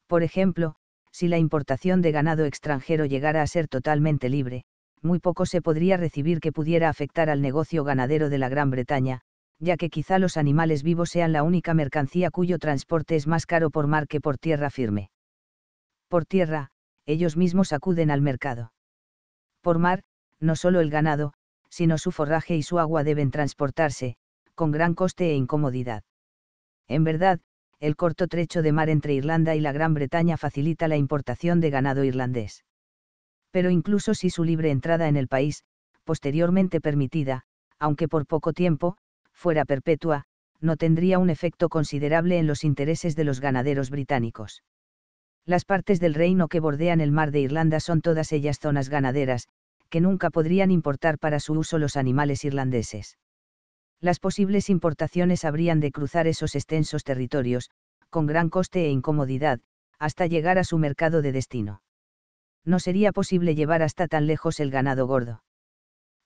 Por ejemplo, si la importación de ganado extranjero llegara a ser totalmente libre, muy poco se podría recibir que pudiera afectar al negocio ganadero de la Gran Bretaña, ya que quizá los animales vivos sean la única mercancía cuyo transporte es más caro por mar que por tierra firme. Por tierra, ellos mismos acuden al mercado. Por mar, no solo el ganado, sino su forraje y su agua deben transportarse, con gran coste e incomodidad. En verdad, el corto trecho de mar entre Irlanda y la Gran Bretaña facilita la importación de ganado irlandés. Pero incluso si su libre entrada en el país, posteriormente permitida, aunque por poco tiempo, fuera perpetua, no tendría un efecto considerable en los intereses de los ganaderos británicos. Las partes del reino que bordean el mar de Irlanda son todas ellas zonas ganaderas, que nunca podrían importar para su uso los animales irlandeses. Las posibles importaciones habrían de cruzar esos extensos territorios, con gran coste e incomodidad, hasta llegar a su mercado de destino. No sería posible llevar hasta tan lejos el ganado gordo.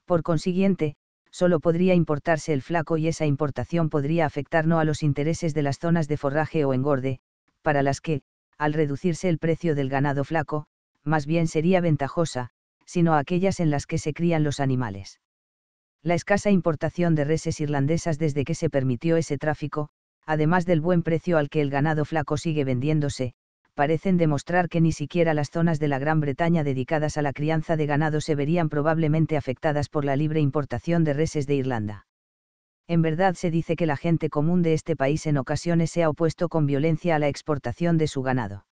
Por consiguiente, solo podría importarse el flaco y esa importación podría afectar no a los intereses de las zonas de forraje o engorde, para las que, al reducirse el precio del ganado flaco, más bien sería ventajosa, sino a aquellas en las que se crían los animales. La escasa importación de reses irlandesas desde que se permitió ese tráfico, además del buen precio al que el ganado flaco sigue vendiéndose, parecen demostrar que ni siquiera las zonas de la Gran Bretaña dedicadas a la crianza de ganado se verían probablemente afectadas por la libre importación de reses de Irlanda. En verdad se dice que la gente común de este país en ocasiones se ha opuesto con violencia a la exportación de su ganado.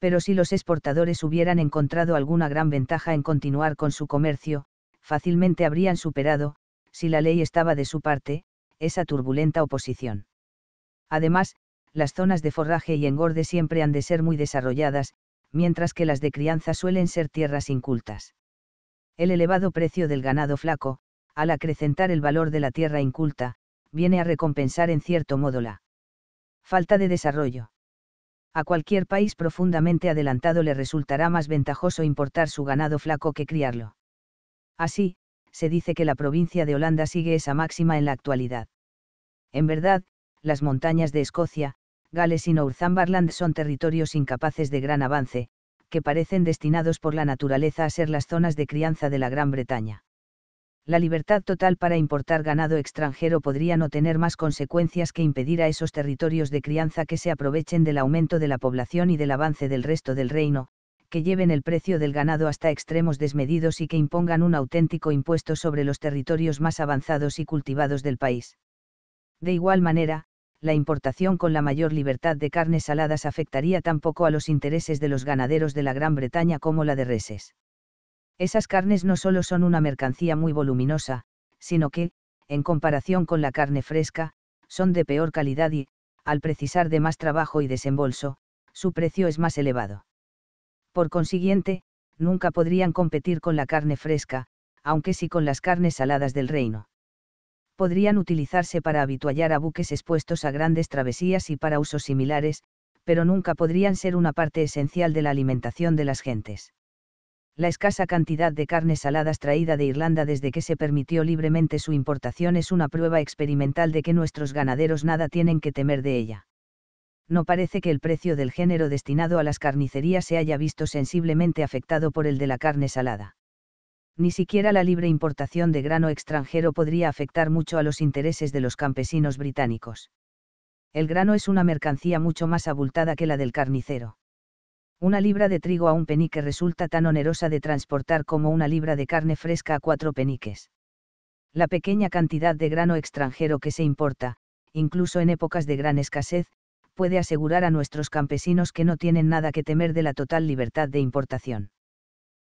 Pero si los exportadores hubieran encontrado alguna gran ventaja en continuar con su comercio, fácilmente habrían superado, si la ley estaba de su parte, esa turbulenta oposición. Además, las zonas de forraje y engorde siempre han de ser muy desarrolladas, mientras que las de crianza suelen ser tierras incultas. El elevado precio del ganado flaco, al acrecentar el valor de la tierra inculta, viene a recompensar en cierto modo la falta de desarrollo. A cualquier país profundamente adelantado le resultará más ventajoso importar su ganado flaco que criarlo. Así, se dice que la provincia de Holanda sigue esa máxima en la actualidad. En verdad, las montañas de Escocia, Gales y Northumberland son territorios incapaces de gran avance, que parecen destinados por la naturaleza a ser las zonas de crianza de la Gran Bretaña. La libertad total para importar ganado extranjero podría no tener más consecuencias que impedir a esos territorios de crianza que se aprovechen del aumento de la población y del avance del resto del reino, que lleven el precio del ganado hasta extremos desmedidos y que impongan un auténtico impuesto sobre los territorios más avanzados y cultivados del país. De igual manera, la importación con la mayor libertad de carnes saladas afectaría tan poco a los intereses de los ganaderos de la Gran Bretaña como la de reses. Esas carnes no solo son una mercancía muy voluminosa, sino que, en comparación con la carne fresca, son de peor calidad y, al precisar de más trabajo y desembolso, su precio es más elevado. Por consiguiente, nunca podrían competir con la carne fresca, aunque sí con las carnes saladas del reino podrían utilizarse para habituallar a buques expuestos a grandes travesías y para usos similares, pero nunca podrían ser una parte esencial de la alimentación de las gentes. La escasa cantidad de carnes saladas traída de Irlanda desde que se permitió libremente su importación es una prueba experimental de que nuestros ganaderos nada tienen que temer de ella. No parece que el precio del género destinado a las carnicerías se haya visto sensiblemente afectado por el de la carne salada ni siquiera la libre importación de grano extranjero podría afectar mucho a los intereses de los campesinos británicos. El grano es una mercancía mucho más abultada que la del carnicero. Una libra de trigo a un penique resulta tan onerosa de transportar como una libra de carne fresca a cuatro peniques. La pequeña cantidad de grano extranjero que se importa, incluso en épocas de gran escasez, puede asegurar a nuestros campesinos que no tienen nada que temer de la total libertad de importación.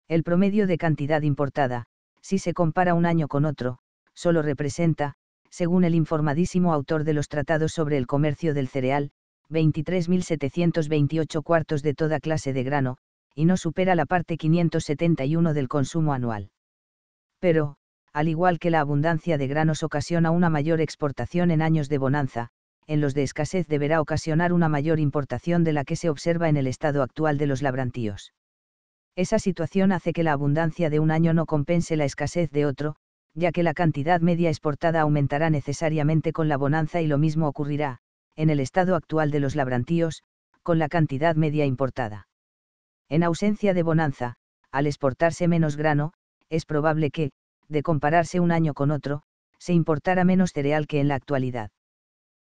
El promedio de cantidad importada, si se compara un año con otro, solo representa, según el informadísimo autor de los tratados sobre el comercio del cereal, 23.728 cuartos de toda clase de grano, y no supera la parte 571 del consumo anual. Pero, al igual que la abundancia de granos ocasiona una mayor exportación en años de bonanza, en los de escasez deberá ocasionar una mayor importación de la que se observa en el estado actual de los labrantíos. Esa situación hace que la abundancia de un año no compense la escasez de otro, ya que la cantidad media exportada aumentará necesariamente con la bonanza y lo mismo ocurrirá, en el estado actual de los labrantíos, con la cantidad media importada. En ausencia de bonanza, al exportarse menos grano, es probable que, de compararse un año con otro, se importara menos cereal que en la actualidad.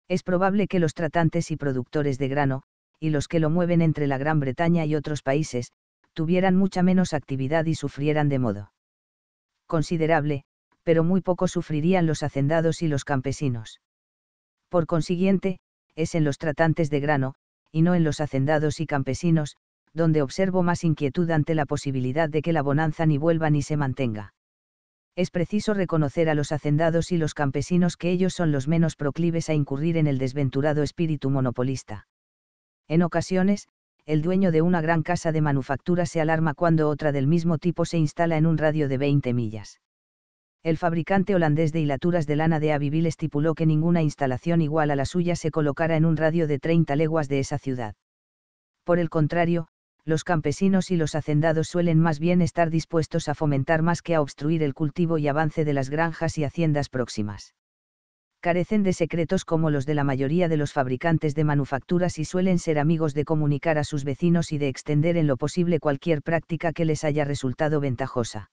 Es probable que los tratantes y productores de grano, y los que lo mueven entre la Gran Bretaña y otros países, tuvieran mucha menos actividad y sufrieran de modo considerable, pero muy poco sufrirían los hacendados y los campesinos. Por consiguiente, es en los tratantes de grano, y no en los hacendados y campesinos, donde observo más inquietud ante la posibilidad de que la bonanza ni vuelva ni se mantenga. Es preciso reconocer a los hacendados y los campesinos que ellos son los menos proclives a incurrir en el desventurado espíritu monopolista. En ocasiones, el dueño de una gran casa de manufactura se alarma cuando otra del mismo tipo se instala en un radio de 20 millas. El fabricante holandés de hilaturas de lana de Abbeville estipuló que ninguna instalación igual a la suya se colocara en un radio de 30 leguas de esa ciudad. Por el contrario, los campesinos y los hacendados suelen más bien estar dispuestos a fomentar más que a obstruir el cultivo y avance de las granjas y haciendas próximas carecen de secretos como los de la mayoría de los fabricantes de manufacturas y suelen ser amigos de comunicar a sus vecinos y de extender en lo posible cualquier práctica que les haya resultado ventajosa.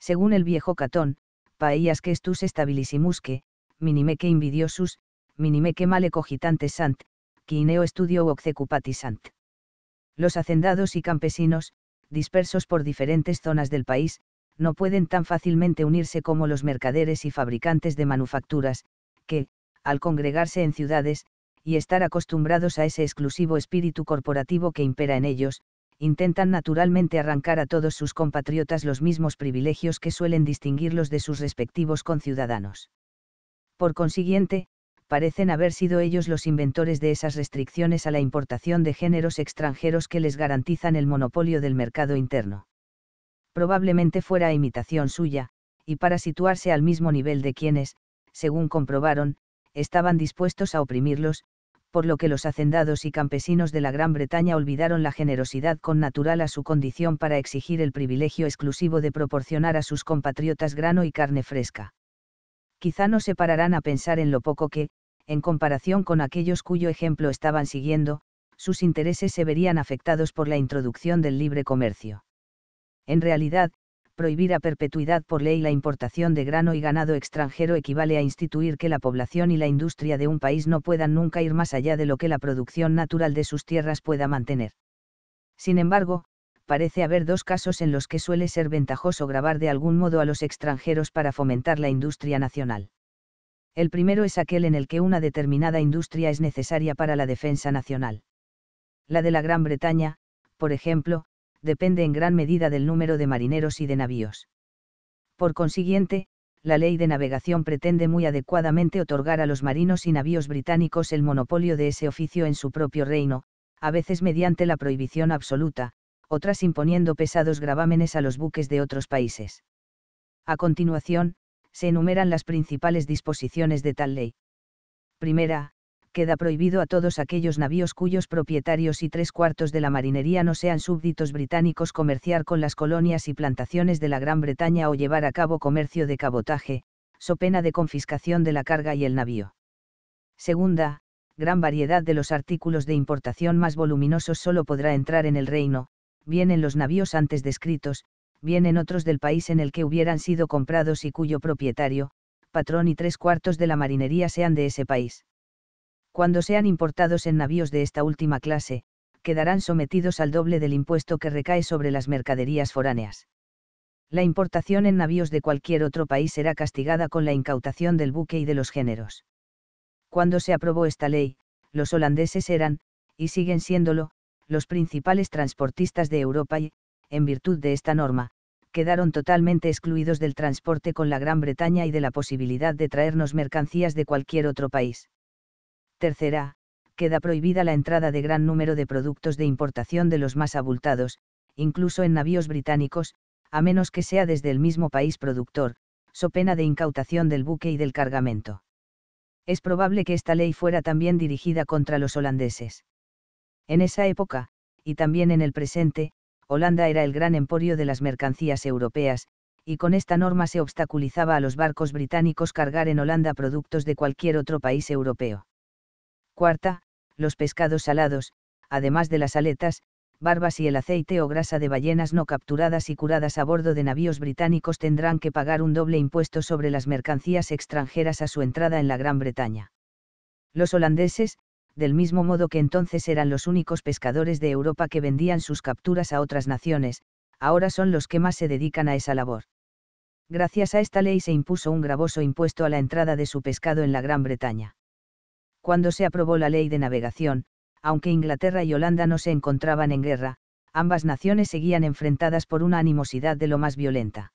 Según el viejo Catón, paellas que estus estabilisimusque, minimeque invidiosus, minimeque male cogitantes sant, quineo estudio occupati sant. Los hacendados y campesinos, dispersos por diferentes zonas del país, no pueden tan fácilmente unirse como los mercaderes y fabricantes de manufacturas, que, al congregarse en ciudades, y estar acostumbrados a ese exclusivo espíritu corporativo que impera en ellos, intentan naturalmente arrancar a todos sus compatriotas los mismos privilegios que suelen distinguirlos de sus respectivos conciudadanos. Por consiguiente, parecen haber sido ellos los inventores de esas restricciones a la importación de géneros extranjeros que les garantizan el monopolio del mercado interno. Probablemente fuera imitación suya, y para situarse al mismo nivel de quienes, según comprobaron, estaban dispuestos a oprimirlos, por lo que los hacendados y campesinos de la Gran Bretaña olvidaron la generosidad con natural a su condición para exigir el privilegio exclusivo de proporcionar a sus compatriotas grano y carne fresca. Quizá no se pararán a pensar en lo poco que, en comparación con aquellos cuyo ejemplo estaban siguiendo, sus intereses se verían afectados por la introducción del libre comercio. En realidad, prohibir a perpetuidad por ley la importación de grano y ganado extranjero equivale a instituir que la población y la industria de un país no puedan nunca ir más allá de lo que la producción natural de sus tierras pueda mantener. Sin embargo, parece haber dos casos en los que suele ser ventajoso grabar de algún modo a los extranjeros para fomentar la industria nacional. El primero es aquel en el que una determinada industria es necesaria para la defensa nacional. La de la Gran Bretaña, por ejemplo, depende en gran medida del número de marineros y de navíos. Por consiguiente, la ley de navegación pretende muy adecuadamente otorgar a los marinos y navíos británicos el monopolio de ese oficio en su propio reino, a veces mediante la prohibición absoluta, otras imponiendo pesados gravámenes a los buques de otros países. A continuación, se enumeran las principales disposiciones de tal ley. Primera, queda prohibido a todos aquellos navíos cuyos propietarios y tres cuartos de la marinería no sean súbditos británicos comerciar con las colonias y plantaciones de la Gran Bretaña o llevar a cabo comercio de cabotaje, so pena de confiscación de la carga y el navío. Segunda, gran variedad de los artículos de importación más voluminosos solo podrá entrar en el reino, bien en los navíos antes descritos, bien en otros del país en el que hubieran sido comprados y cuyo propietario, patrón y tres cuartos de la marinería sean de ese país cuando sean importados en navíos de esta última clase, quedarán sometidos al doble del impuesto que recae sobre las mercaderías foráneas. La importación en navíos de cualquier otro país será castigada con la incautación del buque y de los géneros. Cuando se aprobó esta ley, los holandeses eran, y siguen siéndolo, los principales transportistas de Europa y, en virtud de esta norma, quedaron totalmente excluidos del transporte con la Gran Bretaña y de la posibilidad de traernos mercancías de cualquier otro país. Tercera, queda prohibida la entrada de gran número de productos de importación de los más abultados, incluso en navíos británicos, a menos que sea desde el mismo país productor, so pena de incautación del buque y del cargamento. Es probable que esta ley fuera también dirigida contra los holandeses. En esa época, y también en el presente, Holanda era el gran emporio de las mercancías europeas, y con esta norma se obstaculizaba a los barcos británicos cargar en Holanda productos de cualquier otro país europeo. Cuarta, los pescados salados, además de las aletas, barbas y el aceite o grasa de ballenas no capturadas y curadas a bordo de navíos británicos tendrán que pagar un doble impuesto sobre las mercancías extranjeras a su entrada en la Gran Bretaña. Los holandeses, del mismo modo que entonces eran los únicos pescadores de Europa que vendían sus capturas a otras naciones, ahora son los que más se dedican a esa labor. Gracias a esta ley se impuso un gravoso impuesto a la entrada de su pescado en la Gran Bretaña cuando se aprobó la ley de navegación, aunque Inglaterra y Holanda no se encontraban en guerra, ambas naciones seguían enfrentadas por una animosidad de lo más violenta.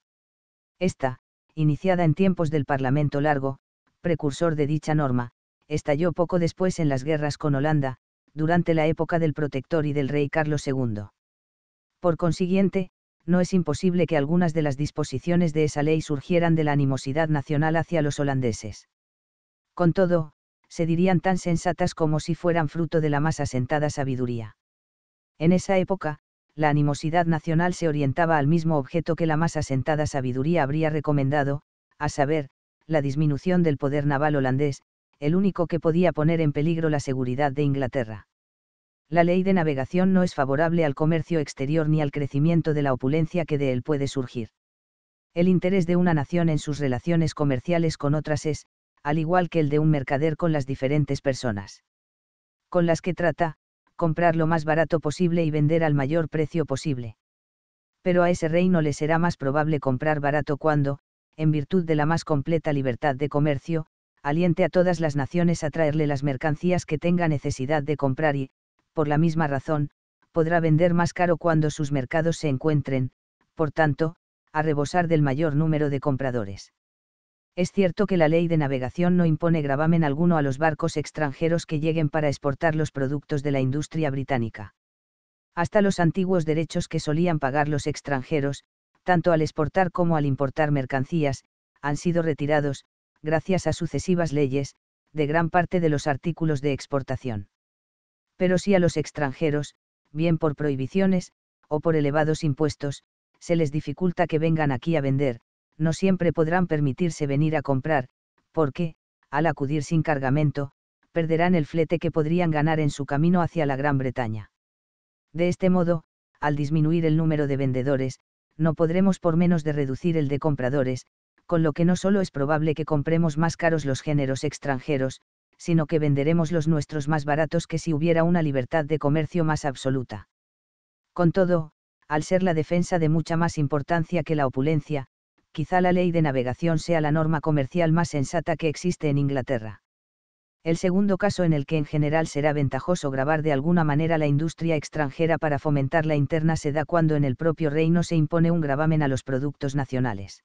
Esta, iniciada en tiempos del Parlamento Largo, precursor de dicha norma, estalló poco después en las guerras con Holanda, durante la época del Protector y del Rey Carlos II. Por consiguiente, no es imposible que algunas de las disposiciones de esa ley surgieran de la animosidad nacional hacia los holandeses. Con todo, se dirían tan sensatas como si fueran fruto de la más asentada sabiduría. En esa época, la animosidad nacional se orientaba al mismo objeto que la más asentada sabiduría habría recomendado, a saber, la disminución del poder naval holandés, el único que podía poner en peligro la seguridad de Inglaterra. La ley de navegación no es favorable al comercio exterior ni al crecimiento de la opulencia que de él puede surgir. El interés de una nación en sus relaciones comerciales con otras es, al igual que el de un mercader con las diferentes personas. Con las que trata, comprar lo más barato posible y vender al mayor precio posible. Pero a ese reino le será más probable comprar barato cuando, en virtud de la más completa libertad de comercio, aliente a todas las naciones a traerle las mercancías que tenga necesidad de comprar y, por la misma razón, podrá vender más caro cuando sus mercados se encuentren, por tanto, a rebosar del mayor número de compradores. Es cierto que la ley de navegación no impone gravamen alguno a los barcos extranjeros que lleguen para exportar los productos de la industria británica. Hasta los antiguos derechos que solían pagar los extranjeros, tanto al exportar como al importar mercancías, han sido retirados, gracias a sucesivas leyes, de gran parte de los artículos de exportación. Pero si a los extranjeros, bien por prohibiciones, o por elevados impuestos, se les dificulta que vengan aquí a vender, no siempre podrán permitirse venir a comprar, porque, al acudir sin cargamento, perderán el flete que podrían ganar en su camino hacia la Gran Bretaña. De este modo, al disminuir el número de vendedores, no podremos por menos de reducir el de compradores, con lo que no solo es probable que compremos más caros los géneros extranjeros, sino que venderemos los nuestros más baratos que si hubiera una libertad de comercio más absoluta. Con todo, al ser la defensa de mucha más importancia que la opulencia, quizá la ley de navegación sea la norma comercial más sensata que existe en Inglaterra. El segundo caso en el que en general será ventajoso grabar de alguna manera la industria extranjera para fomentar la interna se da cuando en el propio reino se impone un gravamen a los productos nacionales.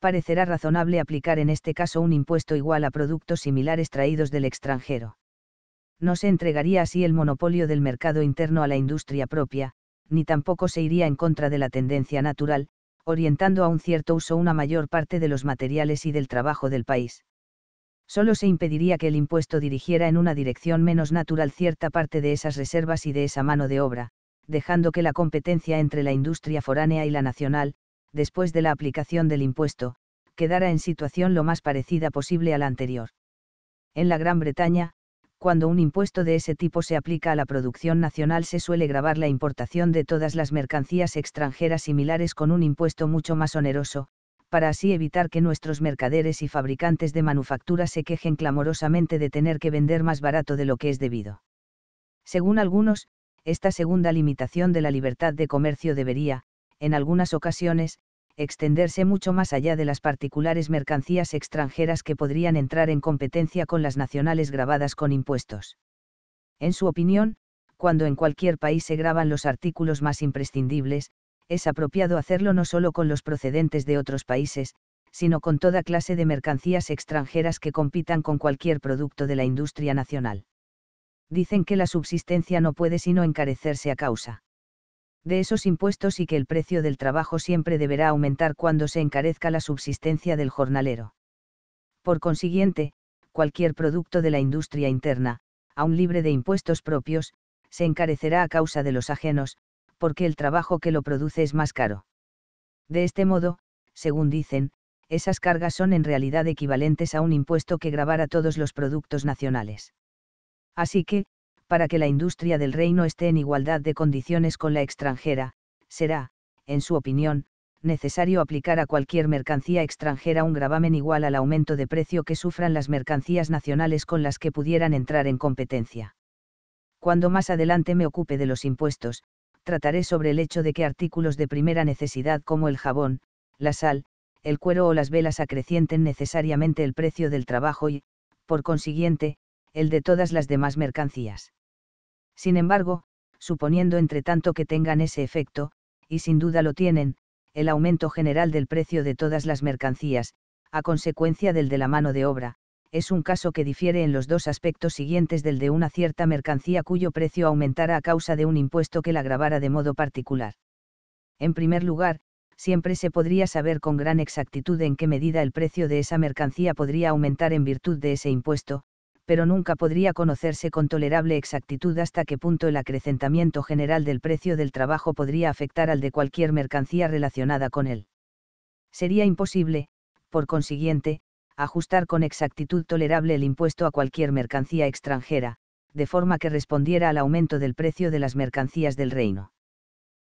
Parecerá razonable aplicar en este caso un impuesto igual a productos similares traídos del extranjero. No se entregaría así el monopolio del mercado interno a la industria propia, ni tampoco se iría en contra de la tendencia natural, orientando a un cierto uso una mayor parte de los materiales y del trabajo del país. Solo se impediría que el impuesto dirigiera en una dirección menos natural cierta parte de esas reservas y de esa mano de obra, dejando que la competencia entre la industria foránea y la nacional, después de la aplicación del impuesto, quedara en situación lo más parecida posible a la anterior. En la Gran Bretaña, cuando un impuesto de ese tipo se aplica a la producción nacional se suele grabar la importación de todas las mercancías extranjeras similares con un impuesto mucho más oneroso, para así evitar que nuestros mercaderes y fabricantes de manufactura se quejen clamorosamente de tener que vender más barato de lo que es debido. Según algunos, esta segunda limitación de la libertad de comercio debería, en algunas ocasiones, extenderse mucho más allá de las particulares mercancías extranjeras que podrían entrar en competencia con las nacionales grabadas con impuestos. En su opinión, cuando en cualquier país se graban los artículos más imprescindibles, es apropiado hacerlo no solo con los procedentes de otros países, sino con toda clase de mercancías extranjeras que compitan con cualquier producto de la industria nacional. Dicen que la subsistencia no puede sino encarecerse a causa de esos impuestos y que el precio del trabajo siempre deberá aumentar cuando se encarezca la subsistencia del jornalero. Por consiguiente, cualquier producto de la industria interna, aun libre de impuestos propios, se encarecerá a causa de los ajenos, porque el trabajo que lo produce es más caro. De este modo, según dicen, esas cargas son en realidad equivalentes a un impuesto que gravara todos los productos nacionales. Así que, para que la industria del reino esté en igualdad de condiciones con la extranjera, será, en su opinión, necesario aplicar a cualquier mercancía extranjera un gravamen igual al aumento de precio que sufran las mercancías nacionales con las que pudieran entrar en competencia. Cuando más adelante me ocupe de los impuestos, trataré sobre el hecho de que artículos de primera necesidad como el jabón, la sal, el cuero o las velas acrecienten necesariamente el precio del trabajo y, por consiguiente, el de todas las demás mercancías. Sin embargo, suponiendo entre tanto que tengan ese efecto, y sin duda lo tienen, el aumento general del precio de todas las mercancías, a consecuencia del de la mano de obra, es un caso que difiere en los dos aspectos siguientes del de una cierta mercancía cuyo precio aumentara a causa de un impuesto que la agravara de modo particular. En primer lugar, siempre se podría saber con gran exactitud en qué medida el precio de esa mercancía podría aumentar en virtud de ese impuesto, pero nunca podría conocerse con tolerable exactitud hasta qué punto el acrecentamiento general del precio del trabajo podría afectar al de cualquier mercancía relacionada con él. Sería imposible, por consiguiente, ajustar con exactitud tolerable el impuesto a cualquier mercancía extranjera, de forma que respondiera al aumento del precio de las mercancías del reino.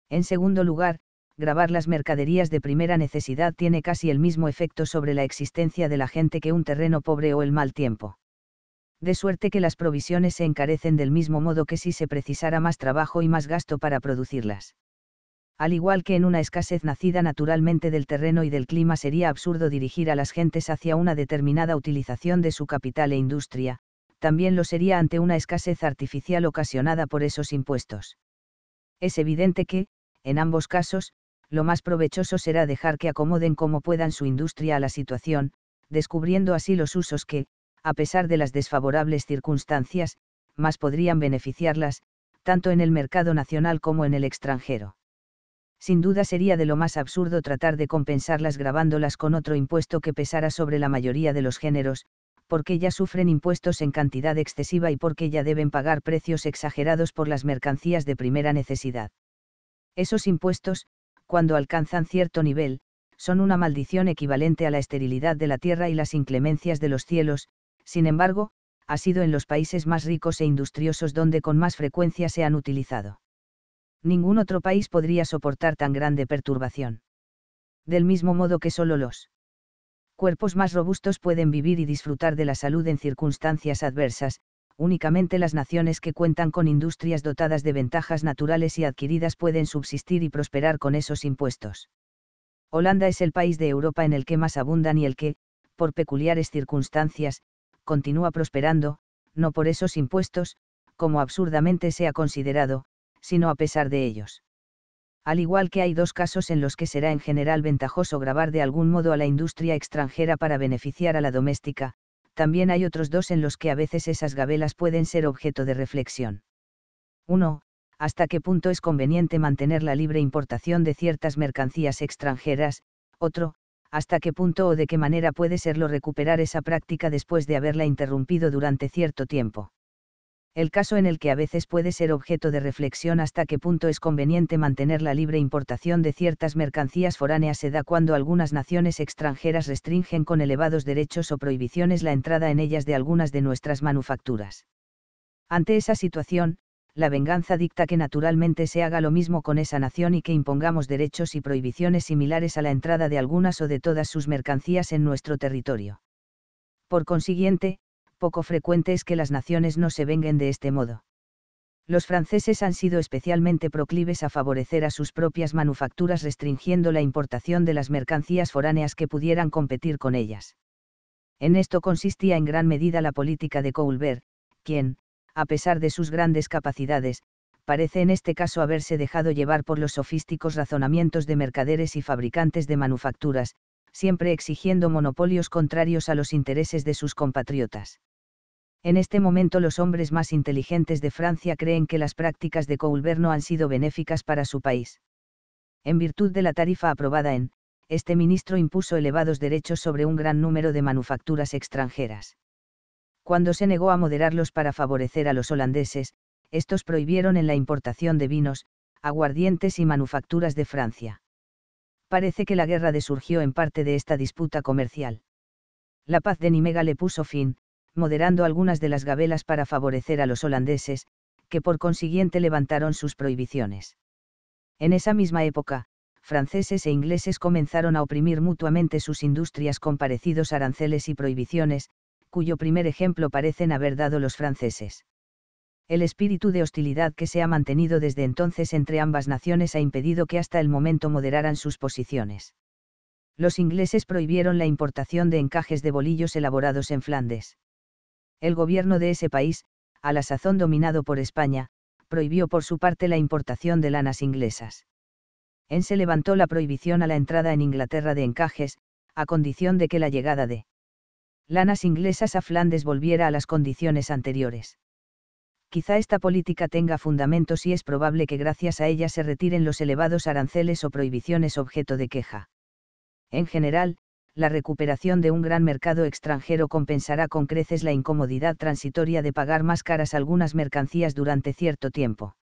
En segundo lugar, grabar las mercaderías de primera necesidad tiene casi el mismo efecto sobre la existencia de la gente que un terreno pobre o el mal tiempo de suerte que las provisiones se encarecen del mismo modo que si se precisara más trabajo y más gasto para producirlas. Al igual que en una escasez nacida naturalmente del terreno y del clima sería absurdo dirigir a las gentes hacia una determinada utilización de su capital e industria, también lo sería ante una escasez artificial ocasionada por esos impuestos. Es evidente que, en ambos casos, lo más provechoso será dejar que acomoden como puedan su industria a la situación, descubriendo así los usos que, a pesar de las desfavorables circunstancias, más podrían beneficiarlas, tanto en el mercado nacional como en el extranjero. Sin duda sería de lo más absurdo tratar de compensarlas grabándolas con otro impuesto que pesara sobre la mayoría de los géneros, porque ya sufren impuestos en cantidad excesiva y porque ya deben pagar precios exagerados por las mercancías de primera necesidad. Esos impuestos, cuando alcanzan cierto nivel, son una maldición equivalente a la esterilidad de la tierra y las inclemencias de los cielos, sin embargo, ha sido en los países más ricos e industriosos donde con más frecuencia se han utilizado. Ningún otro país podría soportar tan grande perturbación. Del mismo modo que solo los cuerpos más robustos pueden vivir y disfrutar de la salud en circunstancias adversas, únicamente las naciones que cuentan con industrias dotadas de ventajas naturales y adquiridas pueden subsistir y prosperar con esos impuestos. Holanda es el país de Europa en el que más abundan y el que, por peculiares circunstancias, continúa prosperando, no por esos impuestos, como absurdamente sea considerado, sino a pesar de ellos. Al igual que hay dos casos en los que será en general ventajoso grabar de algún modo a la industria extranjera para beneficiar a la doméstica, también hay otros dos en los que a veces esas gabelas pueden ser objeto de reflexión. 1. Hasta qué punto es conveniente mantener la libre importación de ciertas mercancías extranjeras, otro, hasta qué punto o de qué manera puede serlo recuperar esa práctica después de haberla interrumpido durante cierto tiempo. El caso en el que a veces puede ser objeto de reflexión hasta qué punto es conveniente mantener la libre importación de ciertas mercancías foráneas se da cuando algunas naciones extranjeras restringen con elevados derechos o prohibiciones la entrada en ellas de algunas de nuestras manufacturas. Ante esa situación, la venganza dicta que naturalmente se haga lo mismo con esa nación y que impongamos derechos y prohibiciones similares a la entrada de algunas o de todas sus mercancías en nuestro territorio. Por consiguiente, poco frecuente es que las naciones no se venguen de este modo. Los franceses han sido especialmente proclives a favorecer a sus propias manufacturas restringiendo la importación de las mercancías foráneas que pudieran competir con ellas. En esto consistía en gran medida la política de Colbert, quien, a pesar de sus grandes capacidades, parece en este caso haberse dejado llevar por los sofísticos razonamientos de mercaderes y fabricantes de manufacturas, siempre exigiendo monopolios contrarios a los intereses de sus compatriotas. En este momento los hombres más inteligentes de Francia creen que las prácticas de coulverno no han sido benéficas para su país. En virtud de la tarifa aprobada en, este ministro impuso elevados derechos sobre un gran número de manufacturas extranjeras cuando se negó a moderarlos para favorecer a los holandeses, estos prohibieron en la importación de vinos, aguardientes y manufacturas de Francia. Parece que la guerra surgió en parte de esta disputa comercial. La paz de Nimega le puso fin, moderando algunas de las gabelas para favorecer a los holandeses, que por consiguiente levantaron sus prohibiciones. En esa misma época, franceses e ingleses comenzaron a oprimir mutuamente sus industrias con parecidos aranceles y prohibiciones, cuyo primer ejemplo parecen haber dado los franceses. El espíritu de hostilidad que se ha mantenido desde entonces entre ambas naciones ha impedido que hasta el momento moderaran sus posiciones. Los ingleses prohibieron la importación de encajes de bolillos elaborados en Flandes. El gobierno de ese país, a la sazón dominado por España, prohibió por su parte la importación de lanas inglesas. En se levantó la prohibición a la entrada en Inglaterra de encajes, a condición de que la llegada de lanas inglesas a Flandes volviera a las condiciones anteriores. Quizá esta política tenga fundamentos y es probable que gracias a ella se retiren los elevados aranceles o prohibiciones objeto de queja. En general, la recuperación de un gran mercado extranjero compensará con creces la incomodidad transitoria de pagar más caras algunas mercancías durante cierto tiempo.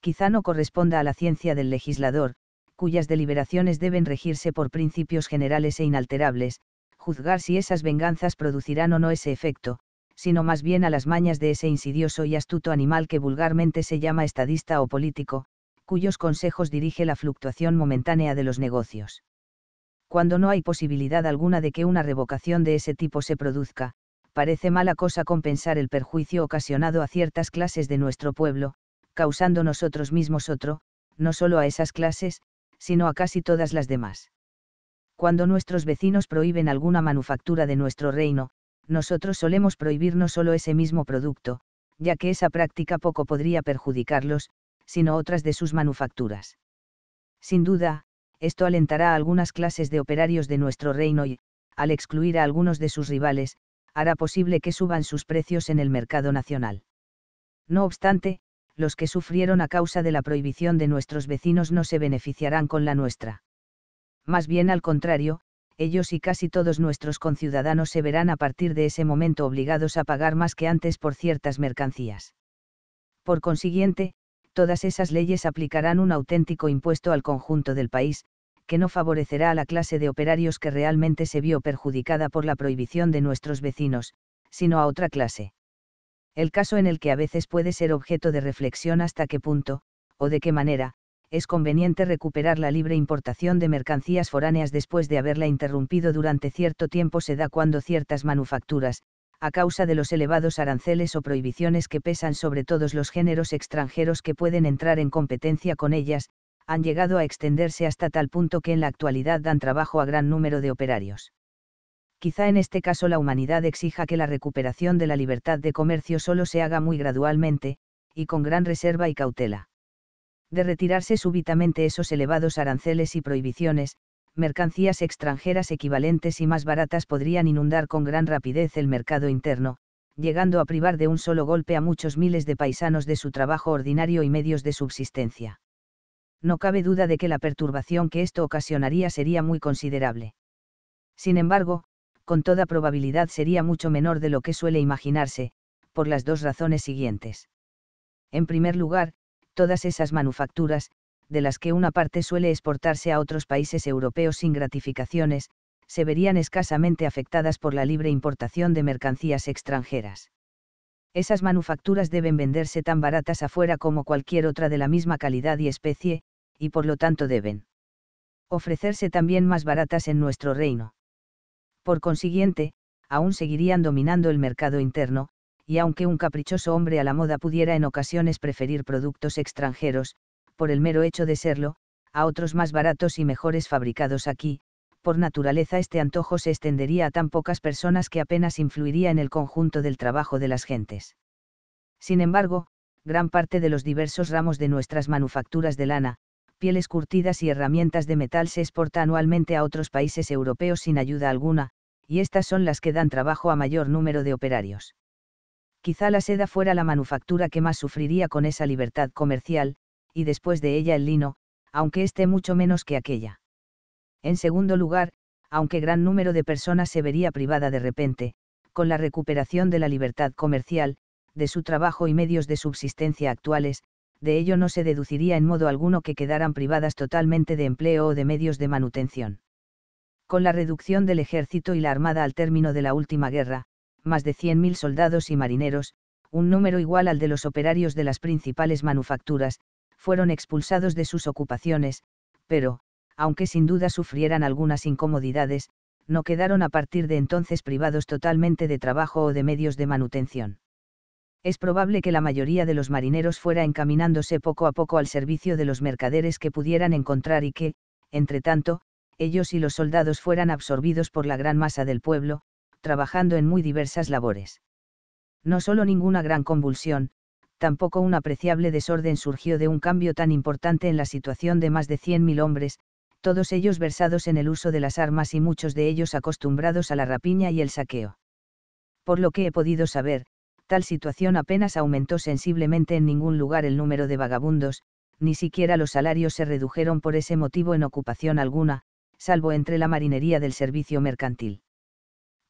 Quizá no corresponda a la ciencia del legislador, cuyas deliberaciones deben regirse por principios generales e inalterables, juzgar si esas venganzas producirán o no ese efecto, sino más bien a las mañas de ese insidioso y astuto animal que vulgarmente se llama estadista o político, cuyos consejos dirige la fluctuación momentánea de los negocios. Cuando no hay posibilidad alguna de que una revocación de ese tipo se produzca, parece mala cosa compensar el perjuicio ocasionado a ciertas clases de nuestro pueblo, causando nosotros mismos otro, no solo a esas clases, sino a casi todas las demás. Cuando nuestros vecinos prohíben alguna manufactura de nuestro reino, nosotros solemos prohibir no solo ese mismo producto, ya que esa práctica poco podría perjudicarlos, sino otras de sus manufacturas. Sin duda, esto alentará a algunas clases de operarios de nuestro reino y, al excluir a algunos de sus rivales, hará posible que suban sus precios en el mercado nacional. No obstante, los que sufrieron a causa de la prohibición de nuestros vecinos no se beneficiarán con la nuestra más bien al contrario, ellos y casi todos nuestros conciudadanos se verán a partir de ese momento obligados a pagar más que antes por ciertas mercancías. Por consiguiente, todas esas leyes aplicarán un auténtico impuesto al conjunto del país, que no favorecerá a la clase de operarios que realmente se vio perjudicada por la prohibición de nuestros vecinos, sino a otra clase. El caso en el que a veces puede ser objeto de reflexión hasta qué punto, o de qué manera, es conveniente recuperar la libre importación de mercancías foráneas después de haberla interrumpido durante cierto tiempo se da cuando ciertas manufacturas, a causa de los elevados aranceles o prohibiciones que pesan sobre todos los géneros extranjeros que pueden entrar en competencia con ellas, han llegado a extenderse hasta tal punto que en la actualidad dan trabajo a gran número de operarios. Quizá en este caso la humanidad exija que la recuperación de la libertad de comercio solo se haga muy gradualmente, y con gran reserva y cautela de retirarse súbitamente esos elevados aranceles y prohibiciones, mercancías extranjeras equivalentes y más baratas podrían inundar con gran rapidez el mercado interno, llegando a privar de un solo golpe a muchos miles de paisanos de su trabajo ordinario y medios de subsistencia. No cabe duda de que la perturbación que esto ocasionaría sería muy considerable. Sin embargo, con toda probabilidad sería mucho menor de lo que suele imaginarse, por las dos razones siguientes. En primer lugar, todas esas manufacturas, de las que una parte suele exportarse a otros países europeos sin gratificaciones, se verían escasamente afectadas por la libre importación de mercancías extranjeras. Esas manufacturas deben venderse tan baratas afuera como cualquier otra de la misma calidad y especie, y por lo tanto deben ofrecerse también más baratas en nuestro reino. Por consiguiente, aún seguirían dominando el mercado interno, y aunque un caprichoso hombre a la moda pudiera en ocasiones preferir productos extranjeros, por el mero hecho de serlo, a otros más baratos y mejores fabricados aquí, por naturaleza este antojo se extendería a tan pocas personas que apenas influiría en el conjunto del trabajo de las gentes. Sin embargo, gran parte de los diversos ramos de nuestras manufacturas de lana, pieles curtidas y herramientas de metal se exporta anualmente a otros países europeos sin ayuda alguna, y estas son las que dan trabajo a mayor número de operarios quizá la seda fuera la manufactura que más sufriría con esa libertad comercial, y después de ella el lino, aunque esté mucho menos que aquella. En segundo lugar, aunque gran número de personas se vería privada de repente, con la recuperación de la libertad comercial, de su trabajo y medios de subsistencia actuales, de ello no se deduciría en modo alguno que quedaran privadas totalmente de empleo o de medios de manutención. Con la reducción del ejército y la armada al término de la última guerra, más de 100.000 soldados y marineros, un número igual al de los operarios de las principales manufacturas, fueron expulsados de sus ocupaciones, pero, aunque sin duda sufrieran algunas incomodidades, no quedaron a partir de entonces privados totalmente de trabajo o de medios de manutención. Es probable que la mayoría de los marineros fuera encaminándose poco a poco al servicio de los mercaderes que pudieran encontrar y que, entre tanto, ellos y los soldados fueran absorbidos por la gran masa del pueblo, trabajando en muy diversas labores. No solo ninguna gran convulsión, tampoco un apreciable desorden surgió de un cambio tan importante en la situación de más de 100.000 hombres, todos ellos versados en el uso de las armas y muchos de ellos acostumbrados a la rapiña y el saqueo. Por lo que he podido saber, tal situación apenas aumentó sensiblemente en ningún lugar el número de vagabundos, ni siquiera los salarios se redujeron por ese motivo en ocupación alguna, salvo entre la marinería del servicio mercantil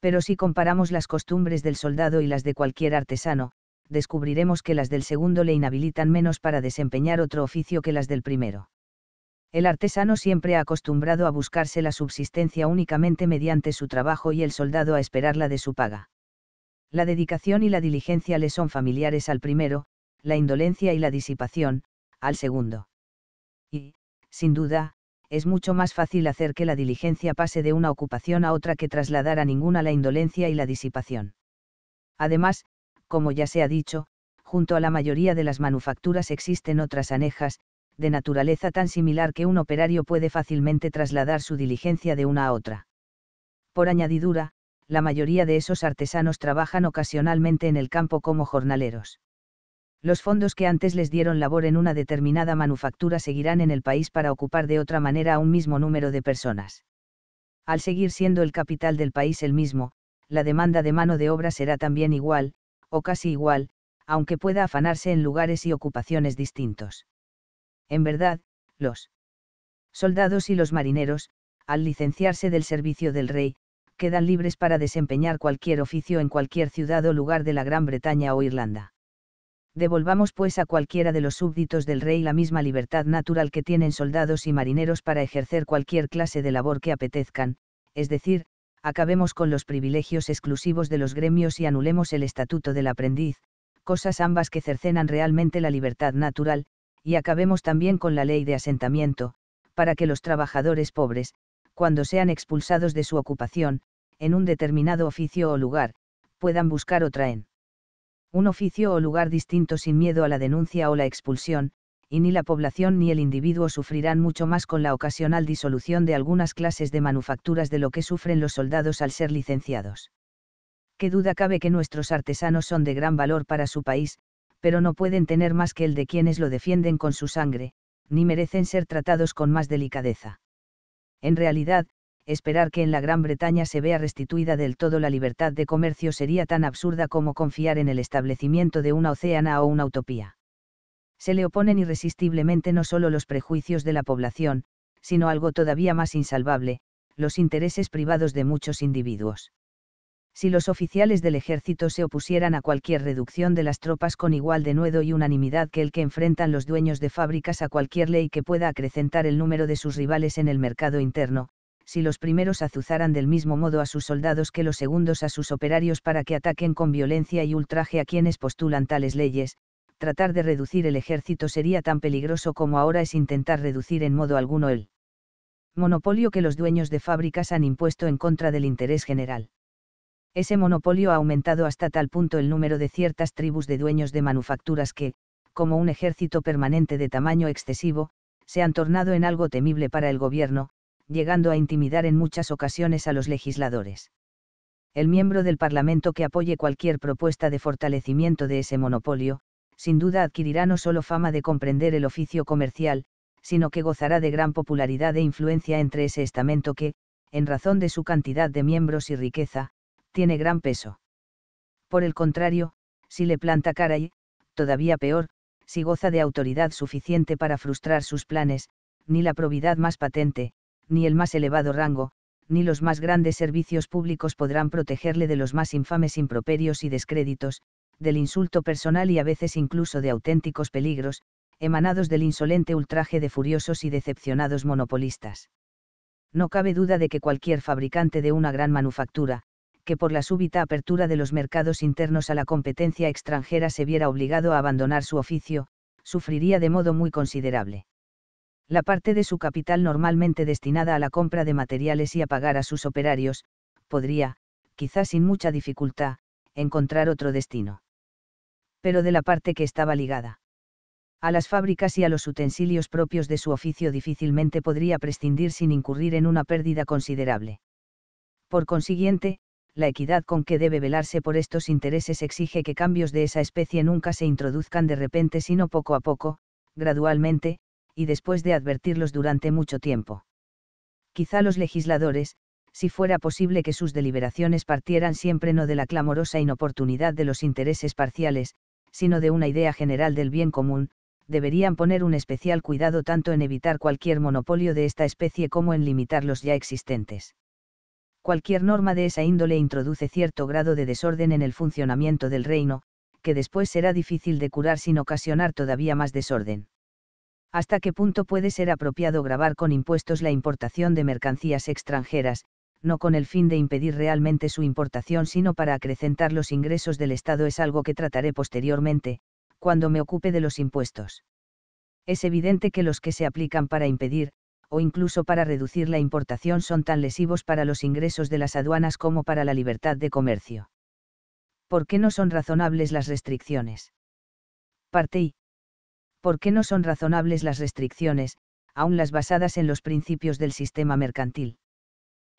pero si comparamos las costumbres del soldado y las de cualquier artesano, descubriremos que las del segundo le inhabilitan menos para desempeñar otro oficio que las del primero. El artesano siempre ha acostumbrado a buscarse la subsistencia únicamente mediante su trabajo y el soldado a esperarla de su paga. La dedicación y la diligencia le son familiares al primero, la indolencia y la disipación, al segundo. Y, sin duda, es mucho más fácil hacer que la diligencia pase de una ocupación a otra que trasladar a ninguna la indolencia y la disipación. Además, como ya se ha dicho, junto a la mayoría de las manufacturas existen otras anejas, de naturaleza tan similar que un operario puede fácilmente trasladar su diligencia de una a otra. Por añadidura, la mayoría de esos artesanos trabajan ocasionalmente en el campo como jornaleros los fondos que antes les dieron labor en una determinada manufactura seguirán en el país para ocupar de otra manera a un mismo número de personas. Al seguir siendo el capital del país el mismo, la demanda de mano de obra será también igual, o casi igual, aunque pueda afanarse en lugares y ocupaciones distintos. En verdad, los soldados y los marineros, al licenciarse del servicio del rey, quedan libres para desempeñar cualquier oficio en cualquier ciudad o lugar de la Gran Bretaña o Irlanda devolvamos pues a cualquiera de los súbditos del rey la misma libertad natural que tienen soldados y marineros para ejercer cualquier clase de labor que apetezcan, es decir, acabemos con los privilegios exclusivos de los gremios y anulemos el estatuto del aprendiz, cosas ambas que cercenan realmente la libertad natural, y acabemos también con la ley de asentamiento, para que los trabajadores pobres, cuando sean expulsados de su ocupación, en un determinado oficio o lugar, puedan buscar otra en un oficio o lugar distinto sin miedo a la denuncia o la expulsión, y ni la población ni el individuo sufrirán mucho más con la ocasional disolución de algunas clases de manufacturas de lo que sufren los soldados al ser licenciados. Qué duda cabe que nuestros artesanos son de gran valor para su país, pero no pueden tener más que el de quienes lo defienden con su sangre, ni merecen ser tratados con más delicadeza. En realidad, esperar que en la Gran Bretaña se vea restituida del todo la libertad de comercio sería tan absurda como confiar en el establecimiento de una océana o una utopía. Se le oponen irresistiblemente no solo los prejuicios de la población, sino algo todavía más insalvable, los intereses privados de muchos individuos. Si los oficiales del ejército se opusieran a cualquier reducción de las tropas con igual denuedo y unanimidad que el que enfrentan los dueños de fábricas a cualquier ley que pueda acrecentar el número de sus rivales en el mercado interno, si los primeros azuzaran del mismo modo a sus soldados que los segundos a sus operarios para que ataquen con violencia y ultraje a quienes postulan tales leyes, tratar de reducir el ejército sería tan peligroso como ahora es intentar reducir en modo alguno el monopolio que los dueños de fábricas han impuesto en contra del interés general. Ese monopolio ha aumentado hasta tal punto el número de ciertas tribus de dueños de manufacturas que, como un ejército permanente de tamaño excesivo, se han tornado en algo temible para el gobierno, llegando a intimidar en muchas ocasiones a los legisladores. El miembro del Parlamento que apoye cualquier propuesta de fortalecimiento de ese monopolio, sin duda adquirirá no solo fama de comprender el oficio comercial, sino que gozará de gran popularidad e influencia entre ese estamento que, en razón de su cantidad de miembros y riqueza, tiene gran peso. Por el contrario, si le planta cara y, todavía peor, si goza de autoridad suficiente para frustrar sus planes, ni la probidad más patente, ni el más elevado rango, ni los más grandes servicios públicos podrán protegerle de los más infames improperios y descréditos, del insulto personal y a veces incluso de auténticos peligros, emanados del insolente ultraje de furiosos y decepcionados monopolistas. No cabe duda de que cualquier fabricante de una gran manufactura, que por la súbita apertura de los mercados internos a la competencia extranjera se viera obligado a abandonar su oficio, sufriría de modo muy considerable la parte de su capital normalmente destinada a la compra de materiales y a pagar a sus operarios, podría, quizás sin mucha dificultad, encontrar otro destino. Pero de la parte que estaba ligada a las fábricas y a los utensilios propios de su oficio difícilmente podría prescindir sin incurrir en una pérdida considerable. Por consiguiente, la equidad con que debe velarse por estos intereses exige que cambios de esa especie nunca se introduzcan de repente sino poco a poco, gradualmente, y después de advertirlos durante mucho tiempo. Quizá los legisladores, si fuera posible que sus deliberaciones partieran siempre no de la clamorosa inoportunidad de los intereses parciales, sino de una idea general del bien común, deberían poner un especial cuidado tanto en evitar cualquier monopolio de esta especie como en limitar los ya existentes. Cualquier norma de esa índole introduce cierto grado de desorden en el funcionamiento del reino, que después será difícil de curar sin ocasionar todavía más desorden hasta qué punto puede ser apropiado grabar con impuestos la importación de mercancías extranjeras, no con el fin de impedir realmente su importación, sino para acrecentar los ingresos del Estado es algo que trataré posteriormente, cuando me ocupe de los impuestos. Es evidente que los que se aplican para impedir, o incluso para reducir la importación son tan lesivos para los ingresos de las aduanas como para la libertad de comercio. ¿Por qué no son razonables las restricciones? Parte I. ¿Por qué no son razonables las restricciones, aun las basadas en los principios del sistema mercantil.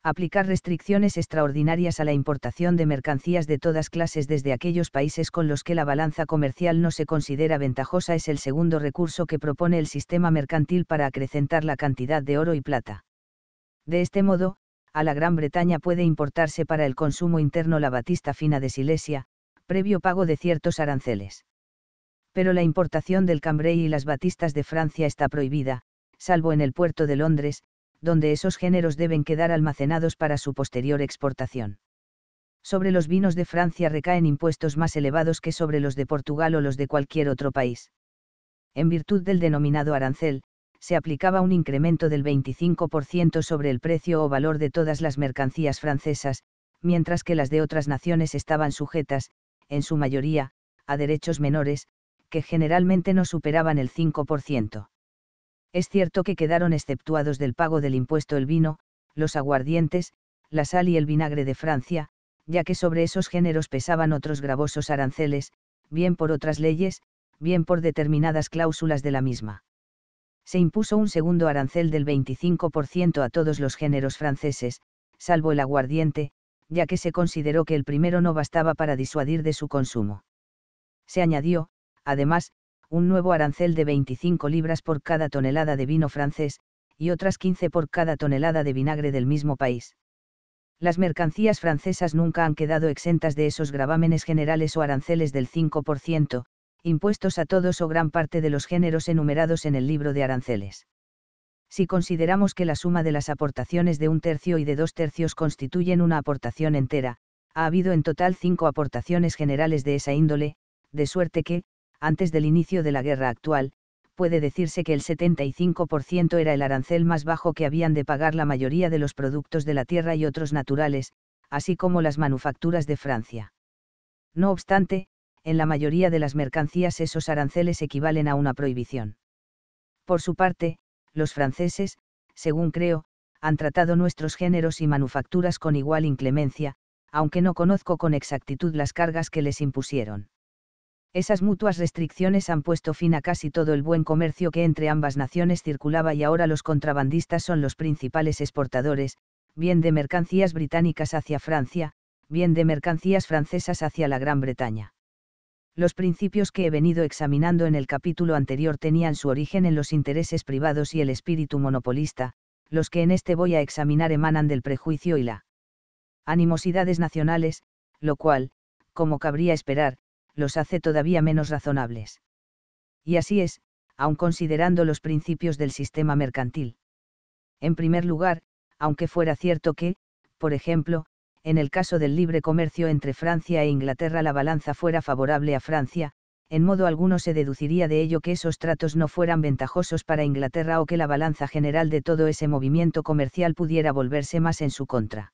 Aplicar restricciones extraordinarias a la importación de mercancías de todas clases desde aquellos países con los que la balanza comercial no se considera ventajosa es el segundo recurso que propone el sistema mercantil para acrecentar la cantidad de oro y plata. De este modo, a la Gran Bretaña puede importarse para el consumo interno la batista fina de Silesia, previo pago de ciertos aranceles pero la importación del Cambrai y las batistas de Francia está prohibida, salvo en el puerto de Londres, donde esos géneros deben quedar almacenados para su posterior exportación. Sobre los vinos de Francia recaen impuestos más elevados que sobre los de Portugal o los de cualquier otro país. En virtud del denominado arancel, se aplicaba un incremento del 25% sobre el precio o valor de todas las mercancías francesas, mientras que las de otras naciones estaban sujetas, en su mayoría, a derechos menores, que generalmente no superaban el 5%. Es cierto que quedaron exceptuados del pago del impuesto el vino, los aguardientes, la sal y el vinagre de Francia, ya que sobre esos géneros pesaban otros gravosos aranceles, bien por otras leyes, bien por determinadas cláusulas de la misma. Se impuso un segundo arancel del 25% a todos los géneros franceses, salvo el aguardiente, ya que se consideró que el primero no bastaba para disuadir de su consumo. Se añadió, además, un nuevo arancel de 25 libras por cada tonelada de vino francés, y otras 15 por cada tonelada de vinagre del mismo país. Las mercancías francesas nunca han quedado exentas de esos gravámenes generales o aranceles del 5%, impuestos a todos o gran parte de los géneros enumerados en el libro de aranceles. Si consideramos que la suma de las aportaciones de un tercio y de dos tercios constituyen una aportación entera, ha habido en total cinco aportaciones generales de esa índole, de suerte que, antes del inicio de la guerra actual, puede decirse que el 75% era el arancel más bajo que habían de pagar la mayoría de los productos de la tierra y otros naturales, así como las manufacturas de Francia. No obstante, en la mayoría de las mercancías esos aranceles equivalen a una prohibición. Por su parte, los franceses, según creo, han tratado nuestros géneros y manufacturas con igual inclemencia, aunque no conozco con exactitud las cargas que les impusieron. Esas mutuas restricciones han puesto fin a casi todo el buen comercio que entre ambas naciones circulaba y ahora los contrabandistas son los principales exportadores, bien de mercancías británicas hacia Francia, bien de mercancías francesas hacia la Gran Bretaña. Los principios que he venido examinando en el capítulo anterior tenían su origen en los intereses privados y el espíritu monopolista, los que en este voy a examinar emanan del prejuicio y la animosidades nacionales, lo cual, como cabría esperar, los hace todavía menos razonables. Y así es, aun considerando los principios del sistema mercantil. En primer lugar, aunque fuera cierto que, por ejemplo, en el caso del libre comercio entre Francia e Inglaterra la balanza fuera favorable a Francia, en modo alguno se deduciría de ello que esos tratos no fueran ventajosos para Inglaterra o que la balanza general de todo ese movimiento comercial pudiera volverse más en su contra.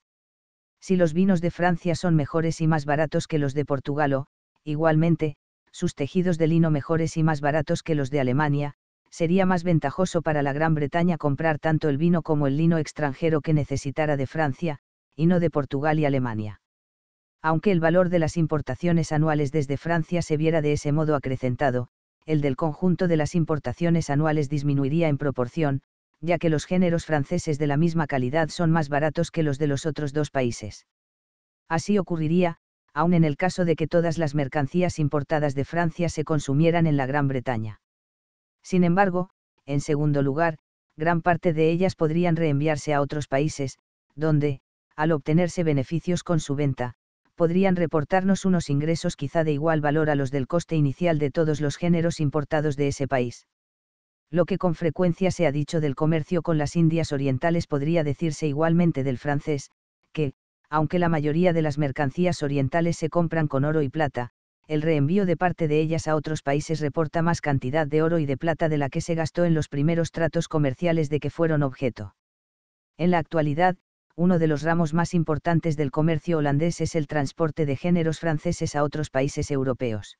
Si los vinos de Francia son mejores y más baratos que los de Portugal o, igualmente, sus tejidos de lino mejores y más baratos que los de Alemania, sería más ventajoso para la Gran Bretaña comprar tanto el vino como el lino extranjero que necesitara de Francia, y no de Portugal y Alemania. Aunque el valor de las importaciones anuales desde Francia se viera de ese modo acrecentado, el del conjunto de las importaciones anuales disminuiría en proporción, ya que los géneros franceses de la misma calidad son más baratos que los de los otros dos países. Así ocurriría, aun en el caso de que todas las mercancías importadas de Francia se consumieran en la Gran Bretaña. Sin embargo, en segundo lugar, gran parte de ellas podrían reenviarse a otros países, donde, al obtenerse beneficios con su venta, podrían reportarnos unos ingresos quizá de igual valor a los del coste inicial de todos los géneros importados de ese país. Lo que con frecuencia se ha dicho del comercio con las Indias Orientales podría decirse igualmente del francés, que, aunque la mayoría de las mercancías orientales se compran con oro y plata, el reenvío de parte de ellas a otros países reporta más cantidad de oro y de plata de la que se gastó en los primeros tratos comerciales de que fueron objeto. En la actualidad, uno de los ramos más importantes del comercio holandés es el transporte de géneros franceses a otros países europeos.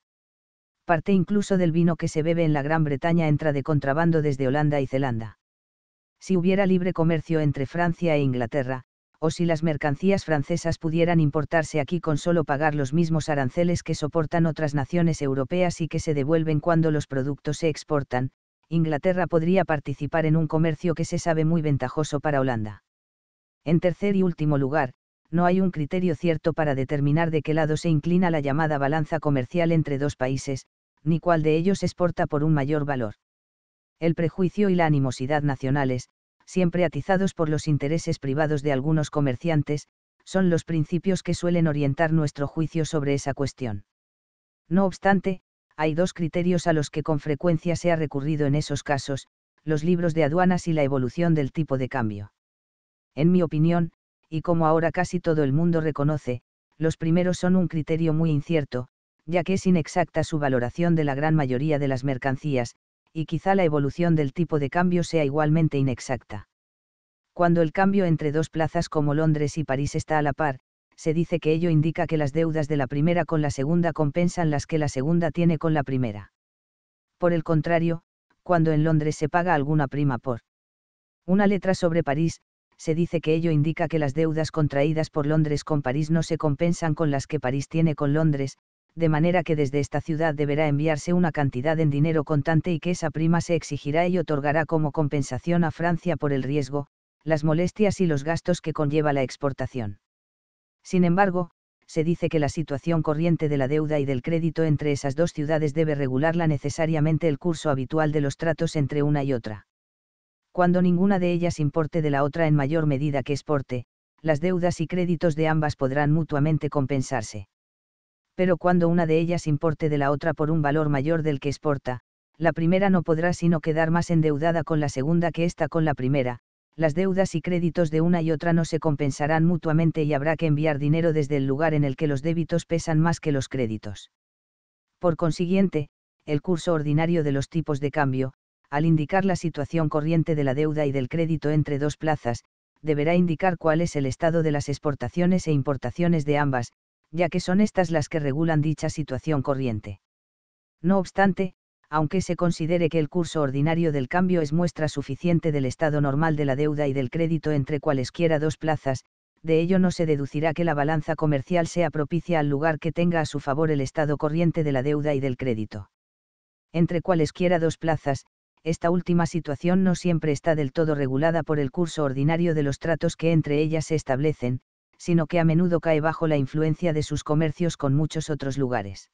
Parte incluso del vino que se bebe en la Gran Bretaña entra de contrabando desde Holanda y Zelanda. Si hubiera libre comercio entre Francia e Inglaterra, o si las mercancías francesas pudieran importarse aquí con solo pagar los mismos aranceles que soportan otras naciones europeas y que se devuelven cuando los productos se exportan, Inglaterra podría participar en un comercio que se sabe muy ventajoso para Holanda. En tercer y último lugar, no hay un criterio cierto para determinar de qué lado se inclina la llamada balanza comercial entre dos países, ni cuál de ellos exporta por un mayor valor. El prejuicio y la animosidad nacionales, siempre atizados por los intereses privados de algunos comerciantes, son los principios que suelen orientar nuestro juicio sobre esa cuestión. No obstante, hay dos criterios a los que con frecuencia se ha recurrido en esos casos, los libros de aduanas y la evolución del tipo de cambio. En mi opinión, y como ahora casi todo el mundo reconoce, los primeros son un criterio muy incierto, ya que es inexacta su valoración de la gran mayoría de las mercancías, y quizá la evolución del tipo de cambio sea igualmente inexacta. Cuando el cambio entre dos plazas como Londres y París está a la par, se dice que ello indica que las deudas de la primera con la segunda compensan las que la segunda tiene con la primera. Por el contrario, cuando en Londres se paga alguna prima por una letra sobre París, se dice que ello indica que las deudas contraídas por Londres con París no se compensan con las que París tiene con Londres, de manera que desde esta ciudad deberá enviarse una cantidad en dinero contante y que esa prima se exigirá y otorgará como compensación a Francia por el riesgo, las molestias y los gastos que conlleva la exportación. Sin embargo, se dice que la situación corriente de la deuda y del crédito entre esas dos ciudades debe regularla necesariamente el curso habitual de los tratos entre una y otra. Cuando ninguna de ellas importe de la otra en mayor medida que exporte, las deudas y créditos de ambas podrán mutuamente compensarse pero cuando una de ellas importe de la otra por un valor mayor del que exporta, la primera no podrá sino quedar más endeudada con la segunda que esta con la primera, las deudas y créditos de una y otra no se compensarán mutuamente y habrá que enviar dinero desde el lugar en el que los débitos pesan más que los créditos. Por consiguiente, el curso ordinario de los tipos de cambio, al indicar la situación corriente de la deuda y del crédito entre dos plazas, deberá indicar cuál es el estado de las exportaciones e importaciones de ambas, ya que son estas las que regulan dicha situación corriente. No obstante, aunque se considere que el curso ordinario del cambio es muestra suficiente del estado normal de la deuda y del crédito entre cualesquiera dos plazas, de ello no se deducirá que la balanza comercial sea propicia al lugar que tenga a su favor el estado corriente de la deuda y del crédito. Entre cualesquiera dos plazas, esta última situación no siempre está del todo regulada por el curso ordinario de los tratos que entre ellas se establecen, sino que a menudo cae bajo la influencia de sus comercios con muchos otros lugares.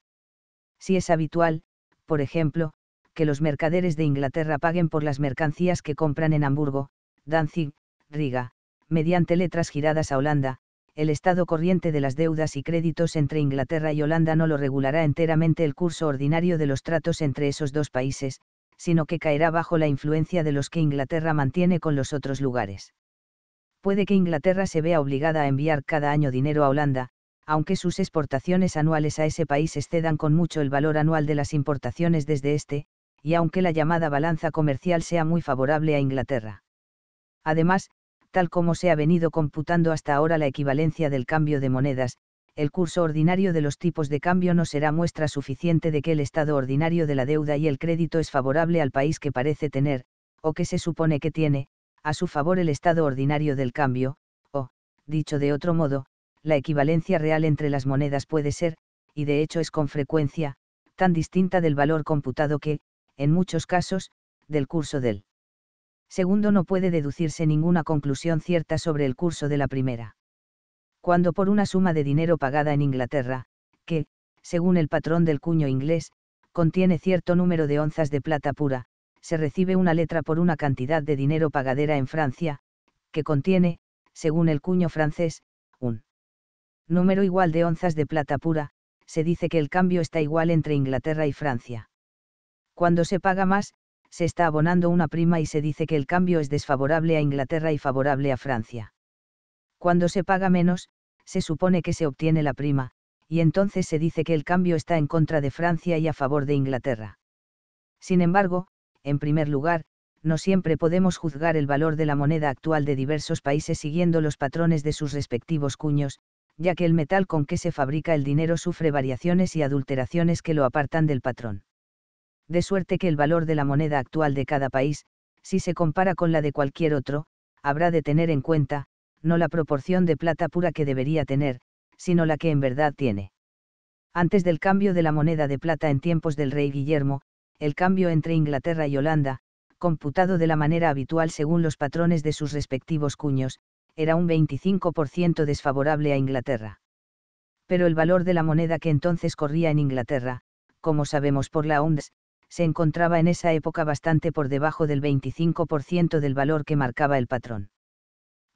Si es habitual, por ejemplo, que los mercaderes de Inglaterra paguen por las mercancías que compran en Hamburgo, Danzig, Riga, mediante letras giradas a Holanda, el estado corriente de las deudas y créditos entre Inglaterra y Holanda no lo regulará enteramente el curso ordinario de los tratos entre esos dos países, sino que caerá bajo la influencia de los que Inglaterra mantiene con los otros lugares puede que Inglaterra se vea obligada a enviar cada año dinero a Holanda, aunque sus exportaciones anuales a ese país excedan con mucho el valor anual de las importaciones desde este, y aunque la llamada balanza comercial sea muy favorable a Inglaterra. Además, tal como se ha venido computando hasta ahora la equivalencia del cambio de monedas, el curso ordinario de los tipos de cambio no será muestra suficiente de que el estado ordinario de la deuda y el crédito es favorable al país que parece tener, o que se supone que tiene, a su favor el estado ordinario del cambio, o, dicho de otro modo, la equivalencia real entre las monedas puede ser, y de hecho es con frecuencia, tan distinta del valor computado que, en muchos casos, del curso del segundo no puede deducirse ninguna conclusión cierta sobre el curso de la primera. Cuando por una suma de dinero pagada en Inglaterra, que, según el patrón del cuño inglés, contiene cierto número de onzas de plata pura, se recibe una letra por una cantidad de dinero pagadera en Francia, que contiene, según el cuño francés, un número igual de onzas de plata pura, se dice que el cambio está igual entre Inglaterra y Francia. Cuando se paga más, se está abonando una prima y se dice que el cambio es desfavorable a Inglaterra y favorable a Francia. Cuando se paga menos, se supone que se obtiene la prima, y entonces se dice que el cambio está en contra de Francia y a favor de Inglaterra. Sin embargo, en primer lugar, no siempre podemos juzgar el valor de la moneda actual de diversos países siguiendo los patrones de sus respectivos cuños, ya que el metal con que se fabrica el dinero sufre variaciones y adulteraciones que lo apartan del patrón. De suerte que el valor de la moneda actual de cada país, si se compara con la de cualquier otro, habrá de tener en cuenta, no la proporción de plata pura que debería tener, sino la que en verdad tiene. Antes del cambio de la moneda de plata en tiempos del rey Guillermo, el cambio entre Inglaterra y Holanda, computado de la manera habitual según los patrones de sus respectivos cuños, era un 25% desfavorable a Inglaterra. Pero el valor de la moneda que entonces corría en Inglaterra, como sabemos por la OMS, se encontraba en esa época bastante por debajo del 25% del valor que marcaba el patrón.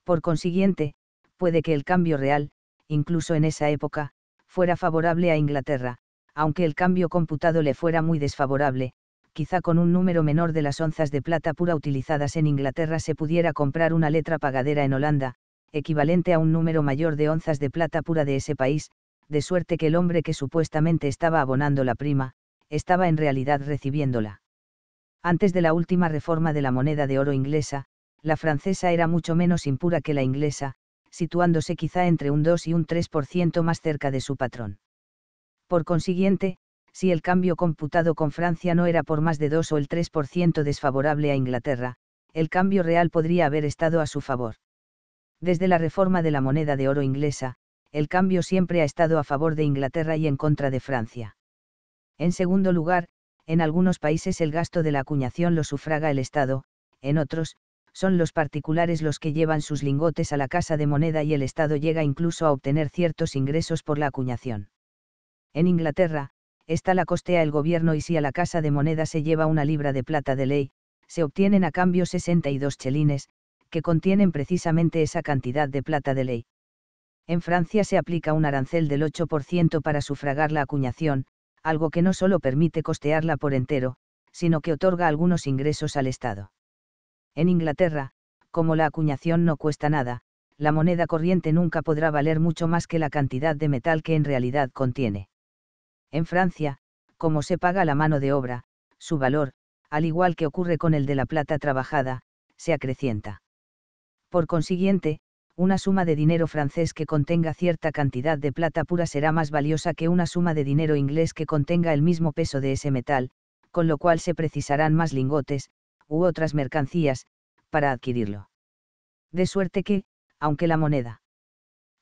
Por consiguiente, puede que el cambio real, incluso en esa época, fuera favorable a Inglaterra, aunque el cambio computado le fuera muy desfavorable, quizá con un número menor de las onzas de plata pura utilizadas en Inglaterra se pudiera comprar una letra pagadera en Holanda, equivalente a un número mayor de onzas de plata pura de ese país, de suerte que el hombre que supuestamente estaba abonando la prima, estaba en realidad recibiéndola. Antes de la última reforma de la moneda de oro inglesa, la francesa era mucho menos impura que la inglesa, situándose quizá entre un 2 y un 3% más cerca de su patrón. Por consiguiente, si el cambio computado con Francia no era por más de 2 o el 3% desfavorable a Inglaterra, el cambio real podría haber estado a su favor. Desde la reforma de la moneda de oro inglesa, el cambio siempre ha estado a favor de Inglaterra y en contra de Francia. En segundo lugar, en algunos países el gasto de la acuñación lo sufraga el Estado, en otros, son los particulares los que llevan sus lingotes a la casa de moneda y el Estado llega incluso a obtener ciertos ingresos por la acuñación. En Inglaterra, esta la costea el gobierno y si a la casa de moneda se lleva una libra de plata de ley, se obtienen a cambio 62 chelines, que contienen precisamente esa cantidad de plata de ley. En Francia se aplica un arancel del 8% para sufragar la acuñación, algo que no solo permite costearla por entero, sino que otorga algunos ingresos al Estado. En Inglaterra, como la acuñación no cuesta nada, la moneda corriente nunca podrá valer mucho más que la cantidad de metal que en realidad contiene. En Francia, como se paga la mano de obra, su valor, al igual que ocurre con el de la plata trabajada, se acrecienta. Por consiguiente, una suma de dinero francés que contenga cierta cantidad de plata pura será más valiosa que una suma de dinero inglés que contenga el mismo peso de ese metal, con lo cual se precisarán más lingotes, u otras mercancías, para adquirirlo. De suerte que, aunque la moneda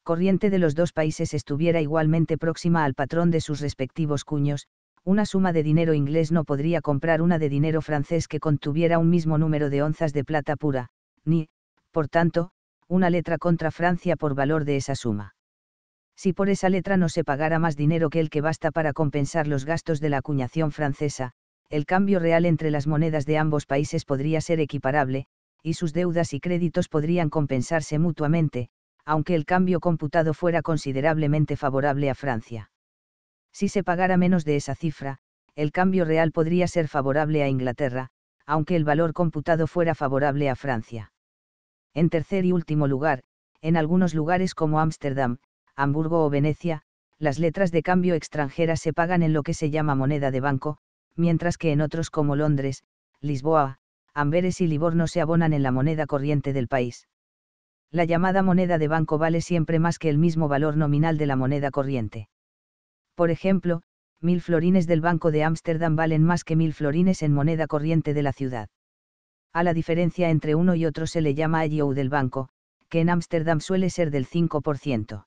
corriente de los dos países estuviera igualmente próxima al patrón de sus respectivos cuños, una suma de dinero inglés no podría comprar una de dinero francés que contuviera un mismo número de onzas de plata pura, ni, por tanto, una letra contra Francia por valor de esa suma. Si por esa letra no se pagara más dinero que el que basta para compensar los gastos de la acuñación francesa, el cambio real entre las monedas de ambos países podría ser equiparable, y sus deudas y créditos podrían compensarse mutuamente, aunque el cambio computado fuera considerablemente favorable a Francia. Si se pagara menos de esa cifra, el cambio real podría ser favorable a Inglaterra, aunque el valor computado fuera favorable a Francia. En tercer y último lugar, en algunos lugares como Ámsterdam, Hamburgo o Venecia, las letras de cambio extranjeras se pagan en lo que se llama moneda de banco, mientras que en otros como Londres, Lisboa, Amberes y Livorno se abonan en la moneda corriente del país la llamada moneda de banco vale siempre más que el mismo valor nominal de la moneda corriente. Por ejemplo, mil florines del Banco de Ámsterdam valen más que mil florines en moneda corriente de la ciudad. A la diferencia entre uno y otro se le llama IOU del banco, que en Ámsterdam suele ser del 5%.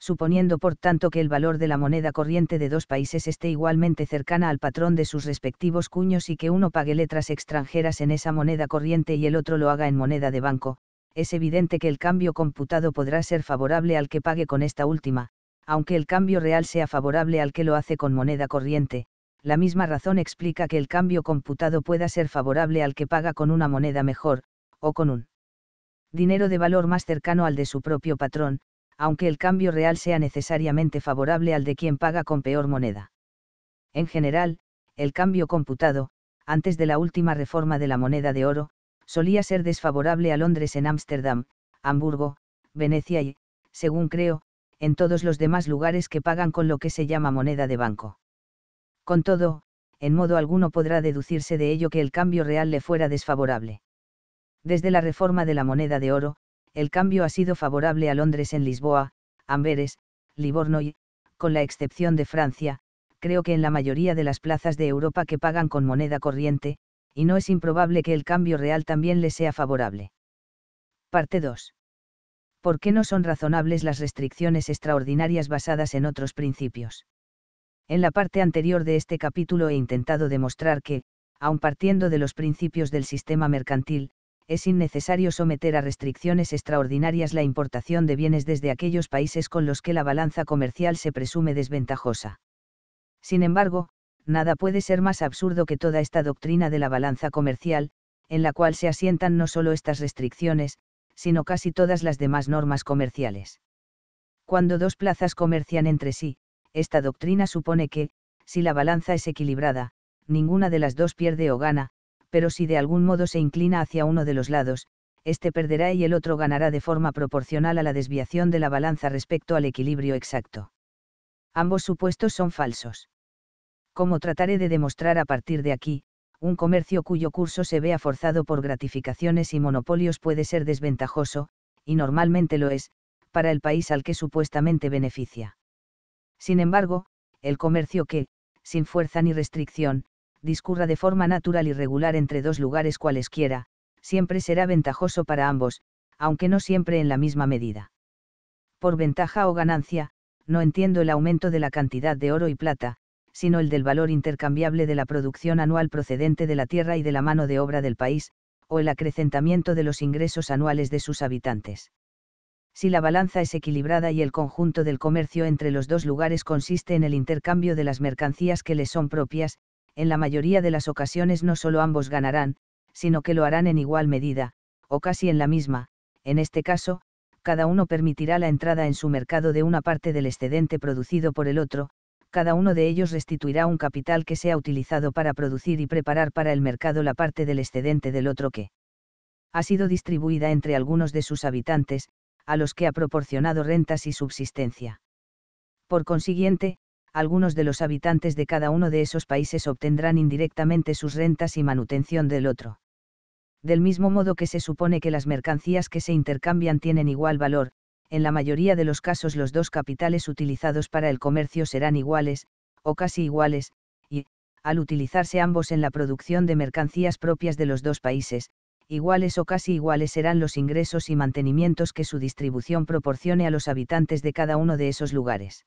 Suponiendo por tanto que el valor de la moneda corriente de dos países esté igualmente cercana al patrón de sus respectivos cuños y que uno pague letras extranjeras en esa moneda corriente y el otro lo haga en moneda de banco, es evidente que el cambio computado podrá ser favorable al que pague con esta última, aunque el cambio real sea favorable al que lo hace con moneda corriente, la misma razón explica que el cambio computado pueda ser favorable al que paga con una moneda mejor, o con un dinero de valor más cercano al de su propio patrón, aunque el cambio real sea necesariamente favorable al de quien paga con peor moneda. En general, el cambio computado, antes de la última reforma de la moneda de oro, solía ser desfavorable a Londres en Ámsterdam, Hamburgo, Venecia y, según creo, en todos los demás lugares que pagan con lo que se llama moneda de banco. Con todo, en modo alguno podrá deducirse de ello que el cambio real le fuera desfavorable. Desde la reforma de la moneda de oro, el cambio ha sido favorable a Londres en Lisboa, Amberes, Livorno y, con la excepción de Francia, creo que en la mayoría de las plazas de Europa que pagan con moneda corriente, y no es improbable que el cambio real también le sea favorable. Parte 2. ¿Por qué no son razonables las restricciones extraordinarias basadas en otros principios? En la parte anterior de este capítulo he intentado demostrar que, aun partiendo de los principios del sistema mercantil, es innecesario someter a restricciones extraordinarias la importación de bienes desde aquellos países con los que la balanza comercial se presume desventajosa. Sin embargo, nada puede ser más absurdo que toda esta doctrina de la balanza comercial, en la cual se asientan no solo estas restricciones, sino casi todas las demás normas comerciales. Cuando dos plazas comercian entre sí, esta doctrina supone que, si la balanza es equilibrada, ninguna de las dos pierde o gana, pero si de algún modo se inclina hacia uno de los lados, éste perderá y el otro ganará de forma proporcional a la desviación de la balanza respecto al equilibrio exacto. Ambos supuestos son falsos como trataré de demostrar a partir de aquí, un comercio cuyo curso se vea forzado por gratificaciones y monopolios puede ser desventajoso, y normalmente lo es, para el país al que supuestamente beneficia. Sin embargo, el comercio que, sin fuerza ni restricción, discurra de forma natural y regular entre dos lugares cualesquiera, siempre será ventajoso para ambos, aunque no siempre en la misma medida. Por ventaja o ganancia, no entiendo el aumento de la cantidad de oro y plata, sino el del valor intercambiable de la producción anual procedente de la tierra y de la mano de obra del país, o el acrecentamiento de los ingresos anuales de sus habitantes. Si la balanza es equilibrada y el conjunto del comercio entre los dos lugares consiste en el intercambio de las mercancías que les son propias, en la mayoría de las ocasiones no solo ambos ganarán, sino que lo harán en igual medida, o casi en la misma, en este caso, cada uno permitirá la entrada en su mercado de una parte del excedente producido por el otro, cada uno de ellos restituirá un capital que sea utilizado para producir y preparar para el mercado la parte del excedente del otro que ha sido distribuida entre algunos de sus habitantes, a los que ha proporcionado rentas y subsistencia. Por consiguiente, algunos de los habitantes de cada uno de esos países obtendrán indirectamente sus rentas y manutención del otro. Del mismo modo que se supone que las mercancías que se intercambian tienen igual valor, en la mayoría de los casos los dos capitales utilizados para el comercio serán iguales, o casi iguales, y, al utilizarse ambos en la producción de mercancías propias de los dos países, iguales o casi iguales serán los ingresos y mantenimientos que su distribución proporcione a los habitantes de cada uno de esos lugares.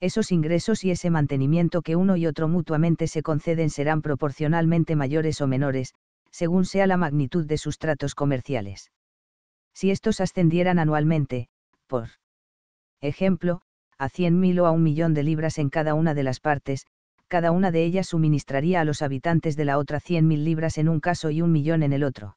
Esos ingresos y ese mantenimiento que uno y otro mutuamente se conceden serán proporcionalmente mayores o menores, según sea la magnitud de sus tratos comerciales si estos ascendieran anualmente, por ejemplo, a 100.000 o a un millón de libras en cada una de las partes, cada una de ellas suministraría a los habitantes de la otra 100.000 libras en un caso y un millón en el otro.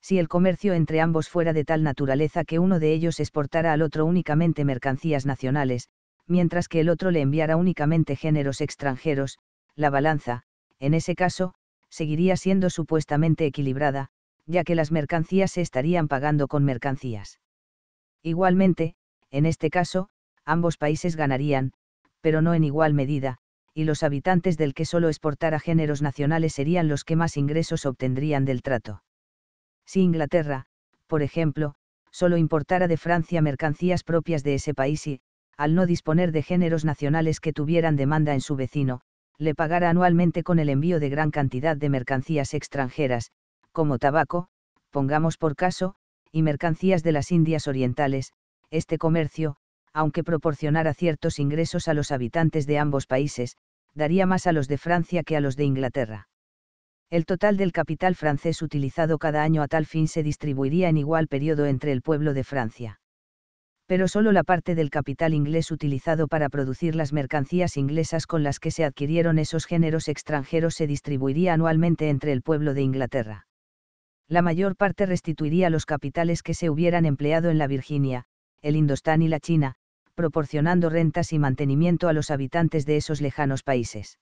Si el comercio entre ambos fuera de tal naturaleza que uno de ellos exportara al otro únicamente mercancías nacionales, mientras que el otro le enviara únicamente géneros extranjeros, la balanza, en ese caso, seguiría siendo supuestamente equilibrada, ya que las mercancías se estarían pagando con mercancías. Igualmente, en este caso, ambos países ganarían, pero no en igual medida, y los habitantes del que solo exportara géneros nacionales serían los que más ingresos obtendrían del trato. Si Inglaterra, por ejemplo, solo importara de Francia mercancías propias de ese país y, al no disponer de géneros nacionales que tuvieran demanda en su vecino, le pagara anualmente con el envío de gran cantidad de mercancías extranjeras, como tabaco, pongamos por caso, y mercancías de las Indias Orientales, este comercio, aunque proporcionara ciertos ingresos a los habitantes de ambos países, daría más a los de Francia que a los de Inglaterra. El total del capital francés utilizado cada año a tal fin se distribuiría en igual periodo entre el pueblo de Francia. Pero solo la parte del capital inglés utilizado para producir las mercancías inglesas con las que se adquirieron esos géneros extranjeros se distribuiría anualmente entre el pueblo de Inglaterra la mayor parte restituiría los capitales que se hubieran empleado en la Virginia, el Indostán y la China, proporcionando rentas y mantenimiento a los habitantes de esos lejanos países.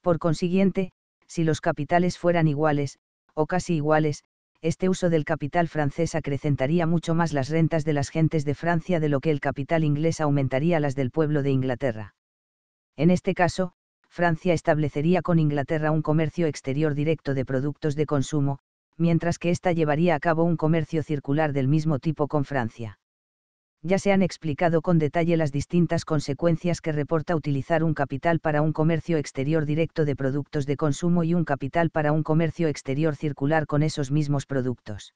Por consiguiente, si los capitales fueran iguales, o casi iguales, este uso del capital francés acrecentaría mucho más las rentas de las gentes de Francia de lo que el capital inglés aumentaría las del pueblo de Inglaterra. En este caso, Francia establecería con Inglaterra un comercio exterior directo de productos de consumo, mientras que ésta llevaría a cabo un comercio circular del mismo tipo con Francia. Ya se han explicado con detalle las distintas consecuencias que reporta utilizar un capital para un comercio exterior directo de productos de consumo y un capital para un comercio exterior circular con esos mismos productos.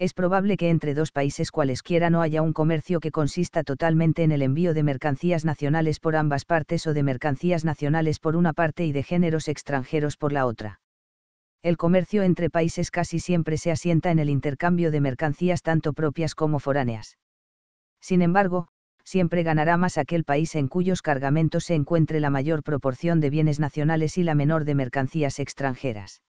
Es probable que entre dos países cualesquiera no haya un comercio que consista totalmente en el envío de mercancías nacionales por ambas partes o de mercancías nacionales por una parte y de géneros extranjeros por la otra el comercio entre países casi siempre se asienta en el intercambio de mercancías tanto propias como foráneas. Sin embargo, siempre ganará más aquel país en cuyos cargamentos se encuentre la mayor proporción de bienes nacionales y la menor de mercancías extranjeras.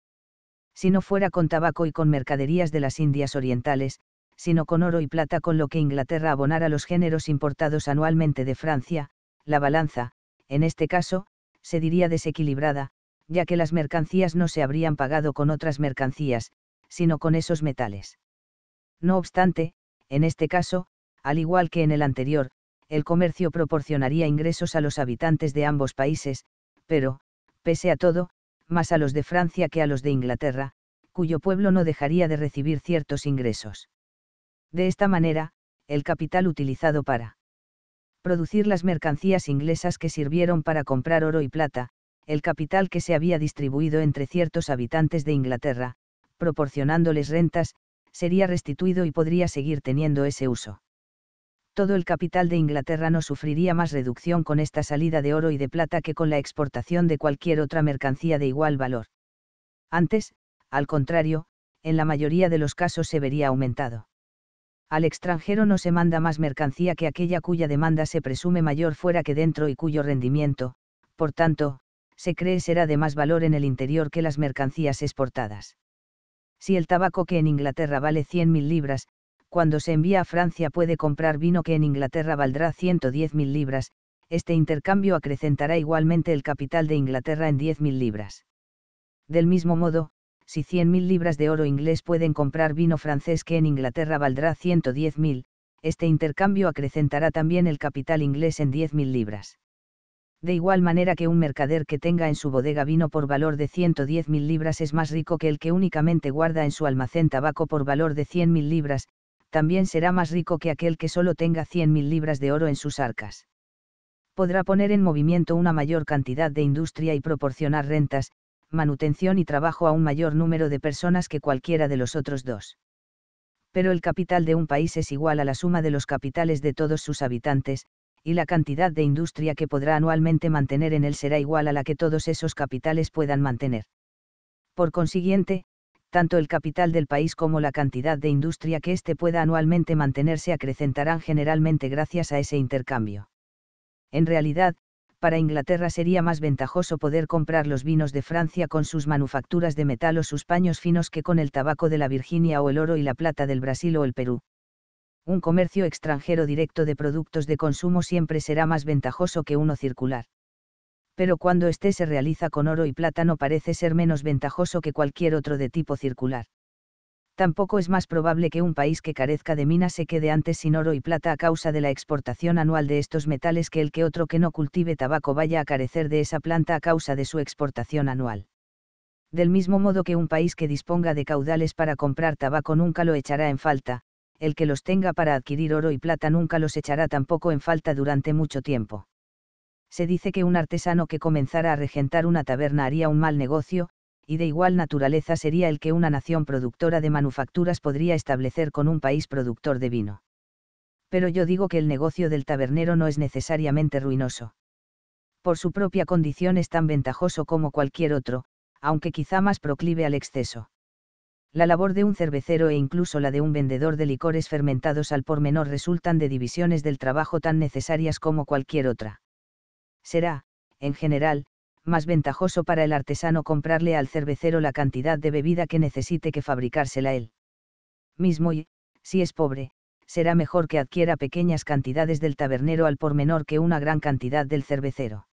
Si no fuera con tabaco y con mercaderías de las Indias Orientales, sino con oro y plata con lo que Inglaterra abonara los géneros importados anualmente de Francia, la balanza, en este caso, se diría desequilibrada, ya que las mercancías no se habrían pagado con otras mercancías, sino con esos metales. No obstante, en este caso, al igual que en el anterior, el comercio proporcionaría ingresos a los habitantes de ambos países, pero, pese a todo, más a los de Francia que a los de Inglaterra, cuyo pueblo no dejaría de recibir ciertos ingresos. De esta manera, el capital utilizado para producir las mercancías inglesas que sirvieron para comprar oro y plata, el capital que se había distribuido entre ciertos habitantes de Inglaterra, proporcionándoles rentas, sería restituido y podría seguir teniendo ese uso. Todo el capital de Inglaterra no sufriría más reducción con esta salida de oro y de plata que con la exportación de cualquier otra mercancía de igual valor. Antes, al contrario, en la mayoría de los casos se vería aumentado. Al extranjero no se manda más mercancía que aquella cuya demanda se presume mayor fuera que dentro y cuyo rendimiento, por tanto, se cree será de más valor en el interior que las mercancías exportadas. Si el tabaco que en Inglaterra vale 100.000 libras, cuando se envía a Francia puede comprar vino que en Inglaterra valdrá 110.000 libras, este intercambio acrecentará igualmente el capital de Inglaterra en 10.000 libras. Del mismo modo, si 100.000 libras de oro inglés pueden comprar vino francés que en Inglaterra valdrá 110.000, este intercambio acrecentará también el capital inglés en 10.000 libras de igual manera que un mercader que tenga en su bodega vino por valor de 110.000 libras es más rico que el que únicamente guarda en su almacén tabaco por valor de 100.000 libras, también será más rico que aquel que solo tenga 100.000 libras de oro en sus arcas. Podrá poner en movimiento una mayor cantidad de industria y proporcionar rentas, manutención y trabajo a un mayor número de personas que cualquiera de los otros dos. Pero el capital de un país es igual a la suma de los capitales de todos sus habitantes, y la cantidad de industria que podrá anualmente mantener en él será igual a la que todos esos capitales puedan mantener. Por consiguiente, tanto el capital del país como la cantidad de industria que éste pueda anualmente mantener se acrecentarán generalmente gracias a ese intercambio. En realidad, para Inglaterra sería más ventajoso poder comprar los vinos de Francia con sus manufacturas de metal o sus paños finos que con el tabaco de la Virginia o el oro y la plata del Brasil o el Perú un comercio extranjero directo de productos de consumo siempre será más ventajoso que uno circular. Pero cuando este se realiza con oro y plata no parece ser menos ventajoso que cualquier otro de tipo circular. Tampoco es más probable que un país que carezca de minas se quede antes sin oro y plata a causa de la exportación anual de estos metales que el que otro que no cultive tabaco vaya a carecer de esa planta a causa de su exportación anual del mismo modo que un país que disponga de caudales para comprar tabaco nunca lo echará en falta, el que los tenga para adquirir oro y plata nunca los echará tampoco en falta durante mucho tiempo. Se dice que un artesano que comenzara a regentar una taberna haría un mal negocio, y de igual naturaleza sería el que una nación productora de manufacturas podría establecer con un país productor de vino. Pero yo digo que el negocio del tabernero no es necesariamente ruinoso. Por su propia condición es tan ventajoso como cualquier otro, aunque quizá más proclive al exceso la labor de un cervecero e incluso la de un vendedor de licores fermentados al por menor resultan de divisiones del trabajo tan necesarias como cualquier otra. Será, en general, más ventajoso para el artesano comprarle al cervecero la cantidad de bebida que necesite que fabricársela él mismo y, si es pobre, será mejor que adquiera pequeñas cantidades del tabernero al por menor que una gran cantidad del cervecero.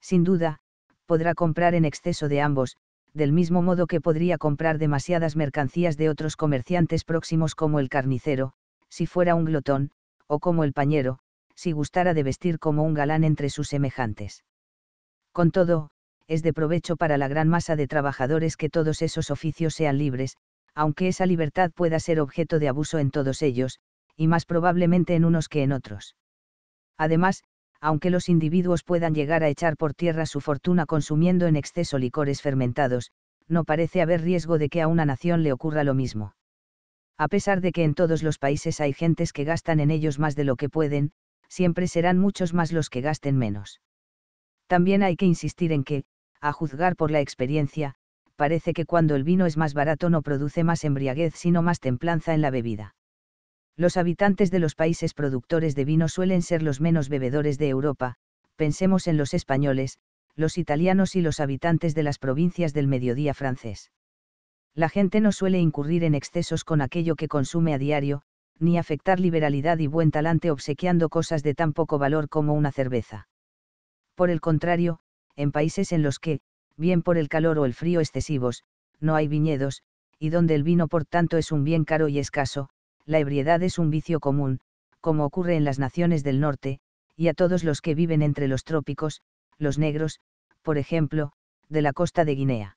Sin duda, podrá comprar en exceso de ambos, del mismo modo que podría comprar demasiadas mercancías de otros comerciantes próximos como el carnicero, si fuera un glotón, o como el pañero, si gustara de vestir como un galán entre sus semejantes. Con todo, es de provecho para la gran masa de trabajadores que todos esos oficios sean libres, aunque esa libertad pueda ser objeto de abuso en todos ellos, y más probablemente en unos que en otros. Además, aunque los individuos puedan llegar a echar por tierra su fortuna consumiendo en exceso licores fermentados, no parece haber riesgo de que a una nación le ocurra lo mismo. A pesar de que en todos los países hay gentes que gastan en ellos más de lo que pueden, siempre serán muchos más los que gasten menos. También hay que insistir en que, a juzgar por la experiencia, parece que cuando el vino es más barato no produce más embriaguez sino más templanza en la bebida. Los habitantes de los países productores de vino suelen ser los menos bebedores de Europa, pensemos en los españoles, los italianos y los habitantes de las provincias del mediodía francés. La gente no suele incurrir en excesos con aquello que consume a diario, ni afectar liberalidad y buen talante obsequiando cosas de tan poco valor como una cerveza. Por el contrario, en países en los que, bien por el calor o el frío excesivos, no hay viñedos, y donde el vino por tanto es un bien caro y escaso, la ebriedad es un vicio común, como ocurre en las naciones del norte, y a todos los que viven entre los trópicos, los negros, por ejemplo, de la costa de Guinea.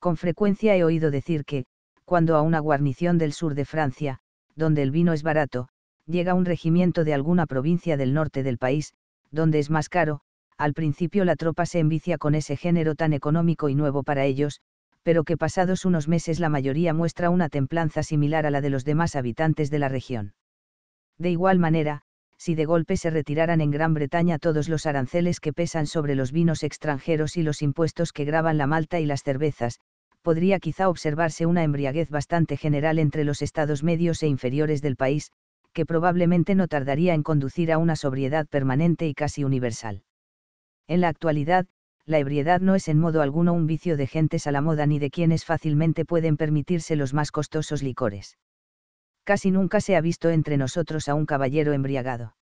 Con frecuencia he oído decir que, cuando a una guarnición del sur de Francia, donde el vino es barato, llega un regimiento de alguna provincia del norte del país, donde es más caro, al principio la tropa se envicia con ese género tan económico y nuevo para ellos, pero que pasados unos meses la mayoría muestra una templanza similar a la de los demás habitantes de la región. De igual manera, si de golpe se retiraran en Gran Bretaña todos los aranceles que pesan sobre los vinos extranjeros y los impuestos que graban la malta y las cervezas, podría quizá observarse una embriaguez bastante general entre los estados medios e inferiores del país, que probablemente no tardaría en conducir a una sobriedad permanente y casi universal. En la actualidad, la ebriedad no es en modo alguno un vicio de gentes a la moda ni de quienes fácilmente pueden permitirse los más costosos licores. Casi nunca se ha visto entre nosotros a un caballero embriagado.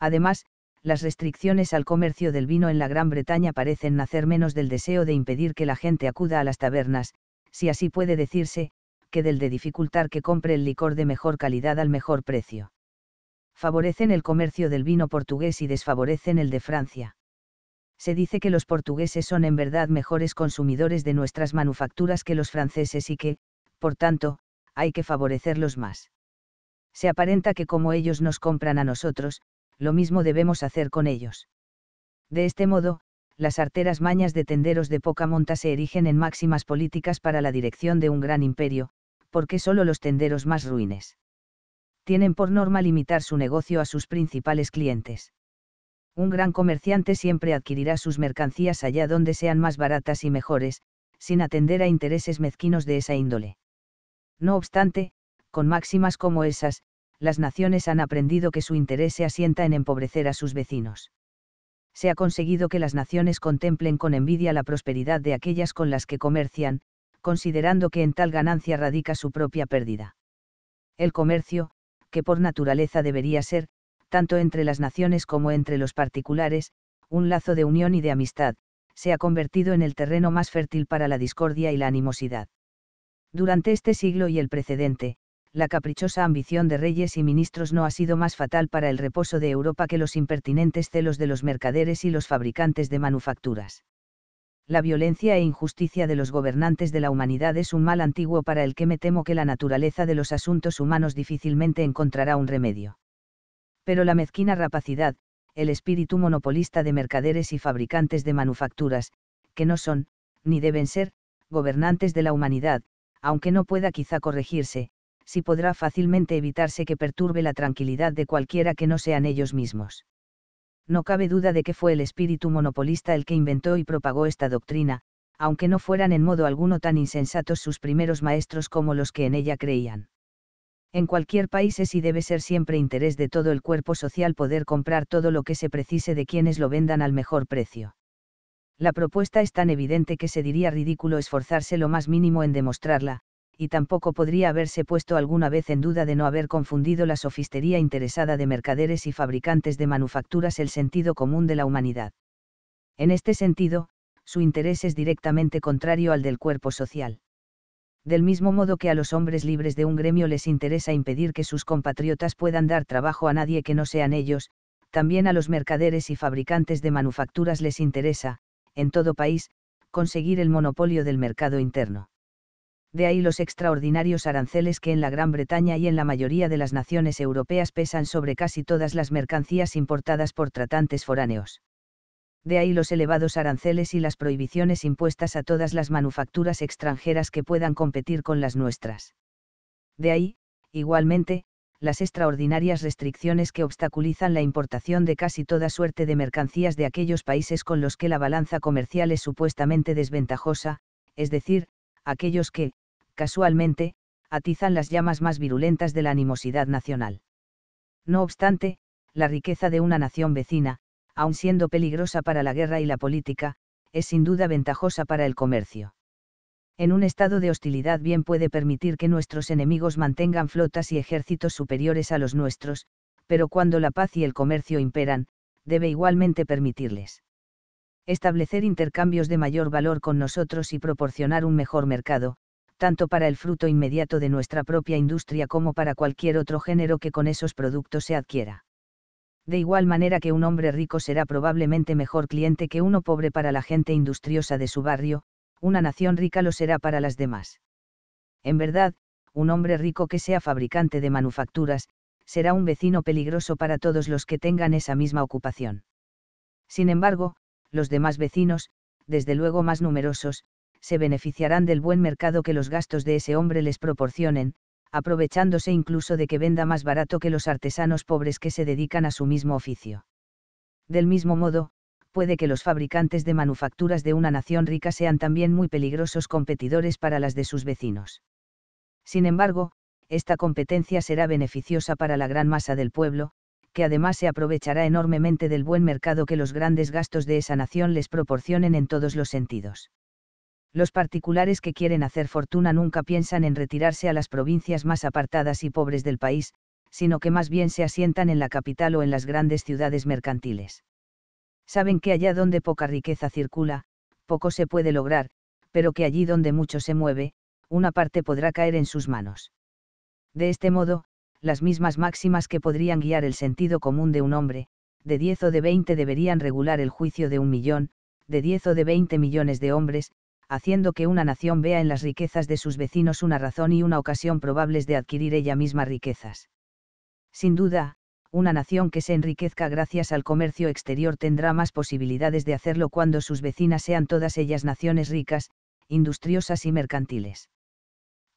Además, las restricciones al comercio del vino en la Gran Bretaña parecen nacer menos del deseo de impedir que la gente acuda a las tabernas, si así puede decirse, que del de dificultar que compre el licor de mejor calidad al mejor precio. Favorecen el comercio del vino portugués y desfavorecen el de Francia se dice que los portugueses son en verdad mejores consumidores de nuestras manufacturas que los franceses y que, por tanto, hay que favorecerlos más. Se aparenta que como ellos nos compran a nosotros, lo mismo debemos hacer con ellos. De este modo, las arteras mañas de tenderos de poca monta se erigen en máximas políticas para la dirección de un gran imperio, porque solo los tenderos más ruines tienen por norma limitar su negocio a sus principales clientes un gran comerciante siempre adquirirá sus mercancías allá donde sean más baratas y mejores, sin atender a intereses mezquinos de esa índole. No obstante, con máximas como esas, las naciones han aprendido que su interés se asienta en empobrecer a sus vecinos. Se ha conseguido que las naciones contemplen con envidia la prosperidad de aquellas con las que comercian, considerando que en tal ganancia radica su propia pérdida. El comercio, que por naturaleza debería ser, tanto entre las naciones como entre los particulares, un lazo de unión y de amistad, se ha convertido en el terreno más fértil para la discordia y la animosidad. Durante este siglo y el precedente, la caprichosa ambición de reyes y ministros no ha sido más fatal para el reposo de Europa que los impertinentes celos de los mercaderes y los fabricantes de manufacturas. La violencia e injusticia de los gobernantes de la humanidad es un mal antiguo para el que me temo que la naturaleza de los asuntos humanos difícilmente encontrará un remedio pero la mezquina rapacidad, el espíritu monopolista de mercaderes y fabricantes de manufacturas, que no son, ni deben ser, gobernantes de la humanidad, aunque no pueda quizá corregirse, si podrá fácilmente evitarse que perturbe la tranquilidad de cualquiera que no sean ellos mismos. No cabe duda de que fue el espíritu monopolista el que inventó y propagó esta doctrina, aunque no fueran en modo alguno tan insensatos sus primeros maestros como los que en ella creían. En cualquier país es y debe ser siempre interés de todo el cuerpo social poder comprar todo lo que se precise de quienes lo vendan al mejor precio. La propuesta es tan evidente que se diría ridículo esforzarse lo más mínimo en demostrarla, y tampoco podría haberse puesto alguna vez en duda de no haber confundido la sofistería interesada de mercaderes y fabricantes de manufacturas el sentido común de la humanidad. En este sentido, su interés es directamente contrario al del cuerpo social del mismo modo que a los hombres libres de un gremio les interesa impedir que sus compatriotas puedan dar trabajo a nadie que no sean ellos, también a los mercaderes y fabricantes de manufacturas les interesa, en todo país, conseguir el monopolio del mercado interno. De ahí los extraordinarios aranceles que en la Gran Bretaña y en la mayoría de las naciones europeas pesan sobre casi todas las mercancías importadas por tratantes foráneos de ahí los elevados aranceles y las prohibiciones impuestas a todas las manufacturas extranjeras que puedan competir con las nuestras. De ahí, igualmente, las extraordinarias restricciones que obstaculizan la importación de casi toda suerte de mercancías de aquellos países con los que la balanza comercial es supuestamente desventajosa, es decir, aquellos que, casualmente, atizan las llamas más virulentas de la animosidad nacional. No obstante, la riqueza de una nación vecina, aun siendo peligrosa para la guerra y la política, es sin duda ventajosa para el comercio. En un estado de hostilidad bien puede permitir que nuestros enemigos mantengan flotas y ejércitos superiores a los nuestros, pero cuando la paz y el comercio imperan, debe igualmente permitirles establecer intercambios de mayor valor con nosotros y proporcionar un mejor mercado, tanto para el fruto inmediato de nuestra propia industria como para cualquier otro género que con esos productos se adquiera de igual manera que un hombre rico será probablemente mejor cliente que uno pobre para la gente industriosa de su barrio, una nación rica lo será para las demás. En verdad, un hombre rico que sea fabricante de manufacturas, será un vecino peligroso para todos los que tengan esa misma ocupación. Sin embargo, los demás vecinos, desde luego más numerosos, se beneficiarán del buen mercado que los gastos de ese hombre les proporcionen, aprovechándose incluso de que venda más barato que los artesanos pobres que se dedican a su mismo oficio. Del mismo modo, puede que los fabricantes de manufacturas de una nación rica sean también muy peligrosos competidores para las de sus vecinos. Sin embargo, esta competencia será beneficiosa para la gran masa del pueblo, que además se aprovechará enormemente del buen mercado que los grandes gastos de esa nación les proporcionen en todos los sentidos los particulares que quieren hacer fortuna nunca piensan en retirarse a las provincias más apartadas y pobres del país, sino que más bien se asientan en la capital o en las grandes ciudades mercantiles. Saben que allá donde poca riqueza circula, poco se puede lograr, pero que allí donde mucho se mueve, una parte podrá caer en sus manos. De este modo, las mismas máximas que podrían guiar el sentido común de un hombre, de 10 o de 20 deberían regular el juicio de un millón, de 10 o de 20 millones de hombres, haciendo que una nación vea en las riquezas de sus vecinos una razón y una ocasión probables de adquirir ella misma riquezas. Sin duda, una nación que se enriquezca gracias al comercio exterior tendrá más posibilidades de hacerlo cuando sus vecinas sean todas ellas naciones ricas, industriosas y mercantiles.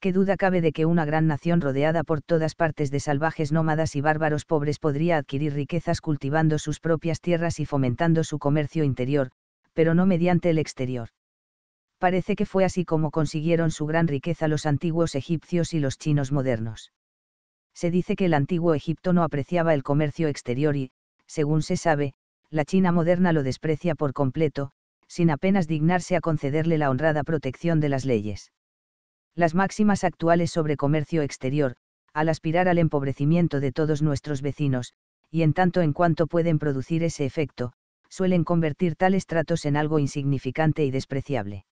¿Qué duda cabe de que una gran nación rodeada por todas partes de salvajes nómadas y bárbaros pobres podría adquirir riquezas cultivando sus propias tierras y fomentando su comercio interior, pero no mediante el exterior? parece que fue así como consiguieron su gran riqueza los antiguos egipcios y los chinos modernos. Se dice que el antiguo Egipto no apreciaba el comercio exterior y, según se sabe, la China moderna lo desprecia por completo, sin apenas dignarse a concederle la honrada protección de las leyes. Las máximas actuales sobre comercio exterior, al aspirar al empobrecimiento de todos nuestros vecinos, y en tanto en cuanto pueden producir ese efecto, suelen convertir tales tratos en algo insignificante y despreciable.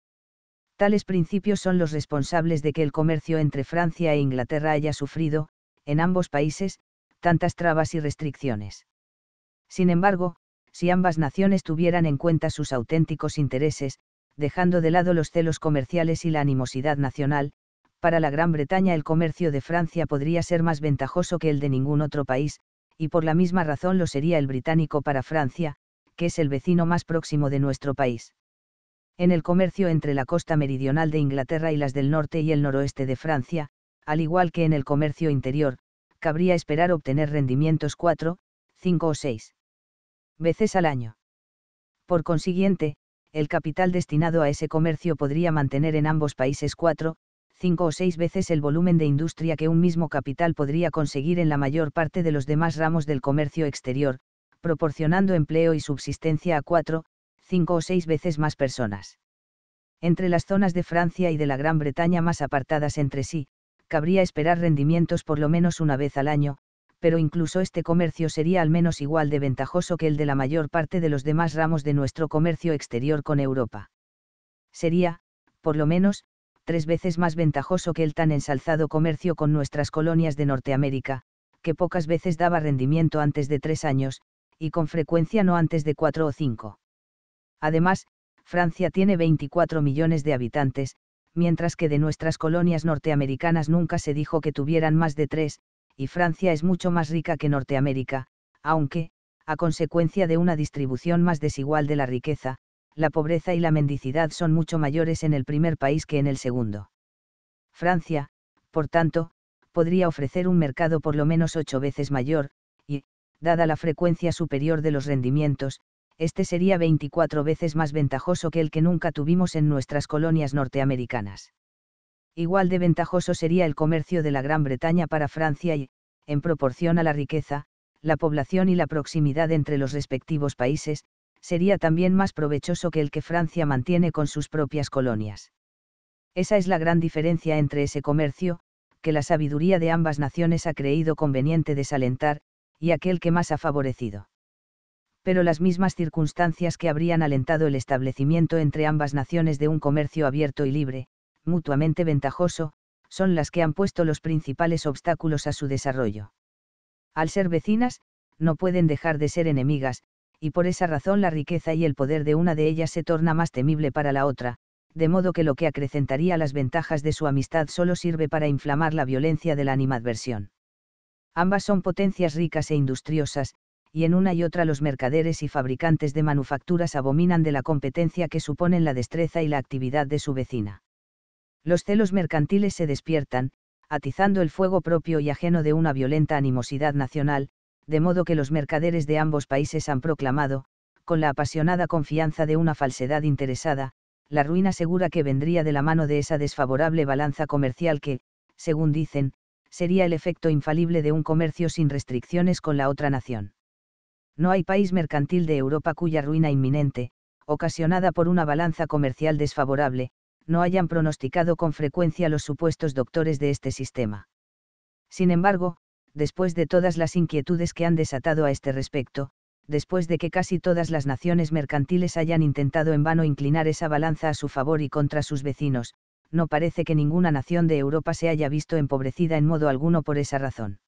Tales principios son los responsables de que el comercio entre Francia e Inglaterra haya sufrido, en ambos países, tantas trabas y restricciones. Sin embargo, si ambas naciones tuvieran en cuenta sus auténticos intereses, dejando de lado los celos comerciales y la animosidad nacional, para la Gran Bretaña el comercio de Francia podría ser más ventajoso que el de ningún otro país, y por la misma razón lo sería el británico para Francia, que es el vecino más próximo de nuestro país en el comercio entre la costa meridional de Inglaterra y las del norte y el noroeste de Francia, al igual que en el comercio interior, cabría esperar obtener rendimientos 4, 5 o 6 veces al año. Por consiguiente, el capital destinado a ese comercio podría mantener en ambos países 4, 5 o 6 veces el volumen de industria que un mismo capital podría conseguir en la mayor parte de los demás ramos del comercio exterior, proporcionando empleo y subsistencia a 4, cinco o seis veces más personas. Entre las zonas de Francia y de la Gran Bretaña más apartadas entre sí, cabría esperar rendimientos por lo menos una vez al año, pero incluso este comercio sería al menos igual de ventajoso que el de la mayor parte de los demás ramos de nuestro comercio exterior con Europa. Sería, por lo menos, tres veces más ventajoso que el tan ensalzado comercio con nuestras colonias de Norteamérica, que pocas veces daba rendimiento antes de tres años, y con frecuencia no antes de cuatro o cinco. Además, Francia tiene 24 millones de habitantes, mientras que de nuestras colonias norteamericanas nunca se dijo que tuvieran más de tres, y Francia es mucho más rica que Norteamérica, aunque, a consecuencia de una distribución más desigual de la riqueza, la pobreza y la mendicidad son mucho mayores en el primer país que en el segundo. Francia, por tanto, podría ofrecer un mercado por lo menos ocho veces mayor, y, dada la frecuencia superior de los rendimientos, este sería 24 veces más ventajoso que el que nunca tuvimos en nuestras colonias norteamericanas. Igual de ventajoso sería el comercio de la Gran Bretaña para Francia y, en proporción a la riqueza, la población y la proximidad entre los respectivos países, sería también más provechoso que el que Francia mantiene con sus propias colonias. Esa es la gran diferencia entre ese comercio, que la sabiduría de ambas naciones ha creído conveniente desalentar, y aquel que más ha favorecido pero las mismas circunstancias que habrían alentado el establecimiento entre ambas naciones de un comercio abierto y libre, mutuamente ventajoso, son las que han puesto los principales obstáculos a su desarrollo. Al ser vecinas, no pueden dejar de ser enemigas, y por esa razón la riqueza y el poder de una de ellas se torna más temible para la otra, de modo que lo que acrecentaría las ventajas de su amistad solo sirve para inflamar la violencia de la animadversión. Ambas son potencias ricas e industriosas, y en una y otra los mercaderes y fabricantes de manufacturas abominan de la competencia que suponen la destreza y la actividad de su vecina. Los celos mercantiles se despiertan, atizando el fuego propio y ajeno de una violenta animosidad nacional, de modo que los mercaderes de ambos países han proclamado, con la apasionada confianza de una falsedad interesada, la ruina segura que vendría de la mano de esa desfavorable balanza comercial que, según dicen, sería el efecto infalible de un comercio sin restricciones con la otra nación. No hay país mercantil de Europa cuya ruina inminente, ocasionada por una balanza comercial desfavorable, no hayan pronosticado con frecuencia los supuestos doctores de este sistema. Sin embargo, después de todas las inquietudes que han desatado a este respecto, después de que casi todas las naciones mercantiles hayan intentado en vano inclinar esa balanza a su favor y contra sus vecinos, no parece que ninguna nación de Europa se haya visto empobrecida en modo alguno por esa razón.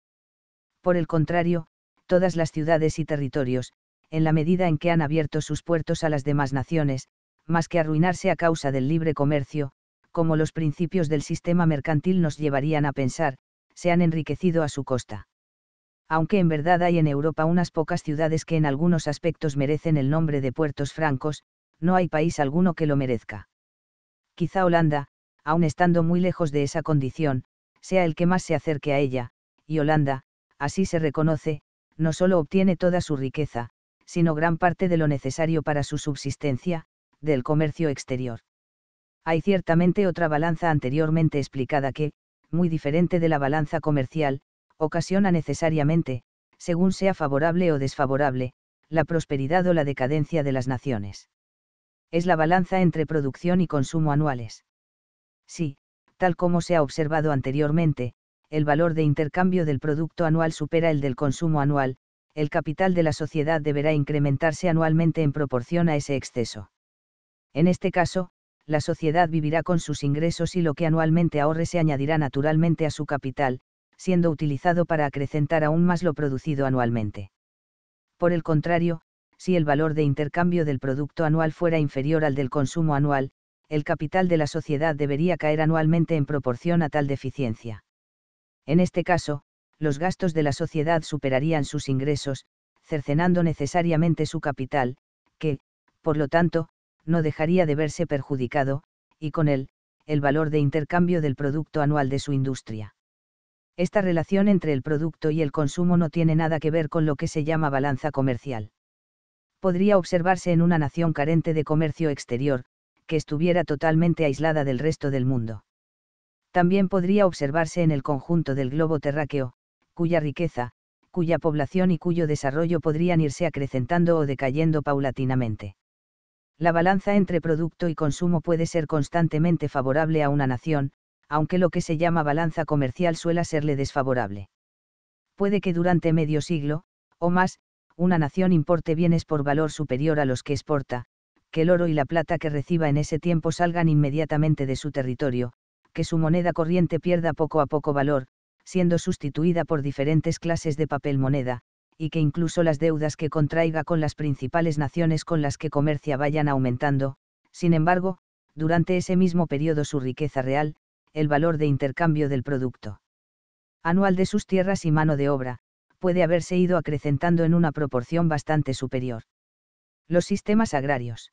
Por el contrario, todas las ciudades y territorios, en la medida en que han abierto sus puertos a las demás naciones, más que arruinarse a causa del libre comercio, como los principios del sistema mercantil nos llevarían a pensar, se han enriquecido a su costa. Aunque en verdad hay en Europa unas pocas ciudades que en algunos aspectos merecen el nombre de puertos francos, no hay país alguno que lo merezca. Quizá Holanda, aun estando muy lejos de esa condición, sea el que más se acerque a ella, y Holanda, así se reconoce, no solo obtiene toda su riqueza, sino gran parte de lo necesario para su subsistencia, del comercio exterior. Hay ciertamente otra balanza anteriormente explicada que, muy diferente de la balanza comercial, ocasiona necesariamente, según sea favorable o desfavorable, la prosperidad o la decadencia de las naciones. Es la balanza entre producción y consumo anuales. Sí, tal como se ha observado anteriormente, el valor de intercambio del producto anual supera el del consumo anual, el capital de la sociedad deberá incrementarse anualmente en proporción a ese exceso. En este caso, la sociedad vivirá con sus ingresos y lo que anualmente ahorre se añadirá naturalmente a su capital, siendo utilizado para acrecentar aún más lo producido anualmente. Por el contrario, si el valor de intercambio del producto anual fuera inferior al del consumo anual, el capital de la sociedad debería caer anualmente en proporción a tal deficiencia. En este caso, los gastos de la sociedad superarían sus ingresos, cercenando necesariamente su capital, que, por lo tanto, no dejaría de verse perjudicado, y con él, el valor de intercambio del producto anual de su industria. Esta relación entre el producto y el consumo no tiene nada que ver con lo que se llama balanza comercial. Podría observarse en una nación carente de comercio exterior, que estuviera totalmente aislada del resto del mundo también podría observarse en el conjunto del globo terráqueo, cuya riqueza, cuya población y cuyo desarrollo podrían irse acrecentando o decayendo paulatinamente. La balanza entre producto y consumo puede ser constantemente favorable a una nación, aunque lo que se llama balanza comercial suela serle desfavorable. Puede que durante medio siglo, o más, una nación importe bienes por valor superior a los que exporta, que el oro y la plata que reciba en ese tiempo salgan inmediatamente de su territorio, que su moneda corriente pierda poco a poco valor, siendo sustituida por diferentes clases de papel moneda, y que incluso las deudas que contraiga con las principales naciones con las que comercia vayan aumentando, sin embargo, durante ese mismo periodo su riqueza real, el valor de intercambio del producto anual de sus tierras y mano de obra, puede haberse ido acrecentando en una proporción bastante superior. Los sistemas agrarios.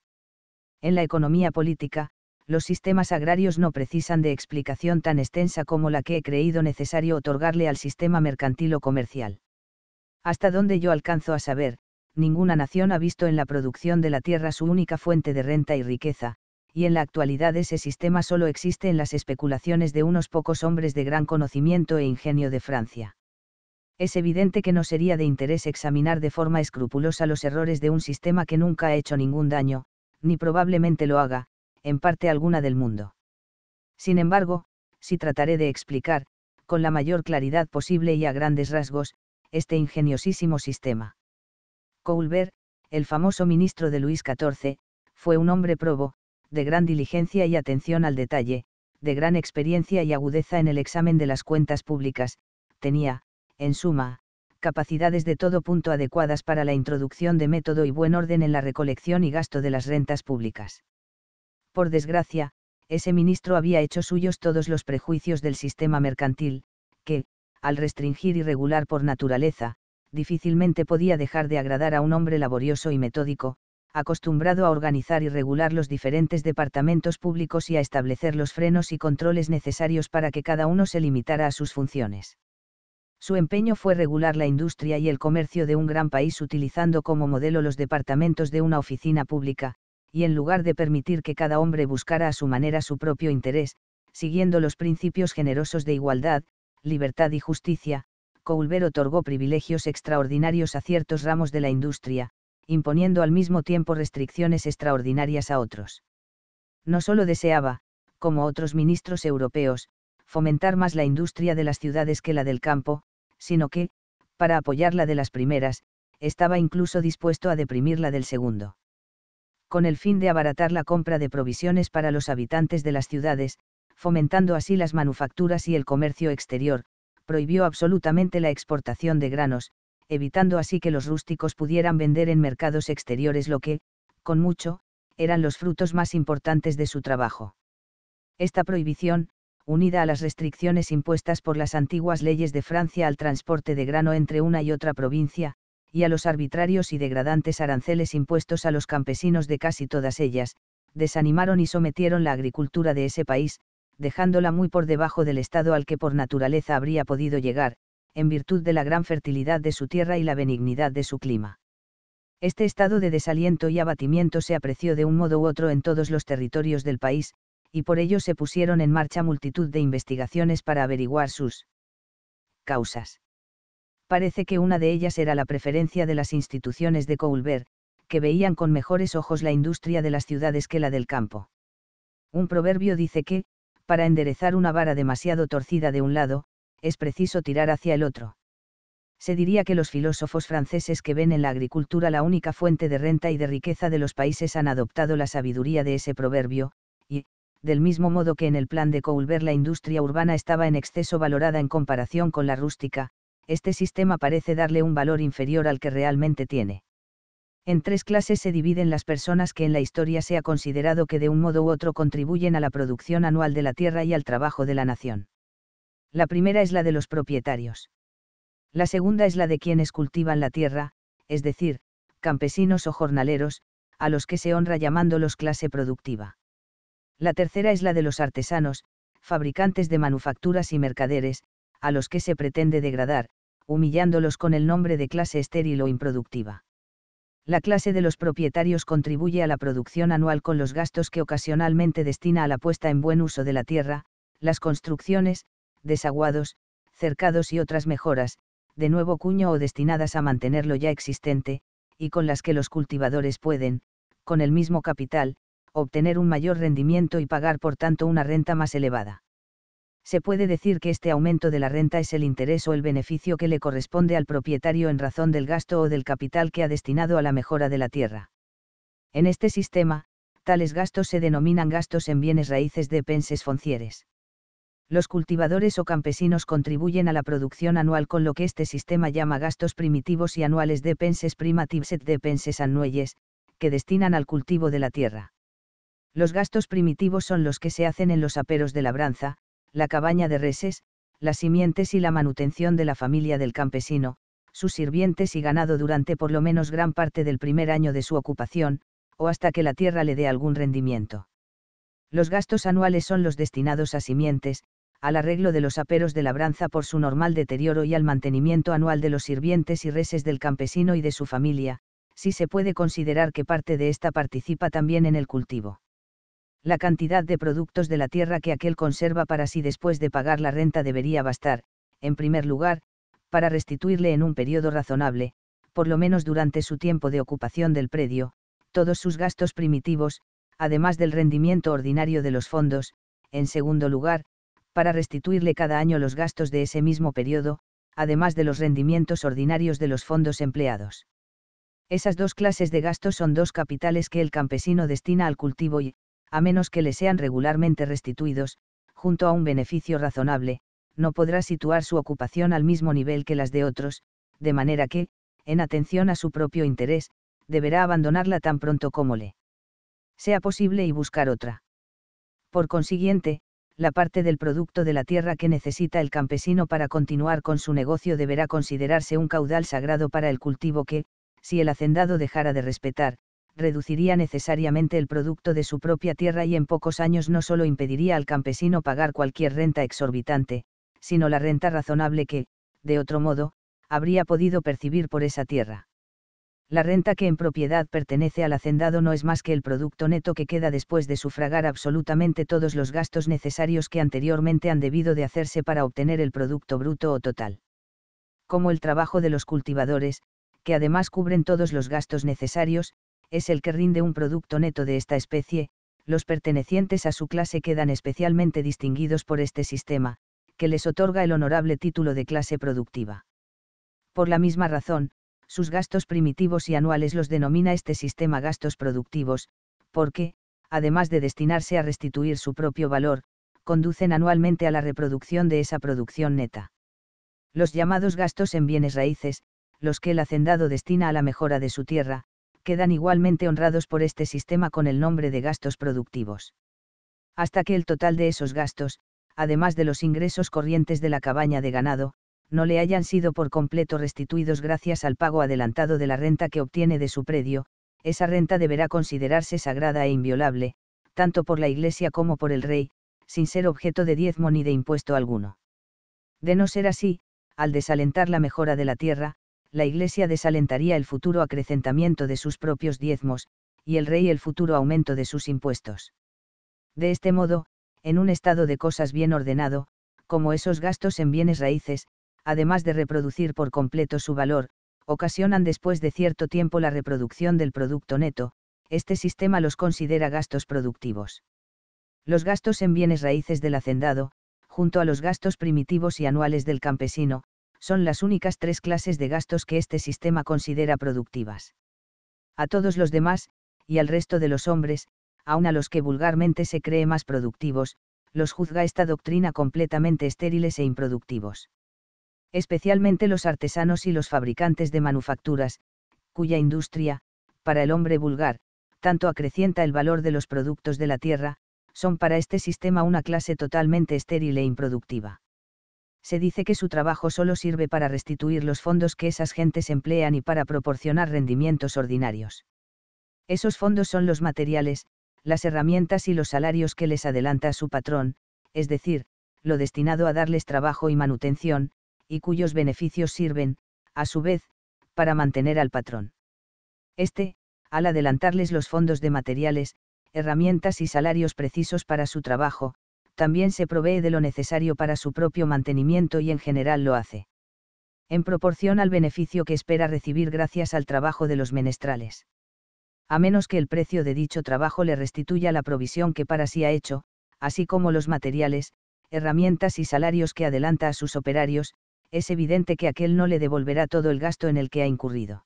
En la economía política, los sistemas agrarios no precisan de explicación tan extensa como la que he creído necesario otorgarle al sistema mercantil o comercial. Hasta donde yo alcanzo a saber, ninguna nación ha visto en la producción de la tierra su única fuente de renta y riqueza, y en la actualidad ese sistema solo existe en las especulaciones de unos pocos hombres de gran conocimiento e ingenio de Francia. Es evidente que no sería de interés examinar de forma escrupulosa los errores de un sistema que nunca ha hecho ningún daño, ni probablemente lo haga, en parte alguna del mundo. Sin embargo, si trataré de explicar, con la mayor claridad posible y a grandes rasgos, este ingeniosísimo sistema. Colbert, el famoso ministro de Luis XIV, fue un hombre probo, de gran diligencia y atención al detalle, de gran experiencia y agudeza en el examen de las cuentas públicas, tenía, en suma, capacidades de todo punto adecuadas para la introducción de método y buen orden en la recolección y gasto de las rentas públicas. Por desgracia, ese ministro había hecho suyos todos los prejuicios del sistema mercantil, que, al restringir y regular por naturaleza, difícilmente podía dejar de agradar a un hombre laborioso y metódico, acostumbrado a organizar y regular los diferentes departamentos públicos y a establecer los frenos y controles necesarios para que cada uno se limitara a sus funciones. Su empeño fue regular la industria y el comercio de un gran país utilizando como modelo los departamentos de una oficina pública, y en lugar de permitir que cada hombre buscara a su manera su propio interés, siguiendo los principios generosos de igualdad, libertad y justicia, Colbert otorgó privilegios extraordinarios a ciertos ramos de la industria, imponiendo al mismo tiempo restricciones extraordinarias a otros. No solo deseaba, como otros ministros europeos, fomentar más la industria de las ciudades que la del campo, sino que, para apoyar la de las primeras, estaba incluso dispuesto a deprimir la del segundo con el fin de abaratar la compra de provisiones para los habitantes de las ciudades, fomentando así las manufacturas y el comercio exterior, prohibió absolutamente la exportación de granos, evitando así que los rústicos pudieran vender en mercados exteriores lo que, con mucho, eran los frutos más importantes de su trabajo. Esta prohibición, unida a las restricciones impuestas por las antiguas leyes de Francia al transporte de grano entre una y otra provincia, y a los arbitrarios y degradantes aranceles impuestos a los campesinos de casi todas ellas, desanimaron y sometieron la agricultura de ese país, dejándola muy por debajo del estado al que por naturaleza habría podido llegar, en virtud de la gran fertilidad de su tierra y la benignidad de su clima. Este estado de desaliento y abatimiento se apreció de un modo u otro en todos los territorios del país, y por ello se pusieron en marcha multitud de investigaciones para averiguar sus causas parece que una de ellas era la preferencia de las instituciones de Coulver, que veían con mejores ojos la industria de las ciudades que la del campo. Un proverbio dice que, para enderezar una vara demasiado torcida de un lado, es preciso tirar hacia el otro. Se diría que los filósofos franceses que ven en la agricultura la única fuente de renta y de riqueza de los países han adoptado la sabiduría de ese proverbio, y, del mismo modo que en el plan de coulbert la industria urbana estaba en exceso valorada en comparación con la rústica, este sistema parece darle un valor inferior al que realmente tiene. En tres clases se dividen las personas que en la historia se ha considerado que de un modo u otro contribuyen a la producción anual de la tierra y al trabajo de la nación. La primera es la de los propietarios. La segunda es la de quienes cultivan la tierra, es decir, campesinos o jornaleros, a los que se honra llamándolos clase productiva. La tercera es la de los artesanos, fabricantes de manufacturas y mercaderes, a los que se pretende degradar, humillándolos con el nombre de clase estéril o improductiva. La clase de los propietarios contribuye a la producción anual con los gastos que ocasionalmente destina a la puesta en buen uso de la tierra, las construcciones, desaguados, cercados y otras mejoras, de nuevo cuño o destinadas a mantenerlo ya existente, y con las que los cultivadores pueden, con el mismo capital, obtener un mayor rendimiento y pagar por tanto una renta más elevada se puede decir que este aumento de la renta es el interés o el beneficio que le corresponde al propietario en razón del gasto o del capital que ha destinado a la mejora de la tierra. En este sistema, tales gastos se denominan gastos en bienes raíces de penses foncieres. Los cultivadores o campesinos contribuyen a la producción anual con lo que este sistema llama gastos primitivos y anuales de penses primatives et de penses annuelles, que destinan al cultivo de la tierra. Los gastos primitivos son los que se hacen en los aperos de labranza, la cabaña de reses, las simientes y la manutención de la familia del campesino, sus sirvientes y ganado durante por lo menos gran parte del primer año de su ocupación, o hasta que la tierra le dé algún rendimiento. Los gastos anuales son los destinados a simientes, al arreglo de los aperos de labranza por su normal deterioro y al mantenimiento anual de los sirvientes y reses del campesino y de su familia, si se puede considerar que parte de esta participa también en el cultivo la cantidad de productos de la tierra que aquel conserva para sí después de pagar la renta debería bastar, en primer lugar, para restituirle en un periodo razonable, por lo menos durante su tiempo de ocupación del predio, todos sus gastos primitivos, además del rendimiento ordinario de los fondos, en segundo lugar, para restituirle cada año los gastos de ese mismo periodo, además de los rendimientos ordinarios de los fondos empleados. Esas dos clases de gastos son dos capitales que el campesino destina al cultivo y, a menos que le sean regularmente restituidos, junto a un beneficio razonable, no podrá situar su ocupación al mismo nivel que las de otros, de manera que, en atención a su propio interés, deberá abandonarla tan pronto como le sea posible y buscar otra. Por consiguiente, la parte del producto de la tierra que necesita el campesino para continuar con su negocio deberá considerarse un caudal sagrado para el cultivo que, si el hacendado dejara de respetar, reduciría necesariamente el producto de su propia tierra y en pocos años no solo impediría al campesino pagar cualquier renta exorbitante, sino la renta razonable que, de otro modo, habría podido percibir por esa tierra. La renta que en propiedad pertenece al hacendado no es más que el producto neto que queda después de sufragar absolutamente todos los gastos necesarios que anteriormente han debido de hacerse para obtener el producto bruto o total. Como el trabajo de los cultivadores, que además cubren todos los gastos necesarios, es el que rinde un producto neto de esta especie, los pertenecientes a su clase quedan especialmente distinguidos por este sistema, que les otorga el honorable título de clase productiva. Por la misma razón, sus gastos primitivos y anuales los denomina este sistema gastos productivos, porque, además de destinarse a restituir su propio valor, conducen anualmente a la reproducción de esa producción neta. Los llamados gastos en bienes raíces, los que el hacendado destina a la mejora de su tierra, quedan igualmente honrados por este sistema con el nombre de gastos productivos. Hasta que el total de esos gastos, además de los ingresos corrientes de la cabaña de ganado, no le hayan sido por completo restituidos gracias al pago adelantado de la renta que obtiene de su predio, esa renta deberá considerarse sagrada e inviolable, tanto por la Iglesia como por el rey, sin ser objeto de diezmo ni de impuesto alguno. De no ser así, al desalentar la mejora de la tierra, la Iglesia desalentaría el futuro acrecentamiento de sus propios diezmos, y el rey el futuro aumento de sus impuestos. De este modo, en un estado de cosas bien ordenado, como esos gastos en bienes raíces, además de reproducir por completo su valor, ocasionan después de cierto tiempo la reproducción del producto neto, este sistema los considera gastos productivos. Los gastos en bienes raíces del hacendado, junto a los gastos primitivos y anuales del campesino, son las únicas tres clases de gastos que este sistema considera productivas. A todos los demás, y al resto de los hombres, aun a los que vulgarmente se cree más productivos, los juzga esta doctrina completamente estériles e improductivos. Especialmente los artesanos y los fabricantes de manufacturas, cuya industria, para el hombre vulgar, tanto acrecienta el valor de los productos de la tierra, son para este sistema una clase totalmente estéril e improductiva se dice que su trabajo solo sirve para restituir los fondos que esas gentes emplean y para proporcionar rendimientos ordinarios. Esos fondos son los materiales, las herramientas y los salarios que les adelanta a su patrón, es decir, lo destinado a darles trabajo y manutención, y cuyos beneficios sirven, a su vez, para mantener al patrón. Este, al adelantarles los fondos de materiales, herramientas y salarios precisos para su trabajo, también se provee de lo necesario para su propio mantenimiento y en general lo hace. En proporción al beneficio que espera recibir gracias al trabajo de los menestrales. A menos que el precio de dicho trabajo le restituya la provisión que para sí ha hecho, así como los materiales, herramientas y salarios que adelanta a sus operarios, es evidente que aquel no le devolverá todo el gasto en el que ha incurrido.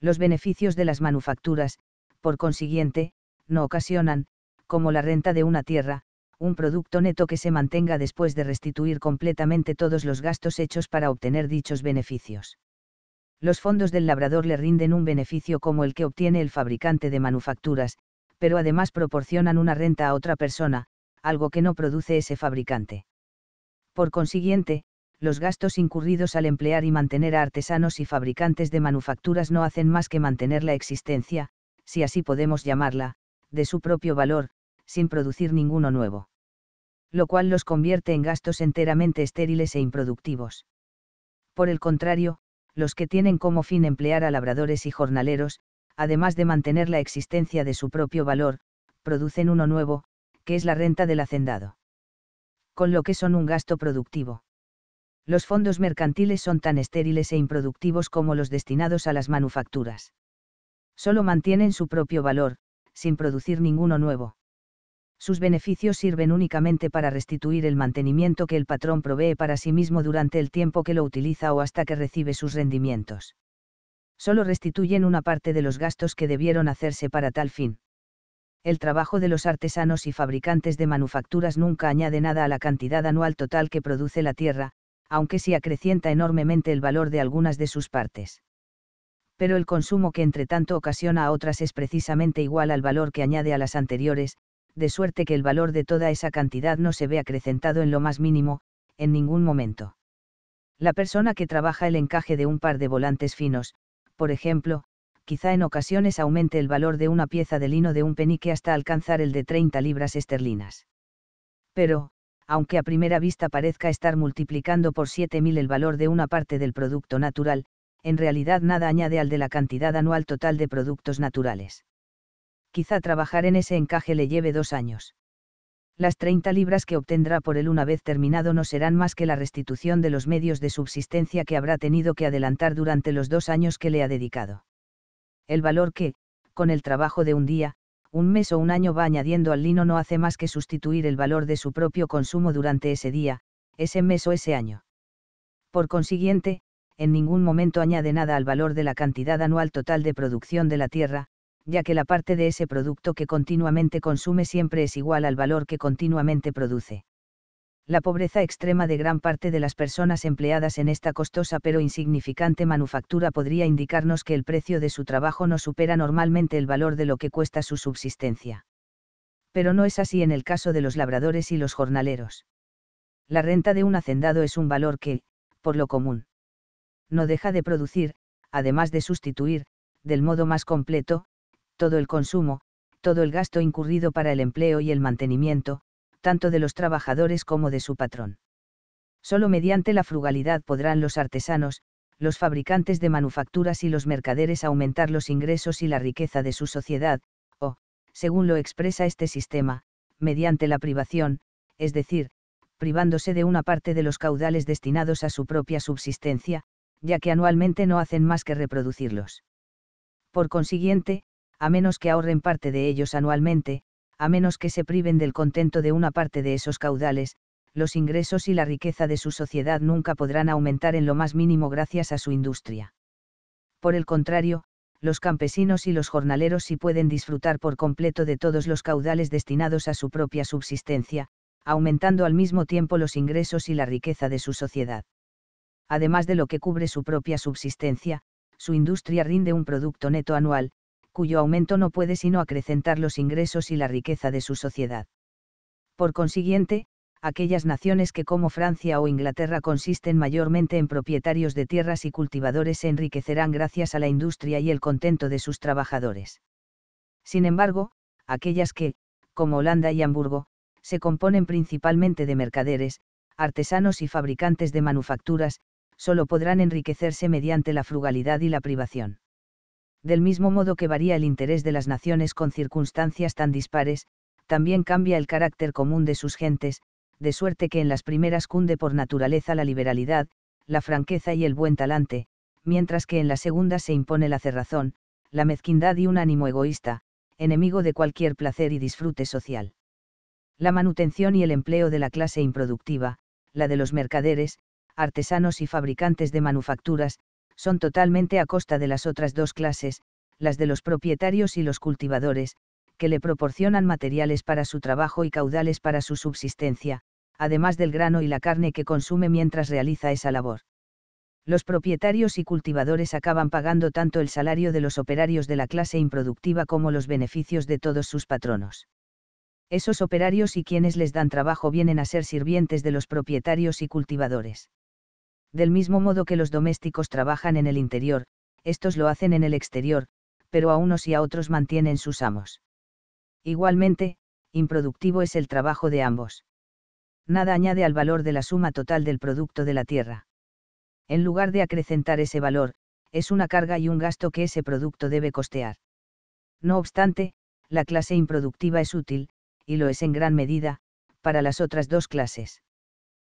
Los beneficios de las manufacturas, por consiguiente, no ocasionan, como la renta de una tierra, un producto neto que se mantenga después de restituir completamente todos los gastos hechos para obtener dichos beneficios. Los fondos del labrador le rinden un beneficio como el que obtiene el fabricante de manufacturas, pero además proporcionan una renta a otra persona, algo que no produce ese fabricante. Por consiguiente, los gastos incurridos al emplear y mantener a artesanos y fabricantes de manufacturas no hacen más que mantener la existencia, si así podemos llamarla, de su propio valor, sin producir ninguno nuevo. Lo cual los convierte en gastos enteramente estériles e improductivos. Por el contrario, los que tienen como fin emplear a labradores y jornaleros, además de mantener la existencia de su propio valor, producen uno nuevo, que es la renta del hacendado. Con lo que son un gasto productivo. Los fondos mercantiles son tan estériles e improductivos como los destinados a las manufacturas. Solo mantienen su propio valor, sin producir ninguno nuevo sus beneficios sirven únicamente para restituir el mantenimiento que el patrón provee para sí mismo durante el tiempo que lo utiliza o hasta que recibe sus rendimientos. Solo restituyen una parte de los gastos que debieron hacerse para tal fin. El trabajo de los artesanos y fabricantes de manufacturas nunca añade nada a la cantidad anual total que produce la tierra, aunque sí acrecienta enormemente el valor de algunas de sus partes. Pero el consumo que entre tanto ocasiona a otras es precisamente igual al valor que añade a las anteriores, de suerte que el valor de toda esa cantidad no se ve acrecentado en lo más mínimo, en ningún momento. La persona que trabaja el encaje de un par de volantes finos, por ejemplo, quizá en ocasiones aumente el valor de una pieza de lino de un penique hasta alcanzar el de 30 libras esterlinas. Pero, aunque a primera vista parezca estar multiplicando por 7.000 el valor de una parte del producto natural, en realidad nada añade al de la cantidad anual total de productos naturales quizá trabajar en ese encaje le lleve dos años. Las 30 libras que obtendrá por él una vez terminado no serán más que la restitución de los medios de subsistencia que habrá tenido que adelantar durante los dos años que le ha dedicado. El valor que, con el trabajo de un día, un mes o un año va añadiendo al lino no hace más que sustituir el valor de su propio consumo durante ese día, ese mes o ese año. Por consiguiente, en ningún momento añade nada al valor de la cantidad anual total de producción de la tierra, ya que la parte de ese producto que continuamente consume siempre es igual al valor que continuamente produce. La pobreza extrema de gran parte de las personas empleadas en esta costosa pero insignificante manufactura podría indicarnos que el precio de su trabajo no supera normalmente el valor de lo que cuesta su subsistencia. Pero no es así en el caso de los labradores y los jornaleros. La renta de un hacendado es un valor que, por lo común, no deja de producir, además de sustituir, del modo más completo, todo el consumo, todo el gasto incurrido para el empleo y el mantenimiento, tanto de los trabajadores como de su patrón. Solo mediante la frugalidad podrán los artesanos, los fabricantes de manufacturas y los mercaderes aumentar los ingresos y la riqueza de su sociedad, o, según lo expresa este sistema, mediante la privación, es decir, privándose de una parte de los caudales destinados a su propia subsistencia, ya que anualmente no hacen más que reproducirlos. Por consiguiente, a menos que ahorren parte de ellos anualmente, a menos que se priven del contento de una parte de esos caudales, los ingresos y la riqueza de su sociedad nunca podrán aumentar en lo más mínimo gracias a su industria. Por el contrario, los campesinos y los jornaleros sí pueden disfrutar por completo de todos los caudales destinados a su propia subsistencia, aumentando al mismo tiempo los ingresos y la riqueza de su sociedad. Además de lo que cubre su propia subsistencia, su industria rinde un producto neto anual, cuyo aumento no puede sino acrecentar los ingresos y la riqueza de su sociedad. Por consiguiente, aquellas naciones que como Francia o Inglaterra consisten mayormente en propietarios de tierras y cultivadores se enriquecerán gracias a la industria y el contento de sus trabajadores. Sin embargo, aquellas que, como Holanda y Hamburgo, se componen principalmente de mercaderes, artesanos y fabricantes de manufacturas, solo podrán enriquecerse mediante la frugalidad y la privación. Del mismo modo que varía el interés de las naciones con circunstancias tan dispares, también cambia el carácter común de sus gentes, de suerte que en las primeras cunde por naturaleza la liberalidad, la franqueza y el buen talante, mientras que en la segunda se impone la cerrazón, la mezquindad y un ánimo egoísta, enemigo de cualquier placer y disfrute social. La manutención y el empleo de la clase improductiva, la de los mercaderes, artesanos y fabricantes de manufacturas, son totalmente a costa de las otras dos clases, las de los propietarios y los cultivadores, que le proporcionan materiales para su trabajo y caudales para su subsistencia, además del grano y la carne que consume mientras realiza esa labor. Los propietarios y cultivadores acaban pagando tanto el salario de los operarios de la clase improductiva como los beneficios de todos sus patronos. Esos operarios y quienes les dan trabajo vienen a ser sirvientes de los propietarios y cultivadores. Del mismo modo que los domésticos trabajan en el interior, estos lo hacen en el exterior, pero a unos y a otros mantienen sus amos. Igualmente, improductivo es el trabajo de ambos. Nada añade al valor de la suma total del producto de la tierra. En lugar de acrecentar ese valor, es una carga y un gasto que ese producto debe costear. No obstante, la clase improductiva es útil, y lo es en gran medida, para las otras dos clases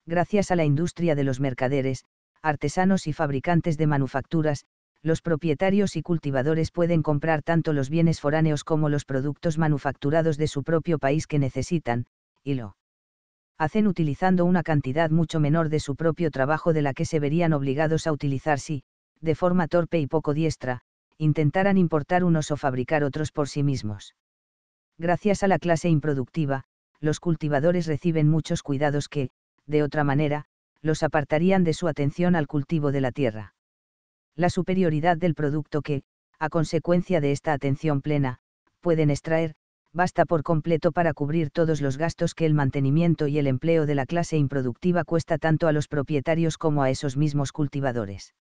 gracias a la industria de los mercaderes, artesanos y fabricantes de manufacturas, los propietarios y cultivadores pueden comprar tanto los bienes foráneos como los productos manufacturados de su propio país que necesitan, y lo hacen utilizando una cantidad mucho menor de su propio trabajo de la que se verían obligados a utilizar si, de forma torpe y poco diestra, intentaran importar unos o fabricar otros por sí mismos. Gracias a la clase improductiva, los cultivadores reciben muchos cuidados que, de otra manera, los apartarían de su atención al cultivo de la tierra. La superioridad del producto que, a consecuencia de esta atención plena, pueden extraer, basta por completo para cubrir todos los gastos que el mantenimiento y el empleo de la clase improductiva cuesta tanto a los propietarios como a esos mismos cultivadores.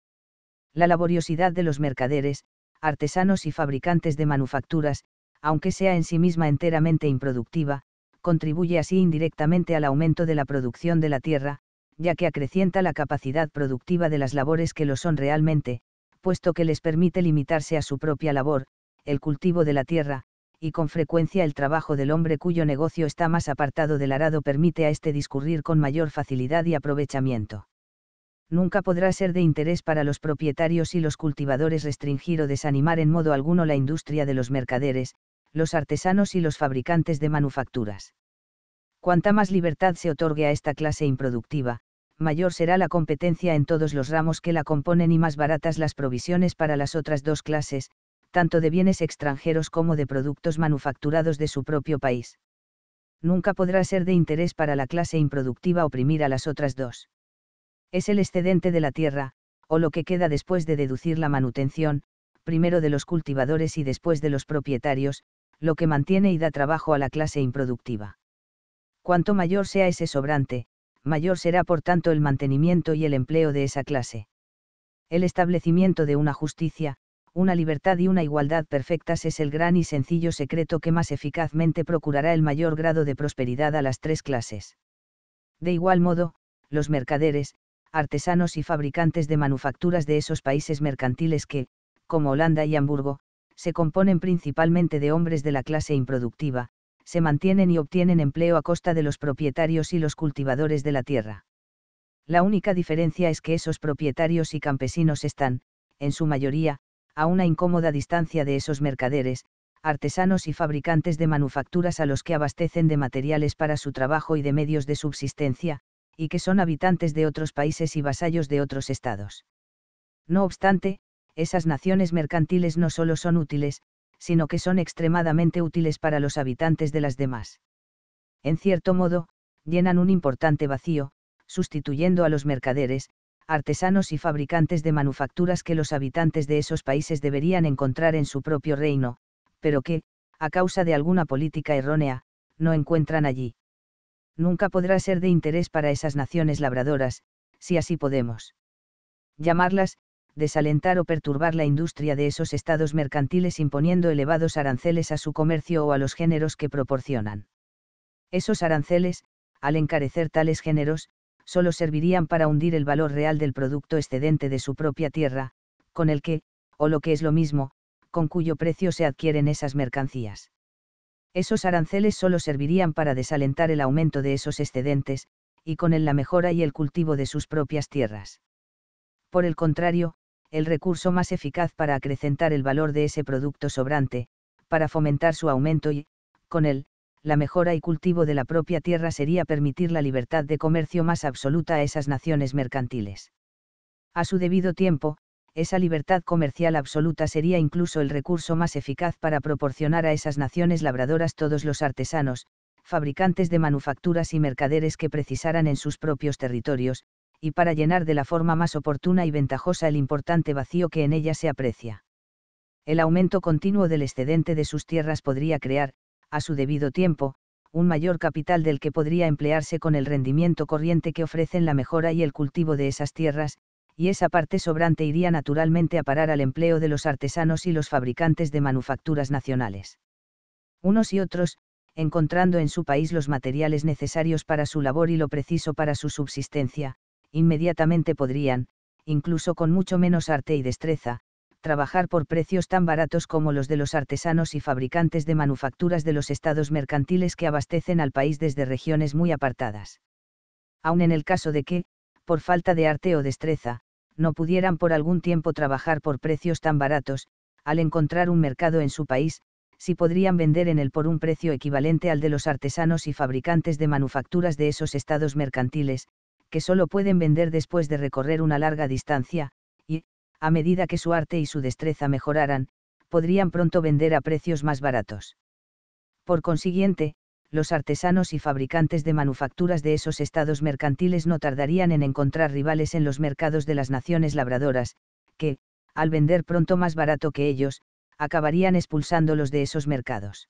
La laboriosidad de los mercaderes, artesanos y fabricantes de manufacturas, aunque sea en sí misma enteramente improductiva, contribuye así indirectamente al aumento de la producción de la tierra, ya que acrecienta la capacidad productiva de las labores que lo son realmente, puesto que les permite limitarse a su propia labor, el cultivo de la tierra, y con frecuencia el trabajo del hombre cuyo negocio está más apartado del arado permite a este discurrir con mayor facilidad y aprovechamiento. Nunca podrá ser de interés para los propietarios y los cultivadores restringir o desanimar en modo alguno la industria de los mercaderes, los artesanos y los fabricantes de manufacturas. Cuanta más libertad se otorgue a esta clase improductiva, mayor será la competencia en todos los ramos que la componen y más baratas las provisiones para las otras dos clases, tanto de bienes extranjeros como de productos manufacturados de su propio país. Nunca podrá ser de interés para la clase improductiva oprimir a las otras dos. Es el excedente de la tierra, o lo que queda después de deducir la manutención, primero de los cultivadores y después de los propietarios, lo que mantiene y da trabajo a la clase improductiva. Cuanto mayor sea ese sobrante, mayor será por tanto el mantenimiento y el empleo de esa clase. El establecimiento de una justicia, una libertad y una igualdad perfectas es el gran y sencillo secreto que más eficazmente procurará el mayor grado de prosperidad a las tres clases. De igual modo, los mercaderes, artesanos y fabricantes de manufacturas de esos países mercantiles que, como Holanda y Hamburgo, se componen principalmente de hombres de la clase improductiva, se mantienen y obtienen empleo a costa de los propietarios y los cultivadores de la tierra. La única diferencia es que esos propietarios y campesinos están, en su mayoría, a una incómoda distancia de esos mercaderes, artesanos y fabricantes de manufacturas a los que abastecen de materiales para su trabajo y de medios de subsistencia, y que son habitantes de otros países y vasallos de otros estados. No obstante, esas naciones mercantiles no solo son útiles, sino que son extremadamente útiles para los habitantes de las demás. En cierto modo, llenan un importante vacío, sustituyendo a los mercaderes, artesanos y fabricantes de manufacturas que los habitantes de esos países deberían encontrar en su propio reino, pero que, a causa de alguna política errónea, no encuentran allí. Nunca podrá ser de interés para esas naciones labradoras, si así podemos llamarlas, desalentar o perturbar la industria de esos estados mercantiles imponiendo elevados aranceles a su comercio o a los géneros que proporcionan. Esos aranceles, al encarecer tales géneros, solo servirían para hundir el valor real del producto excedente de su propia tierra, con el que, o lo que es lo mismo, con cuyo precio se adquieren esas mercancías. Esos aranceles solo servirían para desalentar el aumento de esos excedentes, y con él la mejora y el cultivo de sus propias tierras. Por el contrario, el recurso más eficaz para acrecentar el valor de ese producto sobrante, para fomentar su aumento y, con él, la mejora y cultivo de la propia tierra sería permitir la libertad de comercio más absoluta a esas naciones mercantiles. A su debido tiempo, esa libertad comercial absoluta sería incluso el recurso más eficaz para proporcionar a esas naciones labradoras todos los artesanos, fabricantes de manufacturas y mercaderes que precisaran en sus propios territorios, y para llenar de la forma más oportuna y ventajosa el importante vacío que en ella se aprecia. El aumento continuo del excedente de sus tierras podría crear, a su debido tiempo, un mayor capital del que podría emplearse con el rendimiento corriente que ofrecen la mejora y el cultivo de esas tierras, y esa parte sobrante iría naturalmente a parar al empleo de los artesanos y los fabricantes de manufacturas nacionales. Unos y otros, encontrando en su país los materiales necesarios para su labor y lo preciso para su subsistencia, inmediatamente podrían, incluso con mucho menos arte y destreza, trabajar por precios tan baratos como los de los artesanos y fabricantes de manufacturas de los estados mercantiles que abastecen al país desde regiones muy apartadas. Aun en el caso de que, por falta de arte o destreza, no pudieran por algún tiempo trabajar por precios tan baratos, al encontrar un mercado en su país, si podrían vender en él por un precio equivalente al de los artesanos y fabricantes de manufacturas de esos estados mercantiles, que solo pueden vender después de recorrer una larga distancia, y, a medida que su arte y su destreza mejoraran, podrían pronto vender a precios más baratos. Por consiguiente, los artesanos y fabricantes de manufacturas de esos estados mercantiles no tardarían en encontrar rivales en los mercados de las naciones labradoras, que, al vender pronto más barato que ellos, acabarían expulsándolos de esos mercados.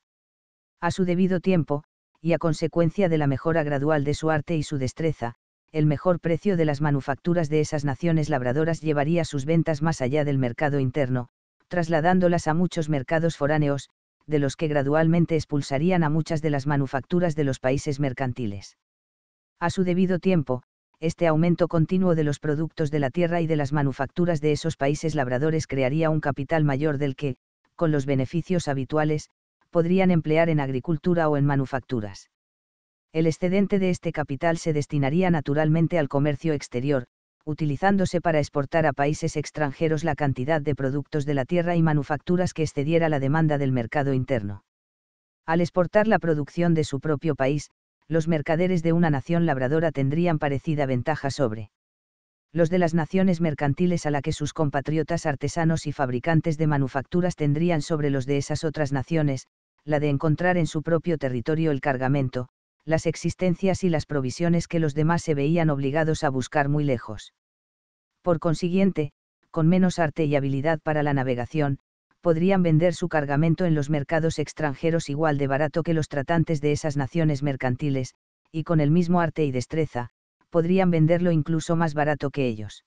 A su debido tiempo, y a consecuencia de la mejora gradual de su arte y su destreza, el mejor precio de las manufacturas de esas naciones labradoras llevaría sus ventas más allá del mercado interno, trasladándolas a muchos mercados foráneos, de los que gradualmente expulsarían a muchas de las manufacturas de los países mercantiles. A su debido tiempo, este aumento continuo de los productos de la tierra y de las manufacturas de esos países labradores crearía un capital mayor del que, con los beneficios habituales, podrían emplear en agricultura o en manufacturas el excedente de este capital se destinaría naturalmente al comercio exterior, utilizándose para exportar a países extranjeros la cantidad de productos de la tierra y manufacturas que excediera la demanda del mercado interno. Al exportar la producción de su propio país, los mercaderes de una nación labradora tendrían parecida ventaja sobre los de las naciones mercantiles a la que sus compatriotas artesanos y fabricantes de manufacturas tendrían sobre los de esas otras naciones, la de encontrar en su propio territorio el cargamento, las existencias y las provisiones que los demás se veían obligados a buscar muy lejos. Por consiguiente, con menos arte y habilidad para la navegación, podrían vender su cargamento en los mercados extranjeros igual de barato que los tratantes de esas naciones mercantiles, y con el mismo arte y destreza, podrían venderlo incluso más barato que ellos.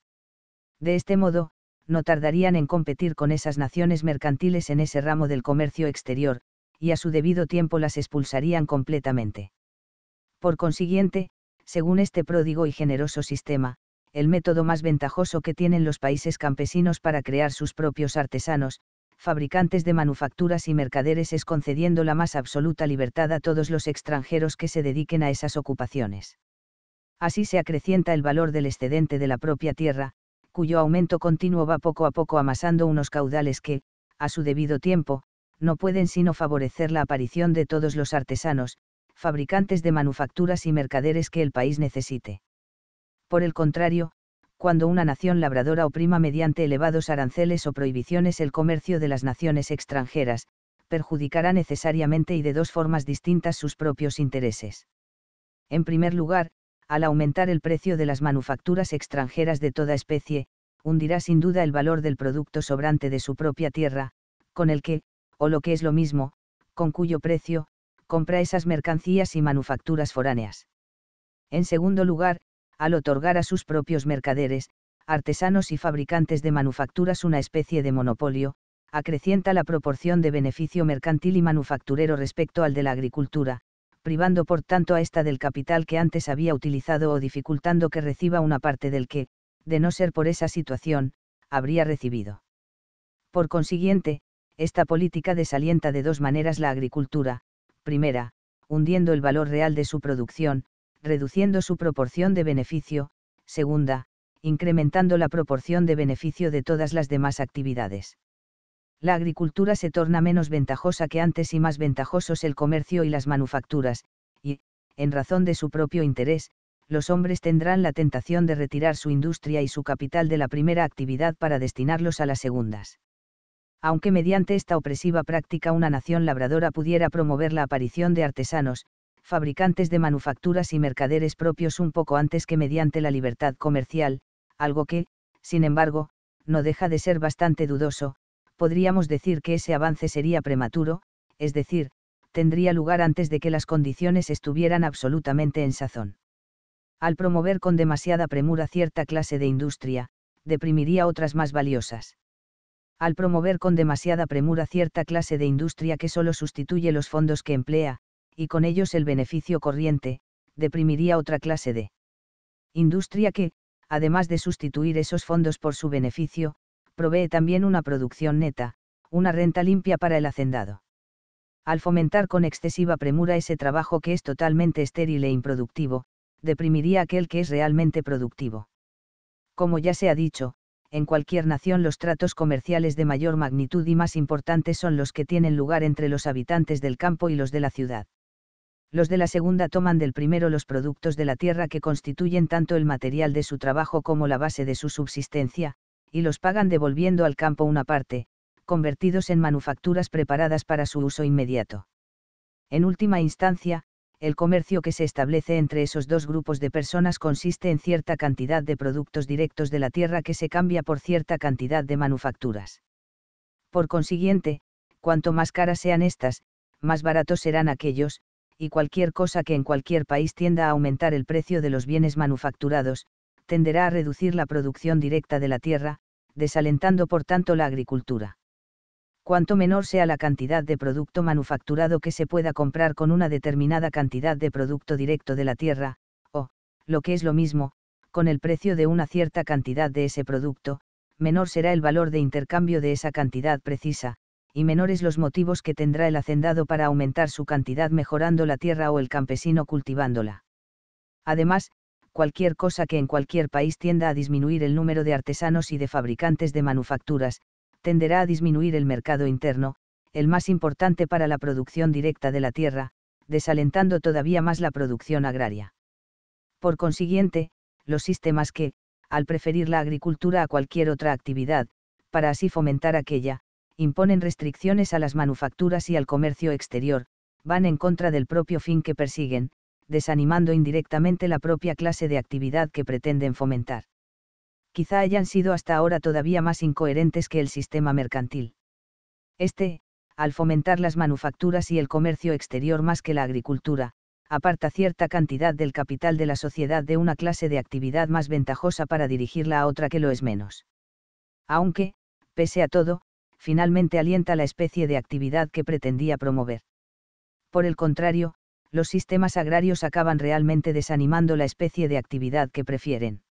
De este modo, no tardarían en competir con esas naciones mercantiles en ese ramo del comercio exterior, y a su debido tiempo las expulsarían completamente. Por consiguiente, según este pródigo y generoso sistema, el método más ventajoso que tienen los países campesinos para crear sus propios artesanos, fabricantes de manufacturas y mercaderes es concediendo la más absoluta libertad a todos los extranjeros que se dediquen a esas ocupaciones. Así se acrecienta el valor del excedente de la propia tierra, cuyo aumento continuo va poco a poco amasando unos caudales que, a su debido tiempo, no pueden sino favorecer la aparición de todos los artesanos, fabricantes de manufacturas y mercaderes que el país necesite. Por el contrario, cuando una nación labradora oprima mediante elevados aranceles o prohibiciones el comercio de las naciones extranjeras, perjudicará necesariamente y de dos formas distintas sus propios intereses. En primer lugar, al aumentar el precio de las manufacturas extranjeras de toda especie, hundirá sin duda el valor del producto sobrante de su propia tierra, con el que, o lo que es lo mismo, con cuyo precio, compra esas mercancías y manufacturas foráneas. En segundo lugar, al otorgar a sus propios mercaderes, artesanos y fabricantes de manufacturas una especie de monopolio, acrecienta la proporción de beneficio mercantil y manufacturero respecto al de la agricultura, privando por tanto a esta del capital que antes había utilizado o dificultando que reciba una parte del que, de no ser por esa situación, habría recibido. Por consiguiente, esta política desalienta de dos maneras la agricultura, primera, hundiendo el valor real de su producción, reduciendo su proporción de beneficio, segunda, incrementando la proporción de beneficio de todas las demás actividades. La agricultura se torna menos ventajosa que antes y más ventajosos el comercio y las manufacturas, y, en razón de su propio interés, los hombres tendrán la tentación de retirar su industria y su capital de la primera actividad para destinarlos a las segundas aunque mediante esta opresiva práctica una nación labradora pudiera promover la aparición de artesanos, fabricantes de manufacturas y mercaderes propios un poco antes que mediante la libertad comercial, algo que, sin embargo, no deja de ser bastante dudoso, podríamos decir que ese avance sería prematuro, es decir, tendría lugar antes de que las condiciones estuvieran absolutamente en sazón. Al promover con demasiada premura cierta clase de industria, deprimiría otras más valiosas al promover con demasiada premura cierta clase de industria que solo sustituye los fondos que emplea, y con ellos el beneficio corriente, deprimiría otra clase de industria que, además de sustituir esos fondos por su beneficio, provee también una producción neta, una renta limpia para el hacendado. Al fomentar con excesiva premura ese trabajo que es totalmente estéril e improductivo, deprimiría aquel que es realmente productivo. Como ya se ha dicho, en cualquier nación los tratos comerciales de mayor magnitud y más importantes son los que tienen lugar entre los habitantes del campo y los de la ciudad. Los de la segunda toman del primero los productos de la tierra que constituyen tanto el material de su trabajo como la base de su subsistencia, y los pagan devolviendo al campo una parte, convertidos en manufacturas preparadas para su uso inmediato. En última instancia, el comercio que se establece entre esos dos grupos de personas consiste en cierta cantidad de productos directos de la tierra que se cambia por cierta cantidad de manufacturas. Por consiguiente, cuanto más caras sean estas, más baratos serán aquellos, y cualquier cosa que en cualquier país tienda a aumentar el precio de los bienes manufacturados, tenderá a reducir la producción directa de la tierra, desalentando por tanto la agricultura cuanto menor sea la cantidad de producto manufacturado que se pueda comprar con una determinada cantidad de producto directo de la tierra, o, lo que es lo mismo, con el precio de una cierta cantidad de ese producto, menor será el valor de intercambio de esa cantidad precisa, y menores los motivos que tendrá el hacendado para aumentar su cantidad mejorando la tierra o el campesino cultivándola. Además, cualquier cosa que en cualquier país tienda a disminuir el número de artesanos y de fabricantes de manufacturas, tenderá a disminuir el mercado interno, el más importante para la producción directa de la tierra, desalentando todavía más la producción agraria. Por consiguiente, los sistemas que, al preferir la agricultura a cualquier otra actividad, para así fomentar aquella, imponen restricciones a las manufacturas y al comercio exterior, van en contra del propio fin que persiguen, desanimando indirectamente la propia clase de actividad que pretenden fomentar quizá hayan sido hasta ahora todavía más incoherentes que el sistema mercantil. Este, al fomentar las manufacturas y el comercio exterior más que la agricultura, aparta cierta cantidad del capital de la sociedad de una clase de actividad más ventajosa para dirigirla a otra que lo es menos. Aunque, pese a todo, finalmente alienta la especie de actividad que pretendía promover. Por el contrario, los sistemas agrarios acaban realmente desanimando la especie de actividad que prefieren.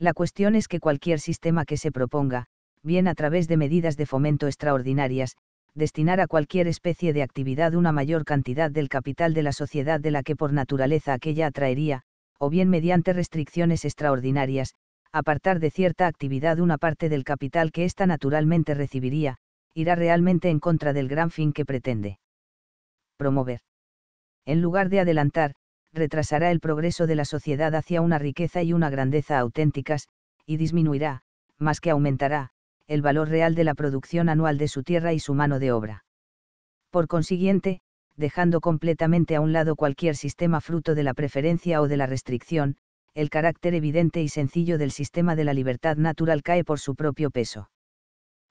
La cuestión es que cualquier sistema que se proponga, bien a través de medidas de fomento extraordinarias, destinar a cualquier especie de actividad una mayor cantidad del capital de la sociedad de la que por naturaleza aquella atraería, o bien mediante restricciones extraordinarias, apartar de cierta actividad una parte del capital que ésta naturalmente recibiría, irá realmente en contra del gran fin que pretende promover. En lugar de adelantar, retrasará el progreso de la sociedad hacia una riqueza y una grandeza auténticas, y disminuirá, más que aumentará, el valor real de la producción anual de su tierra y su mano de obra. Por consiguiente, dejando completamente a un lado cualquier sistema fruto de la preferencia o de la restricción, el carácter evidente y sencillo del sistema de la libertad natural cae por su propio peso.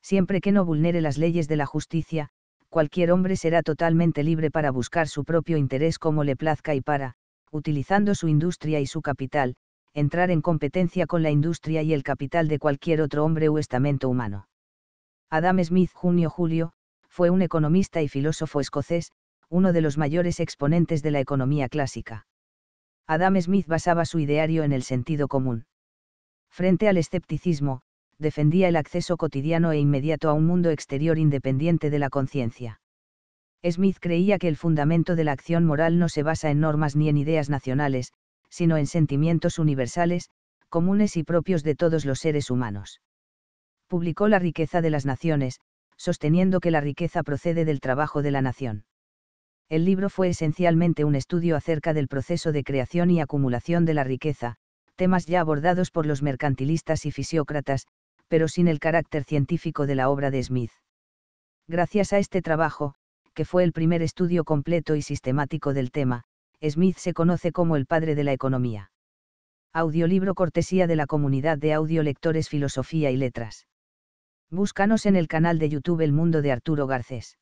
Siempre que no vulnere las leyes de la justicia, cualquier hombre será totalmente libre para buscar su propio interés como le plazca y para, utilizando su industria y su capital, entrar en competencia con la industria y el capital de cualquier otro hombre o estamento humano. Adam Smith Junio-Julio, fue un economista y filósofo escocés, uno de los mayores exponentes de la economía clásica. Adam Smith basaba su ideario en el sentido común. Frente al escepticismo, defendía el acceso cotidiano e inmediato a un mundo exterior independiente de la conciencia. Smith creía que el fundamento de la acción moral no se basa en normas ni en ideas nacionales, sino en sentimientos universales, comunes y propios de todos los seres humanos. Publicó La riqueza de las naciones, sosteniendo que la riqueza procede del trabajo de la nación. El libro fue esencialmente un estudio acerca del proceso de creación y acumulación de la riqueza, temas ya abordados por los mercantilistas y fisiócratas, pero sin el carácter científico de la obra de Smith. Gracias a este trabajo, que fue el primer estudio completo y sistemático del tema, Smith se conoce como el padre de la economía. Audiolibro cortesía de la comunidad de audiolectores Filosofía y Letras. Búscanos en el canal de YouTube El Mundo de Arturo Garcés.